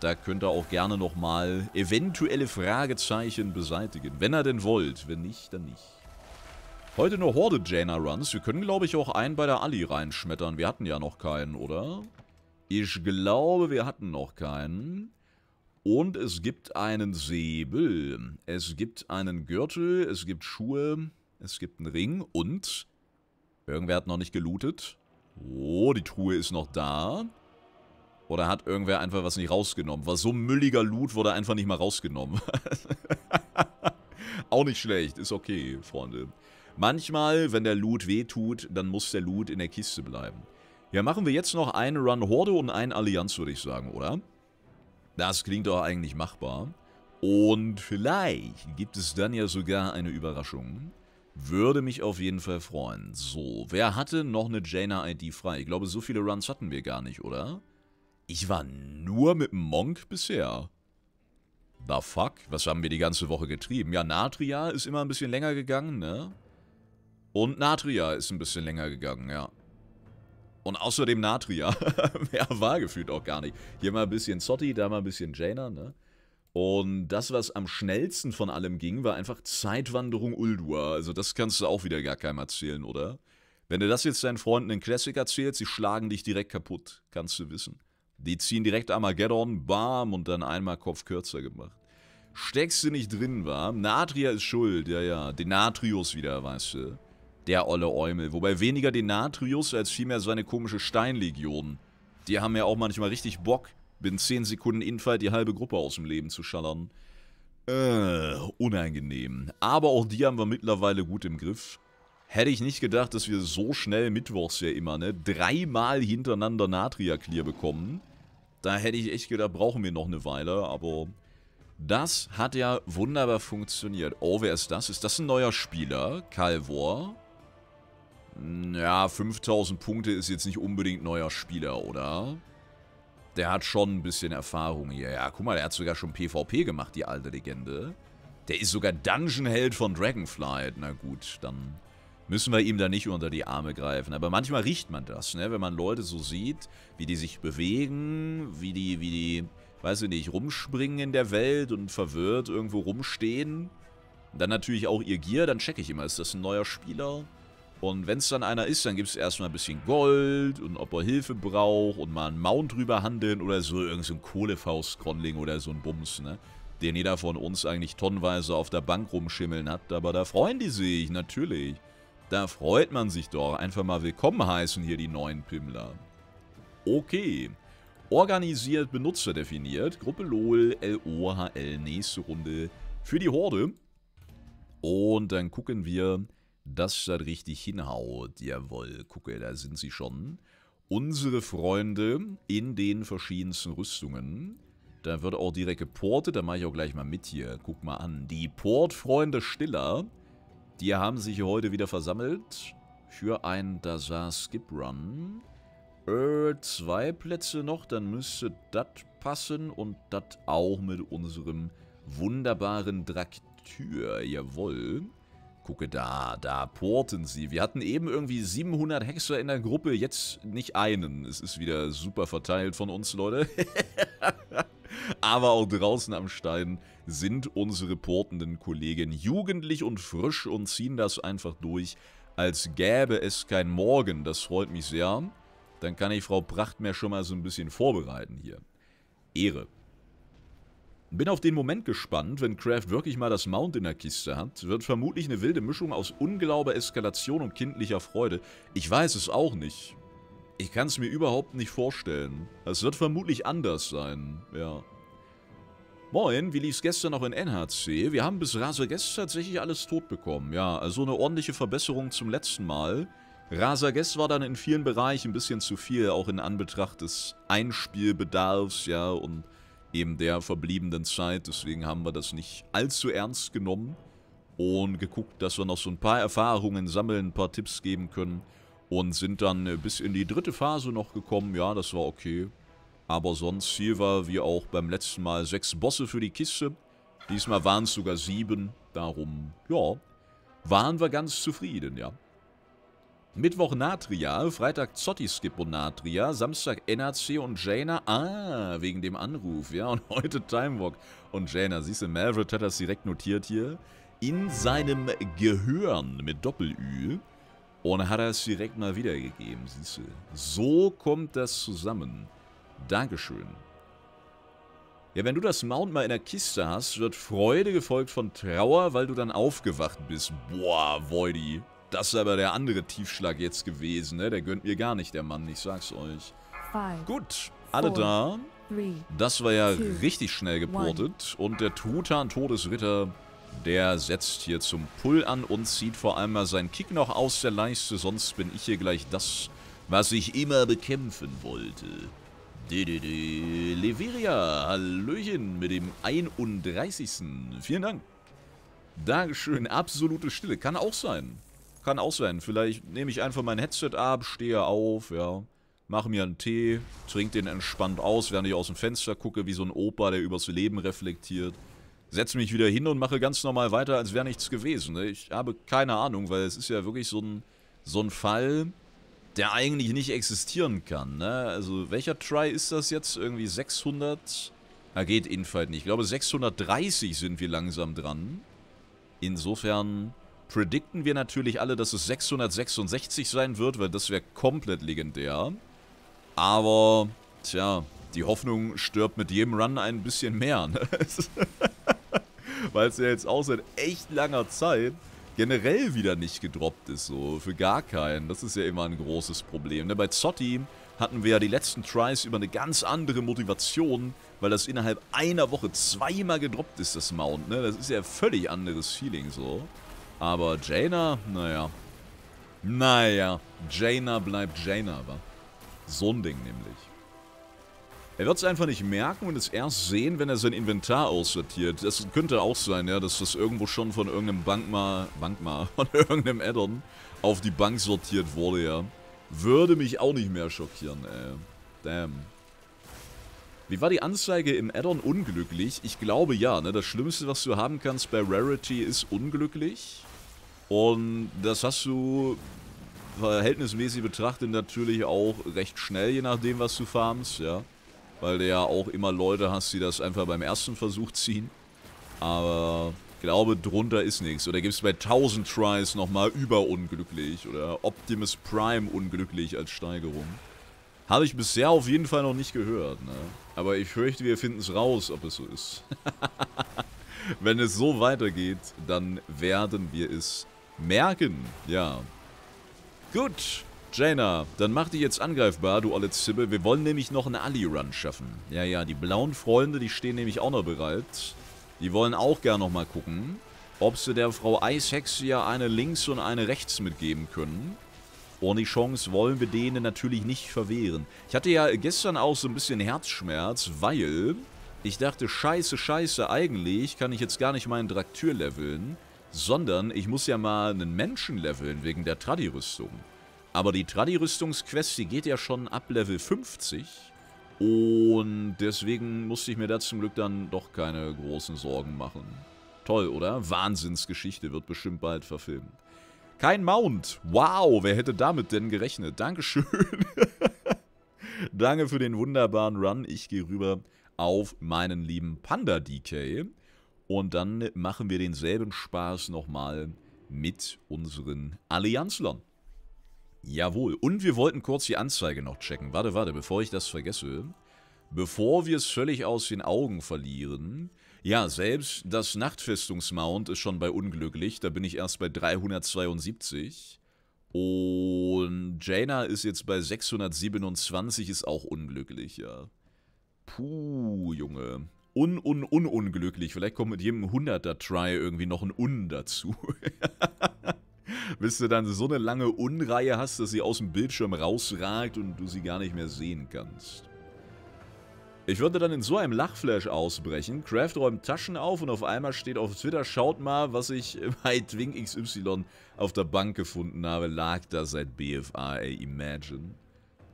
Da könnt ihr auch gerne nochmal eventuelle Fragezeichen beseitigen. Wenn ihr denn wollt. Wenn nicht, dann nicht. Heute nur horde jana runs Wir können, glaube ich, auch einen bei der Ali reinschmettern. Wir hatten ja noch keinen, oder? Ich glaube, wir hatten noch keinen. Und es gibt einen Säbel. Es gibt einen Gürtel. Es gibt Schuhe. Es gibt einen Ring. Und... Irgendwer hat noch nicht gelootet. Oh, die Truhe ist noch da. Oder hat irgendwer einfach was nicht rausgenommen? War so mülliger Loot, wurde einfach nicht mal rausgenommen. Auch nicht schlecht, ist okay, Freunde. Manchmal, wenn der Loot wehtut, dann muss der Loot in der Kiste bleiben. Ja, machen wir jetzt noch einen Run Horde und einen Allianz, würde ich sagen, oder? Das klingt doch eigentlich machbar. Und vielleicht gibt es dann ja sogar eine Überraschung. Würde mich auf jeden Fall freuen. So, wer hatte noch eine Jaina-ID frei? Ich glaube, so viele Runs hatten wir gar nicht, oder? Ich war nur mit Monk bisher. The fuck? Was haben wir die ganze Woche getrieben? Ja, Natria ist immer ein bisschen länger gegangen, ne? Und Natria ist ein bisschen länger gegangen, ja. Und außerdem Natria. Mehr war gefühlt auch gar nicht. Hier mal ein bisschen Zotti, da mal ein bisschen Jaina, ne? Und das, was am schnellsten von allem ging, war einfach Zeitwanderung Uldua. Also das kannst du auch wieder gar keinem erzählen, oder? Wenn du das jetzt deinen Freunden in Classic erzählst, sie schlagen dich direkt kaputt, kannst du wissen. Die ziehen direkt Armageddon, bam, und dann einmal Kopf kürzer gemacht. Steckst du nicht drin, war? Natria ist schuld, ja, ja. Denatrius wieder, weißt du. Der olle Eumel. Wobei weniger Denatrius als vielmehr seine komische Steinlegion. Die haben ja auch manchmal richtig Bock. Bin 10 Sekunden Infight die halbe Gruppe aus dem Leben zu schallern. Äh, unangenehm. Aber auch die haben wir mittlerweile gut im Griff. Hätte ich nicht gedacht, dass wir so schnell mittwochs ja immer, ne, dreimal hintereinander Natria Clear bekommen. Da hätte ich echt gedacht, brauchen wir noch eine Weile, aber das hat ja wunderbar funktioniert. Oh, wer ist das? Ist das ein neuer Spieler? Calvor? Hm, ja, 5000 Punkte ist jetzt nicht unbedingt neuer Spieler, oder? der hat schon ein bisschen Erfahrung hier. Ja, guck mal, der hat sogar schon PvP gemacht, die alte Legende. Der ist sogar Dungeon-Held von Dragonflight. Na gut, dann müssen wir ihm da nicht unter die Arme greifen. Aber manchmal riecht man das, ne? Wenn man Leute so sieht, wie die sich bewegen, wie die, wie die, weiß ich nicht, rumspringen in der Welt und verwirrt irgendwo rumstehen. Und dann natürlich auch ihr Gear, dann checke ich immer, ist das ein neuer Spieler? Und wenn es dann einer ist, dann gibt es erstmal ein bisschen Gold und ob er Hilfe braucht und mal einen Mount drüber handeln oder so irgendein so kohlefaust kronling oder so ein Bums, ne? Den jeder von uns eigentlich tonnenweise auf der Bank rumschimmeln hat, aber da freuen die sich, natürlich. Da freut man sich doch. Einfach mal willkommen heißen hier die neuen Pimmler. Okay. Organisiert, Benutzer definiert. Gruppe LOL, LOHL, nächste Runde für die Horde. Und dann gucken wir, das statt richtig hinhaut. Jawohl, gucke, da sind sie schon. Unsere Freunde in den verschiedensten Rüstungen. Da wird auch direkt geportet, da mache ich auch gleich mal mit hier. Guck mal an. Die Portfreunde Stiller, die haben sich heute wieder versammelt für ein Dazar Skip Run. Äh, zwei Plätze noch, dann müsste das passen und das auch mit unserem wunderbaren Draktür. Jawohl gucke, da, da porten sie. Wir hatten eben irgendwie 700 Hexer in der Gruppe, jetzt nicht einen. Es ist wieder super verteilt von uns, Leute. Aber auch draußen am Stein sind unsere portenden Kollegen jugendlich und frisch und ziehen das einfach durch, als gäbe es kein Morgen. Das freut mich sehr. Dann kann ich Frau Pracht mir schon mal so ein bisschen vorbereiten hier. Ehre. Bin auf den Moment gespannt, wenn Kraft wirklich mal das Mount in der Kiste hat. Wird vermutlich eine wilde Mischung aus Unglaube, Eskalation und kindlicher Freude. Ich weiß es auch nicht. Ich kann es mir überhaupt nicht vorstellen. Es wird vermutlich anders sein, ja. Moin, wie lief's gestern noch in NHC? Wir haben bis Rasagest tatsächlich alles tot bekommen. Ja, also eine ordentliche Verbesserung zum letzten Mal. Rasagest war dann in vielen Bereichen ein bisschen zu viel, auch in Anbetracht des Einspielbedarfs, ja, und eben der verbliebenen Zeit. Deswegen haben wir das nicht allzu ernst genommen und geguckt, dass wir noch so ein paar Erfahrungen sammeln, ein paar Tipps geben können und sind dann äh, bis in die dritte Phase noch gekommen. Ja, das war okay. Aber sonst hier war wie auch beim letzten Mal sechs Bosse für die Kiste. Diesmal waren es sogar sieben. Darum, ja, waren wir ganz zufrieden, ja. Mittwoch Natria, Freitag Zottiskip und Natria, Samstag NAC und Jaina. Ah, wegen dem Anruf, ja. Und heute Timewalk und Jaina. Siehst du, Maverick hat das direkt notiert hier. In seinem Gehirn mit Doppel-Ü. Und hat das direkt mal wiedergegeben, siehst du. So kommt das zusammen. Dankeschön. Ja, wenn du das Mount mal in der Kiste hast, wird Freude gefolgt von Trauer, weil du dann aufgewacht bist. Boah, Voidy. Das ist aber der andere Tiefschlag jetzt gewesen, ne? Der gönnt mir gar nicht, der Mann, ich sag's euch. Five, Gut, alle four, da. Three, das war ja two, richtig schnell geportet. One. Und der Trutan Todesritter, der setzt hier zum Pull an und zieht vor allem mal seinen Kick noch aus der Leiste. Sonst bin ich hier gleich das, was ich immer bekämpfen wollte. Dedede, Leveria, Hallöchen mit dem 31. Vielen Dank. Dankeschön, absolute Stille. Kann auch sein. Kann auch sein. Vielleicht nehme ich einfach mein Headset ab, stehe auf, ja. Mache mir einen Tee, trinke den entspannt aus, während ich aus dem Fenster gucke, wie so ein Opa, der übers Leben reflektiert. Setze mich wieder hin und mache ganz normal weiter, als wäre nichts gewesen. Ne? Ich habe keine Ahnung, weil es ist ja wirklich so ein, so ein Fall, der eigentlich nicht existieren kann. Ne? Also welcher Try ist das jetzt? Irgendwie 600... Na geht Infight nicht. Ich glaube 630 sind wir langsam dran. Insofern predikten wir natürlich alle, dass es 666 sein wird, weil das wäre komplett legendär. Aber, tja, die Hoffnung stirbt mit jedem Run ein bisschen mehr. Ne? weil es ja jetzt auch seit echt langer Zeit generell wieder nicht gedroppt ist, so für gar keinen. Das ist ja immer ein großes Problem. Ne? Bei Zotti hatten wir ja die letzten Tries über eine ganz andere Motivation, weil das innerhalb einer Woche zweimal gedroppt ist, das Mount. Ne? Das ist ja ein völlig anderes Feeling so. Aber Jaina, naja. Naja, Jaina bleibt Jaina, aber so ein Ding nämlich. Er wird es einfach nicht merken und es erst sehen, wenn er sein Inventar aussortiert. Das könnte auch sein, ja, dass das irgendwo schon von irgendeinem Bankmar, Bankmar, von irgendeinem Addon auf die Bank sortiert wurde, ja. Würde mich auch nicht mehr schockieren, ey. Äh, damn. Wie war die Anzeige im Addon unglücklich? Ich glaube ja, ne? Das Schlimmste, was du haben kannst bei Rarity ist unglücklich. Und das hast du verhältnismäßig betrachtet natürlich auch recht schnell, je nachdem, was du farmst, ja. Weil du ja auch immer Leute hast, die das einfach beim ersten Versuch ziehen. Aber ich glaube, drunter ist nichts. Oder gibt es bei 1000 Tries nochmal überunglücklich oder Optimus Prime unglücklich als Steigerung? Habe ich bisher auf jeden Fall noch nicht gehört, ne? Aber ich fürchte, wir finden es raus, ob es so ist. Wenn es so weitergeht, dann werden wir es Merken, ja. Gut, Jaina, dann mach dich jetzt angreifbar, du alle Zibbe. Wir wollen nämlich noch einen Ali-Run schaffen. Ja, ja, die blauen Freunde, die stehen nämlich auch noch bereit. Die wollen auch gern nochmal gucken, ob sie der Frau Eishexia eine links und eine rechts mitgeben können. Und die Chance wollen wir denen natürlich nicht verwehren. Ich hatte ja gestern auch so ein bisschen Herzschmerz, weil ich dachte, scheiße, scheiße, eigentlich kann ich jetzt gar nicht meinen Draktür leveln sondern ich muss ja mal einen Menschen leveln wegen der Tradi-Rüstung. Aber die Tradi-Rüstungsquest, die geht ja schon ab Level 50 und deswegen musste ich mir da zum Glück dann doch keine großen Sorgen machen. Toll, oder? Wahnsinnsgeschichte wird bestimmt bald verfilmt. Kein Mount. Wow, wer hätte damit denn gerechnet? Dankeschön. Danke für den wunderbaren Run. Ich gehe rüber auf meinen lieben Panda DK. Und dann machen wir denselben Spaß nochmal mit unseren Allianzlern. Jawohl. Und wir wollten kurz die Anzeige noch checken. Warte, warte, bevor ich das vergesse. Bevor wir es völlig aus den Augen verlieren. Ja, selbst das Nachtfestungsmount ist schon bei unglücklich. Da bin ich erst bei 372. Und Jaina ist jetzt bei 627, ist auch unglücklich, ja. Puh, Junge un, un, un unglücklich. Vielleicht kommt mit jedem 100er-Try irgendwie noch ein un dazu. Bis du dann so eine lange Unreihe hast, dass sie aus dem Bildschirm rausragt und du sie gar nicht mehr sehen kannst. Ich würde dann in so einem Lachflash ausbrechen. Craft räumt Taschen auf und auf einmal steht auf Twitter, schaut mal, was ich bei Twink XY auf der Bank gefunden habe. Lag da seit BFA, ey, imagine.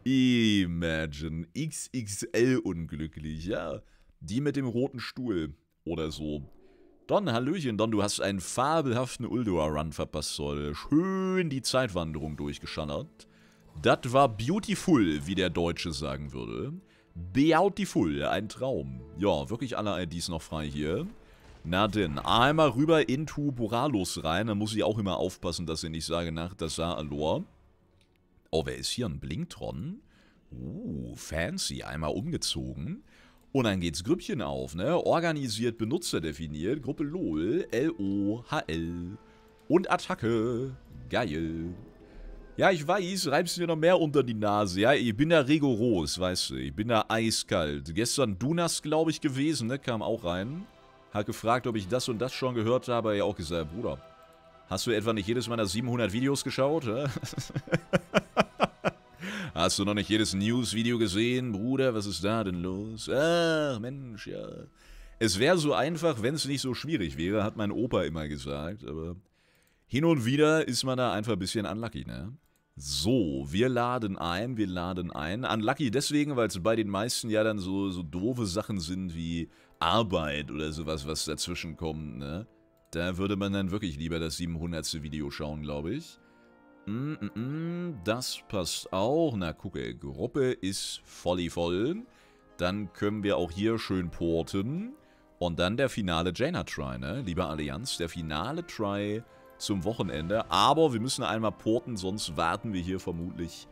Imagine. XXL unglücklich, ja. Die mit dem roten Stuhl oder so. Don, Hallöchen, Don, du hast einen fabelhaften Uldua-Run verpasst, soll Schön die Zeitwanderung durchgeschallert. Das war beautiful, wie der Deutsche sagen würde. Beautiful, ein Traum. Ja, wirklich alle IDs noch frei hier. Na denn, einmal rüber into Boralos rein. Da muss ich auch immer aufpassen, dass ich nicht sage, nach das sah Alor. Oh, wer ist hier? Ein Blinktron? Uh, fancy. Einmal umgezogen. Und dann geht's Grüppchen auf, ne? Organisiert, Benutzer definiert, Gruppe LOL, L-O-H-L. Und Attacke. Geil. Ja, ich weiß, reibst du mir noch mehr unter die Nase. Ja, ich bin da rigoros, weißt du. Ich bin da eiskalt. Gestern Dunas, glaube ich, gewesen, ne? Kam auch rein. Hat gefragt, ob ich das und das schon gehört habe. Ja, auch gesagt, Bruder, hast du etwa nicht jedes meiner 700 Videos geschaut? Hast du noch nicht jedes News-Video gesehen? Bruder, was ist da denn los? Ach, Mensch, ja. Es wäre so einfach, wenn es nicht so schwierig wäre, hat mein Opa immer gesagt. Aber hin und wieder ist man da einfach ein bisschen unlucky, ne? So, wir laden ein, wir laden ein. Unlucky deswegen, weil es bei den meisten ja dann so, so doofe Sachen sind wie Arbeit oder sowas, was dazwischen kommt, ne? Da würde man dann wirklich lieber das 700. Video schauen, glaube ich. Mm, mm, mm, das passt auch. Na, gucke, Gruppe ist volli voll. Dann können wir auch hier schön porten. Und dann der finale Jaina-Try, ne? Liebe Allianz, der finale Try zum Wochenende. Aber wir müssen einmal porten, sonst warten wir hier vermutlich,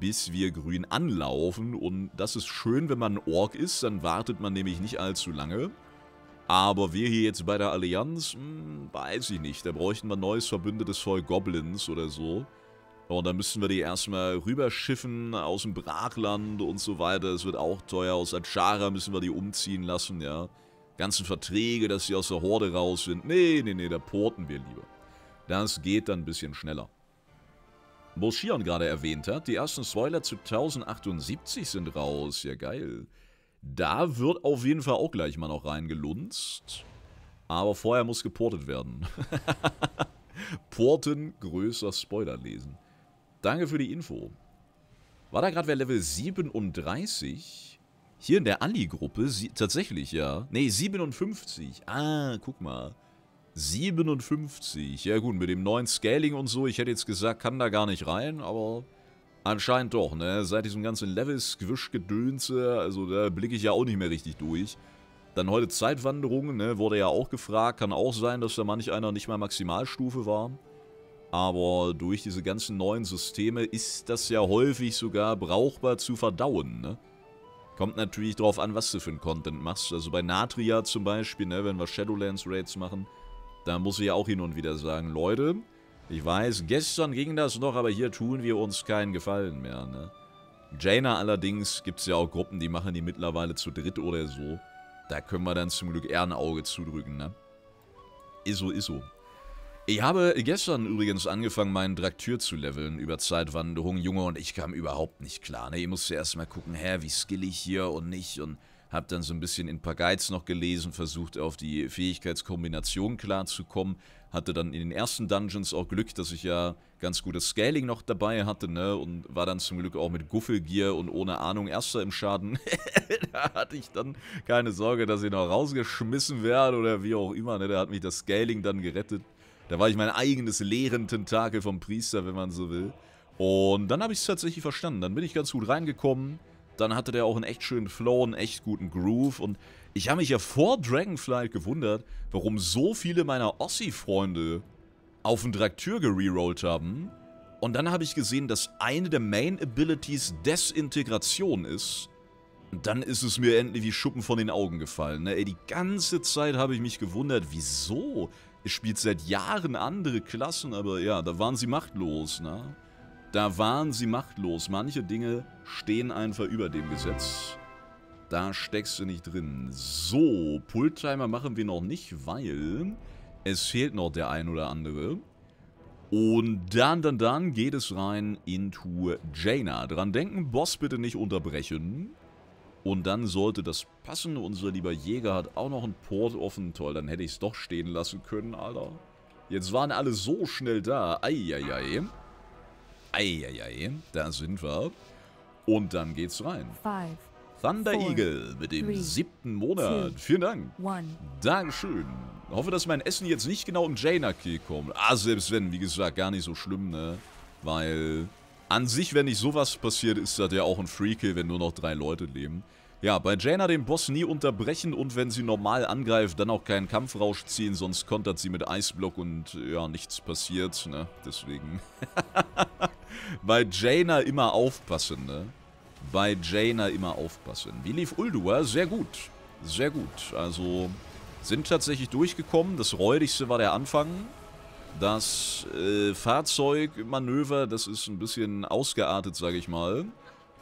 bis wir grün anlaufen. Und das ist schön, wenn man ein Ork ist, dann wartet man nämlich nicht allzu lange. Aber wir hier jetzt bei der Allianz, hm, weiß ich nicht. Da bräuchten wir ein neues verbündetes Voll Goblins oder so. Und dann müssen wir die erstmal rüberschiffen aus dem Brachland und so weiter. Es wird auch teuer. Aus Adjara müssen wir die umziehen lassen, ja. Ganzen Verträge, dass sie aus der Horde raus sind. Nee, nee, nee, da porten wir lieber. Das geht dann ein bisschen schneller. Wo Shion gerade erwähnt hat, die ersten Spoiler zu 1078 sind raus. Ja, geil. Da wird auf jeden Fall auch gleich mal noch reingelunzt. Aber vorher muss geportet werden. Porten, größer Spoiler lesen. Danke für die Info. War da gerade wer Level 37? Hier in der Ali-Gruppe? Tatsächlich, ja. Ne, 57. Ah, guck mal. 57. Ja gut, mit dem neuen Scaling und so, ich hätte jetzt gesagt, kann da gar nicht rein, aber Anscheinend doch, ne? Seit diesem ganzen Level-Squish-Gedönse, also da blicke ich ja auch nicht mehr richtig durch. Dann heute Zeitwanderung, ne? Wurde ja auch gefragt. Kann auch sein, dass da manch einer nicht mal Maximalstufe war. Aber durch diese ganzen neuen Systeme ist das ja häufig sogar brauchbar zu verdauen, ne? Kommt natürlich drauf an, was du für ein Content machst. Also bei Natria zum Beispiel, ne, wenn wir Shadowlands-Raids machen, da muss ich ja auch hin und wieder sagen, Leute, ich weiß, gestern ging das noch, aber hier tun wir uns keinen Gefallen mehr, ne? Jaina allerdings gibt es ja auch Gruppen, die machen die mittlerweile zu dritt oder so. Da können wir dann zum Glück eher ein Auge zudrücken, ne? Ist so, ist so. Ich habe gestern übrigens angefangen, meinen Draktür zu leveln über Zeitwanderung, Junge, und ich kam überhaupt nicht klar, ne? Ich musste erstmal gucken, hä, wie skill ich hier und nicht und hab dann so ein bisschen in paar Guides noch gelesen, versucht auf die Fähigkeitskombination klarzukommen, hatte dann in den ersten Dungeons auch Glück, dass ich ja ganz gutes Scaling noch dabei hatte, ne? Und war dann zum Glück auch mit Guffelgier und ohne Ahnung Erster im Schaden. da hatte ich dann keine Sorge, dass ich noch rausgeschmissen werde oder wie auch immer, ne? Da hat mich das Scaling dann gerettet. Da war ich mein eigenes leeren Tentakel vom Priester, wenn man so will. Und dann habe ich es tatsächlich verstanden. Dann bin ich ganz gut reingekommen. Dann hatte der auch einen echt schönen Flow, einen echt guten Groove. Und ich habe mich ja vor Dragonflight gewundert, warum so viele meiner Ossi-Freunde auf den Draktür gererollt haben. Und dann habe ich gesehen, dass eine der Main-Abilities Desintegration ist. Und dann ist es mir endlich wie Schuppen von den Augen gefallen. Ne? Ey, die ganze Zeit habe ich mich gewundert, wieso? Es spielt seit Jahren andere Klassen, aber ja, da waren sie machtlos, ne? Da waren sie machtlos. Manche Dinge stehen einfach über dem Gesetz. Da steckst du nicht drin. So, Pulltimer machen wir noch nicht, weil es fehlt noch der ein oder andere. Und dann, dann, dann geht es rein into Jaina. Dran denken, Boss bitte nicht unterbrechen. Und dann sollte das passen. Unser lieber Jäger hat auch noch einen Port offen. Toll, dann hätte ich es doch stehen lassen können, Alter. Jetzt waren alle so schnell da. Eieiei. Eieiei. Da sind wir. Und dann geht's rein. Five. Thunder Four, Eagle mit dem three, siebten Monat. Two, Vielen Dank. One. Dankeschön. Hoffe, dass mein Essen jetzt nicht genau im Jaina-Kill kommt. Ah, selbst wenn, wie gesagt, gar nicht so schlimm, ne? Weil an sich, wenn nicht sowas passiert, ist das ja auch ein free wenn nur noch drei Leute leben. Ja, bei Jaina den Boss nie unterbrechen und wenn sie normal angreift, dann auch keinen Kampfrausch ziehen, sonst kontert sie mit Eisblock und ja, nichts passiert, ne? Deswegen. bei Jaina immer aufpassen, ne? bei Jaina immer aufpassen. Wie lief Uldua? Sehr gut. Sehr gut. Also sind tatsächlich durchgekommen. Das räudigste war der Anfang. Das äh, Fahrzeugmanöver, das ist ein bisschen ausgeartet, sage ich mal.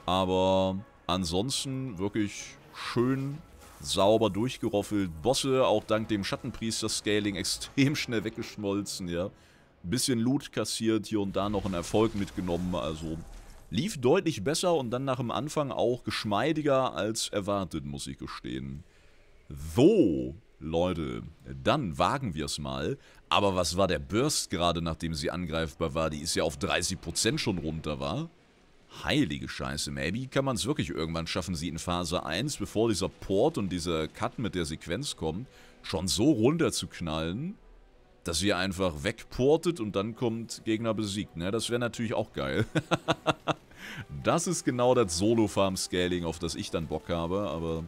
Aber ansonsten wirklich schön sauber durchgeroffelt. Bosse auch dank dem Schattenpriester-Scaling extrem schnell weggeschmolzen, ja. bisschen Loot kassiert, hier und da noch einen Erfolg mitgenommen, also Lief deutlich besser und dann nach dem Anfang auch geschmeidiger als erwartet, muss ich gestehen. So, Leute, dann wagen wir es mal. Aber was war der Burst gerade, nachdem sie angreifbar war? Die ist ja auf 30% schon runter, war? Heilige Scheiße, maybe kann man es wirklich irgendwann schaffen, sie in Phase 1, bevor dieser Port und dieser Cut mit der Sequenz kommt, schon so runter zu knallen, dass sie einfach wegportet und dann kommt Gegner besiegt. Ne? Das wäre natürlich auch geil. Das ist genau das Solo-Farm-Scaling, auf das ich dann Bock habe, aber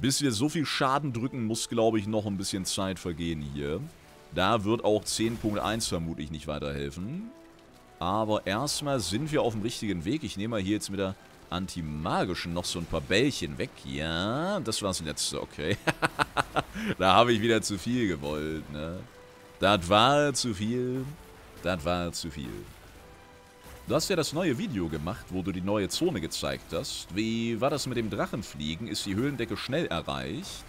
bis wir so viel Schaden drücken, muss, glaube ich, noch ein bisschen Zeit vergehen hier. Da wird auch 10.1 vermutlich nicht weiterhelfen. Aber erstmal sind wir auf dem richtigen Weg. Ich nehme mal hier jetzt mit der antimagischen noch so ein paar Bällchen weg. Ja, das war's letzte. Okay. da habe ich wieder zu viel gewollt, ne? Das war zu viel. Das war zu viel. Du hast ja das neue Video gemacht, wo du die neue Zone gezeigt hast. Wie war das mit dem Drachenfliegen? Ist die Höhlendecke schnell erreicht?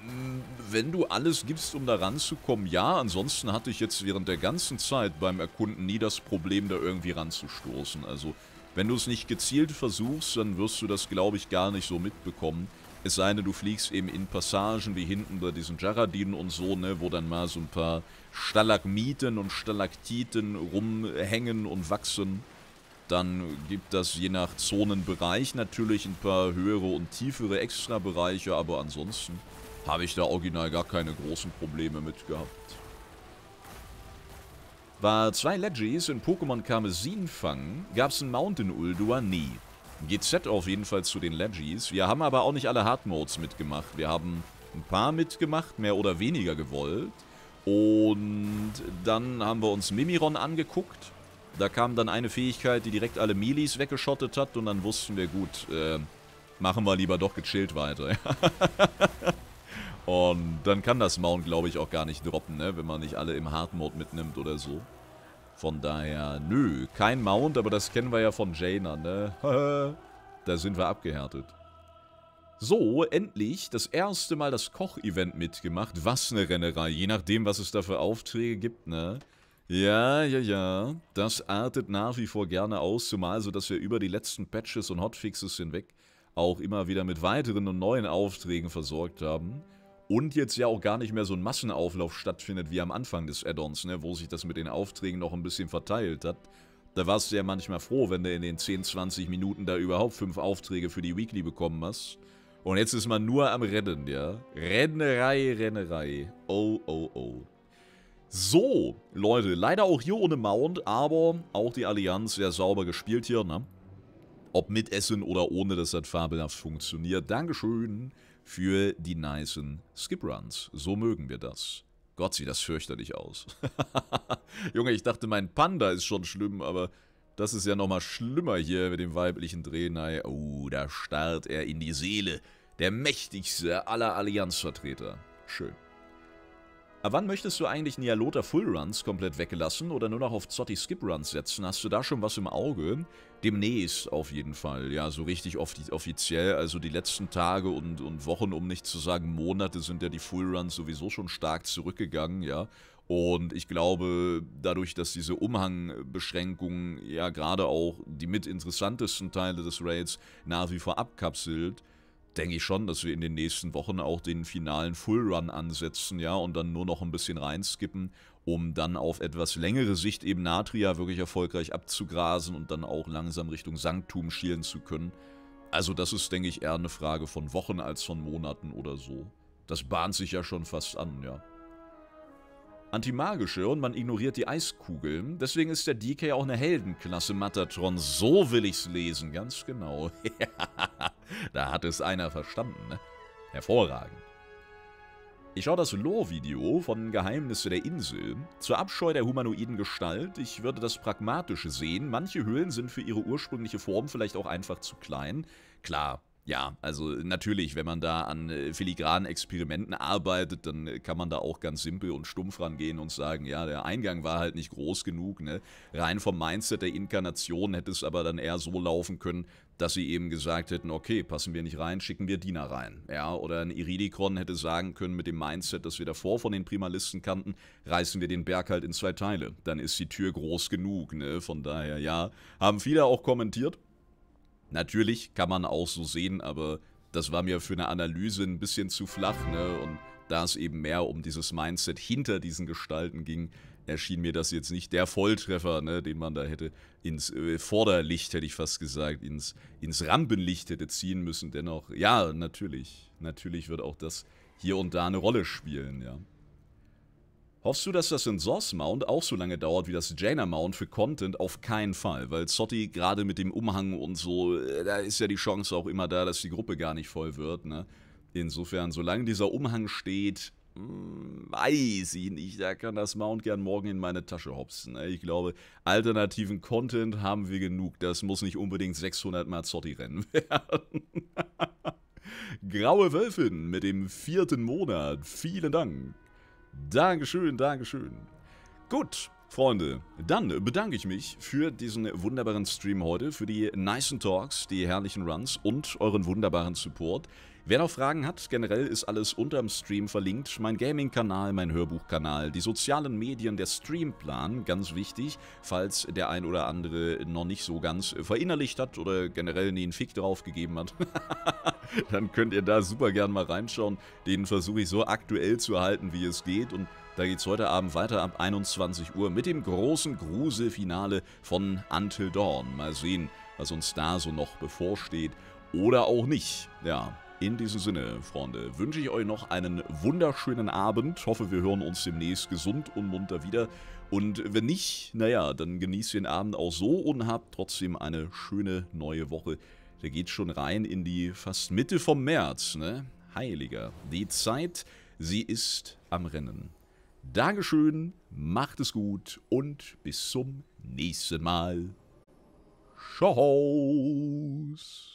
Hm, wenn du alles gibst, um da ranzukommen, ja. Ansonsten hatte ich jetzt während der ganzen Zeit beim Erkunden nie das Problem, da irgendwie ranzustoßen. Also, wenn du es nicht gezielt versuchst, dann wirst du das, glaube ich, gar nicht so mitbekommen. Es sei denn, du fliegst eben in Passagen wie hinten bei diesen Jaradinen und so, ne, wo dann mal so ein paar Stalagmiten und Stalaktiten rumhängen und wachsen. Dann gibt das je nach Zonenbereich natürlich ein paar höhere und tiefere Extrabereiche, aber ansonsten habe ich da original gar keine großen Probleme mit gehabt. War zwei Legis in Pokémon Karmesin fangen, gab's einen Mount in Uldua nie. GZ auf jeden Fall zu den Legis. Wir haben aber auch nicht alle Hard Modes mitgemacht. Wir haben ein paar mitgemacht, mehr oder weniger gewollt. Und dann haben wir uns Mimiron angeguckt. Da kam dann eine Fähigkeit, die direkt alle Milis weggeschottet hat und dann wussten wir, gut, äh, machen wir lieber doch gechillt weiter. und dann kann das Mount, glaube ich, auch gar nicht droppen, ne? wenn man nicht alle im Hard Mode mitnimmt oder so. Von daher, nö, kein Mount, aber das kennen wir ja von Jaina, ne? da sind wir abgehärtet. So, endlich das erste Mal das Koch-Event mitgemacht. Was eine Rennerei, je nachdem, was es da für Aufträge gibt, ne? Ja, ja, ja. Das artet nach wie vor gerne aus, zumal so, dass wir über die letzten Patches und Hotfixes hinweg auch immer wieder mit weiteren und neuen Aufträgen versorgt haben. Und jetzt ja auch gar nicht mehr so ein Massenauflauf stattfindet wie am Anfang des Add-ons, ne, wo sich das mit den Aufträgen noch ein bisschen verteilt hat. Da warst du ja manchmal froh, wenn du in den 10, 20 Minuten da überhaupt 5 Aufträge für die Weekly bekommen hast. Und jetzt ist man nur am Rennen, ja. Rennerei, Rennerei. Oh, oh, oh. So, Leute, leider auch hier ohne Mount, aber auch die Allianz sehr sauber gespielt hier, ne? Ob mit Essen oder ohne, dass das fabelhaft funktioniert. Dankeschön für die nicen Skip-Runs. So mögen wir das. Gott, sieht das fürchterlich aus. Junge, ich dachte, mein Panda ist schon schlimm, aber das ist ja nochmal schlimmer hier mit dem weiblichen Drehnei. Oh, da starrt er in die Seele. Der mächtigste aller Allianzvertreter. Schön. Aber wann möchtest du eigentlich Nialota Fullruns komplett weggelassen oder nur noch auf Zotti Skip Runs setzen? Hast du da schon was im Auge? Demnächst auf jeden Fall. Ja, so richtig offiziell. Also die letzten Tage und, und Wochen, um nicht zu sagen Monate, sind ja die Fullruns sowieso schon stark zurückgegangen, ja. Und ich glaube, dadurch, dass diese Umhangbeschränkung ja gerade auch die mit interessantesten Teile des Raids nach wie vor abkapselt, denke ich schon, dass wir in den nächsten Wochen auch den finalen Fullrun ansetzen, ja, und dann nur noch ein bisschen reinskippen, um dann auf etwas längere Sicht eben Natria wirklich erfolgreich abzugrasen und dann auch langsam Richtung Sanktum schielen zu können. Also das ist, denke ich, eher eine Frage von Wochen als von Monaten oder so. Das bahnt sich ja schon fast an, ja antimagische und man ignoriert die Eiskugeln. Deswegen ist der DK auch eine Heldenklasse Matatron. So will ich's lesen, ganz genau. da hat es einer verstanden, ne? Hervorragend. Ich schaue das Lore-Video von Geheimnisse der Insel. Zur Abscheu der humanoiden Gestalt, ich würde das Pragmatische sehen. Manche Höhlen sind für ihre ursprüngliche Form vielleicht auch einfach zu klein. Klar, ja, also natürlich, wenn man da an äh, filigranen Experimenten arbeitet, dann äh, kann man da auch ganz simpel und stumpf rangehen und sagen, ja, der Eingang war halt nicht groß genug. Ne? Rein vom Mindset der Inkarnation hätte es aber dann eher so laufen können, dass sie eben gesagt hätten, okay, passen wir nicht rein, schicken wir Diener rein. Ja, oder ein Iridikron hätte sagen können mit dem Mindset, das wir davor von den Primalisten kannten, reißen wir den Berg halt in zwei Teile. Dann ist die Tür groß genug. Ne? Von daher, ja, haben viele auch kommentiert. Natürlich kann man auch so sehen, aber das war mir für eine Analyse ein bisschen zu flach, ne? Und da es eben mehr um dieses Mindset hinter diesen Gestalten ging, erschien mir das jetzt nicht der Volltreffer, ne, den man da hätte ins äh, Vorderlicht, hätte ich fast gesagt, ins, ins Rampenlicht hätte ziehen müssen. Dennoch, ja, natürlich, natürlich wird auch das hier und da eine Rolle spielen, ja. Hoffst du, dass das in Source Mount auch so lange dauert wie das Jaina Mount für Content? Auf keinen Fall, weil Zotti gerade mit dem Umhang und so, äh, da ist ja die Chance auch immer da, dass die Gruppe gar nicht voll wird, ne? Insofern, solange dieser Umhang steht, hm, weiß ich nicht, da kann das Mount gern morgen in meine Tasche hopsen. Ne? Ich glaube, alternativen Content haben wir genug. Das muss nicht unbedingt 600 Mal Zotti rennen werden. Graue Wölfin mit dem vierten Monat. Vielen Dank. Dankeschön, Dankeschön. Gut, Freunde, dann bedanke ich mich für diesen wunderbaren Stream heute, für die nice Talks, die herrlichen Runs und euren wunderbaren Support. Wer noch Fragen hat, generell ist alles unterm Stream verlinkt. Mein Gaming-Kanal, mein Hörbuch-Kanal, die sozialen Medien, der Streamplan, ganz wichtig, falls der ein oder andere noch nicht so ganz verinnerlicht hat oder generell nie einen Fick draufgegeben hat. Dann könnt ihr da super gern mal reinschauen. Den versuche ich so aktuell zu halten, wie es geht und da geht's heute Abend weiter ab 21 Uhr mit dem großen Gruselfinale von Until Dawn. Mal sehen, was uns da so noch bevorsteht oder auch nicht. Ja, in diesem Sinne, Freunde, wünsche ich euch noch einen wunderschönen Abend. hoffe, wir hören uns demnächst gesund und munter wieder. Und wenn nicht, naja, dann genießt den Abend auch so und habt trotzdem eine schöne neue Woche. Der geht schon rein in die fast Mitte vom März, ne? Heiliger. Die Zeit, sie ist am Rennen. Dankeschön, macht es gut und bis zum nächsten Mal. Tschau's.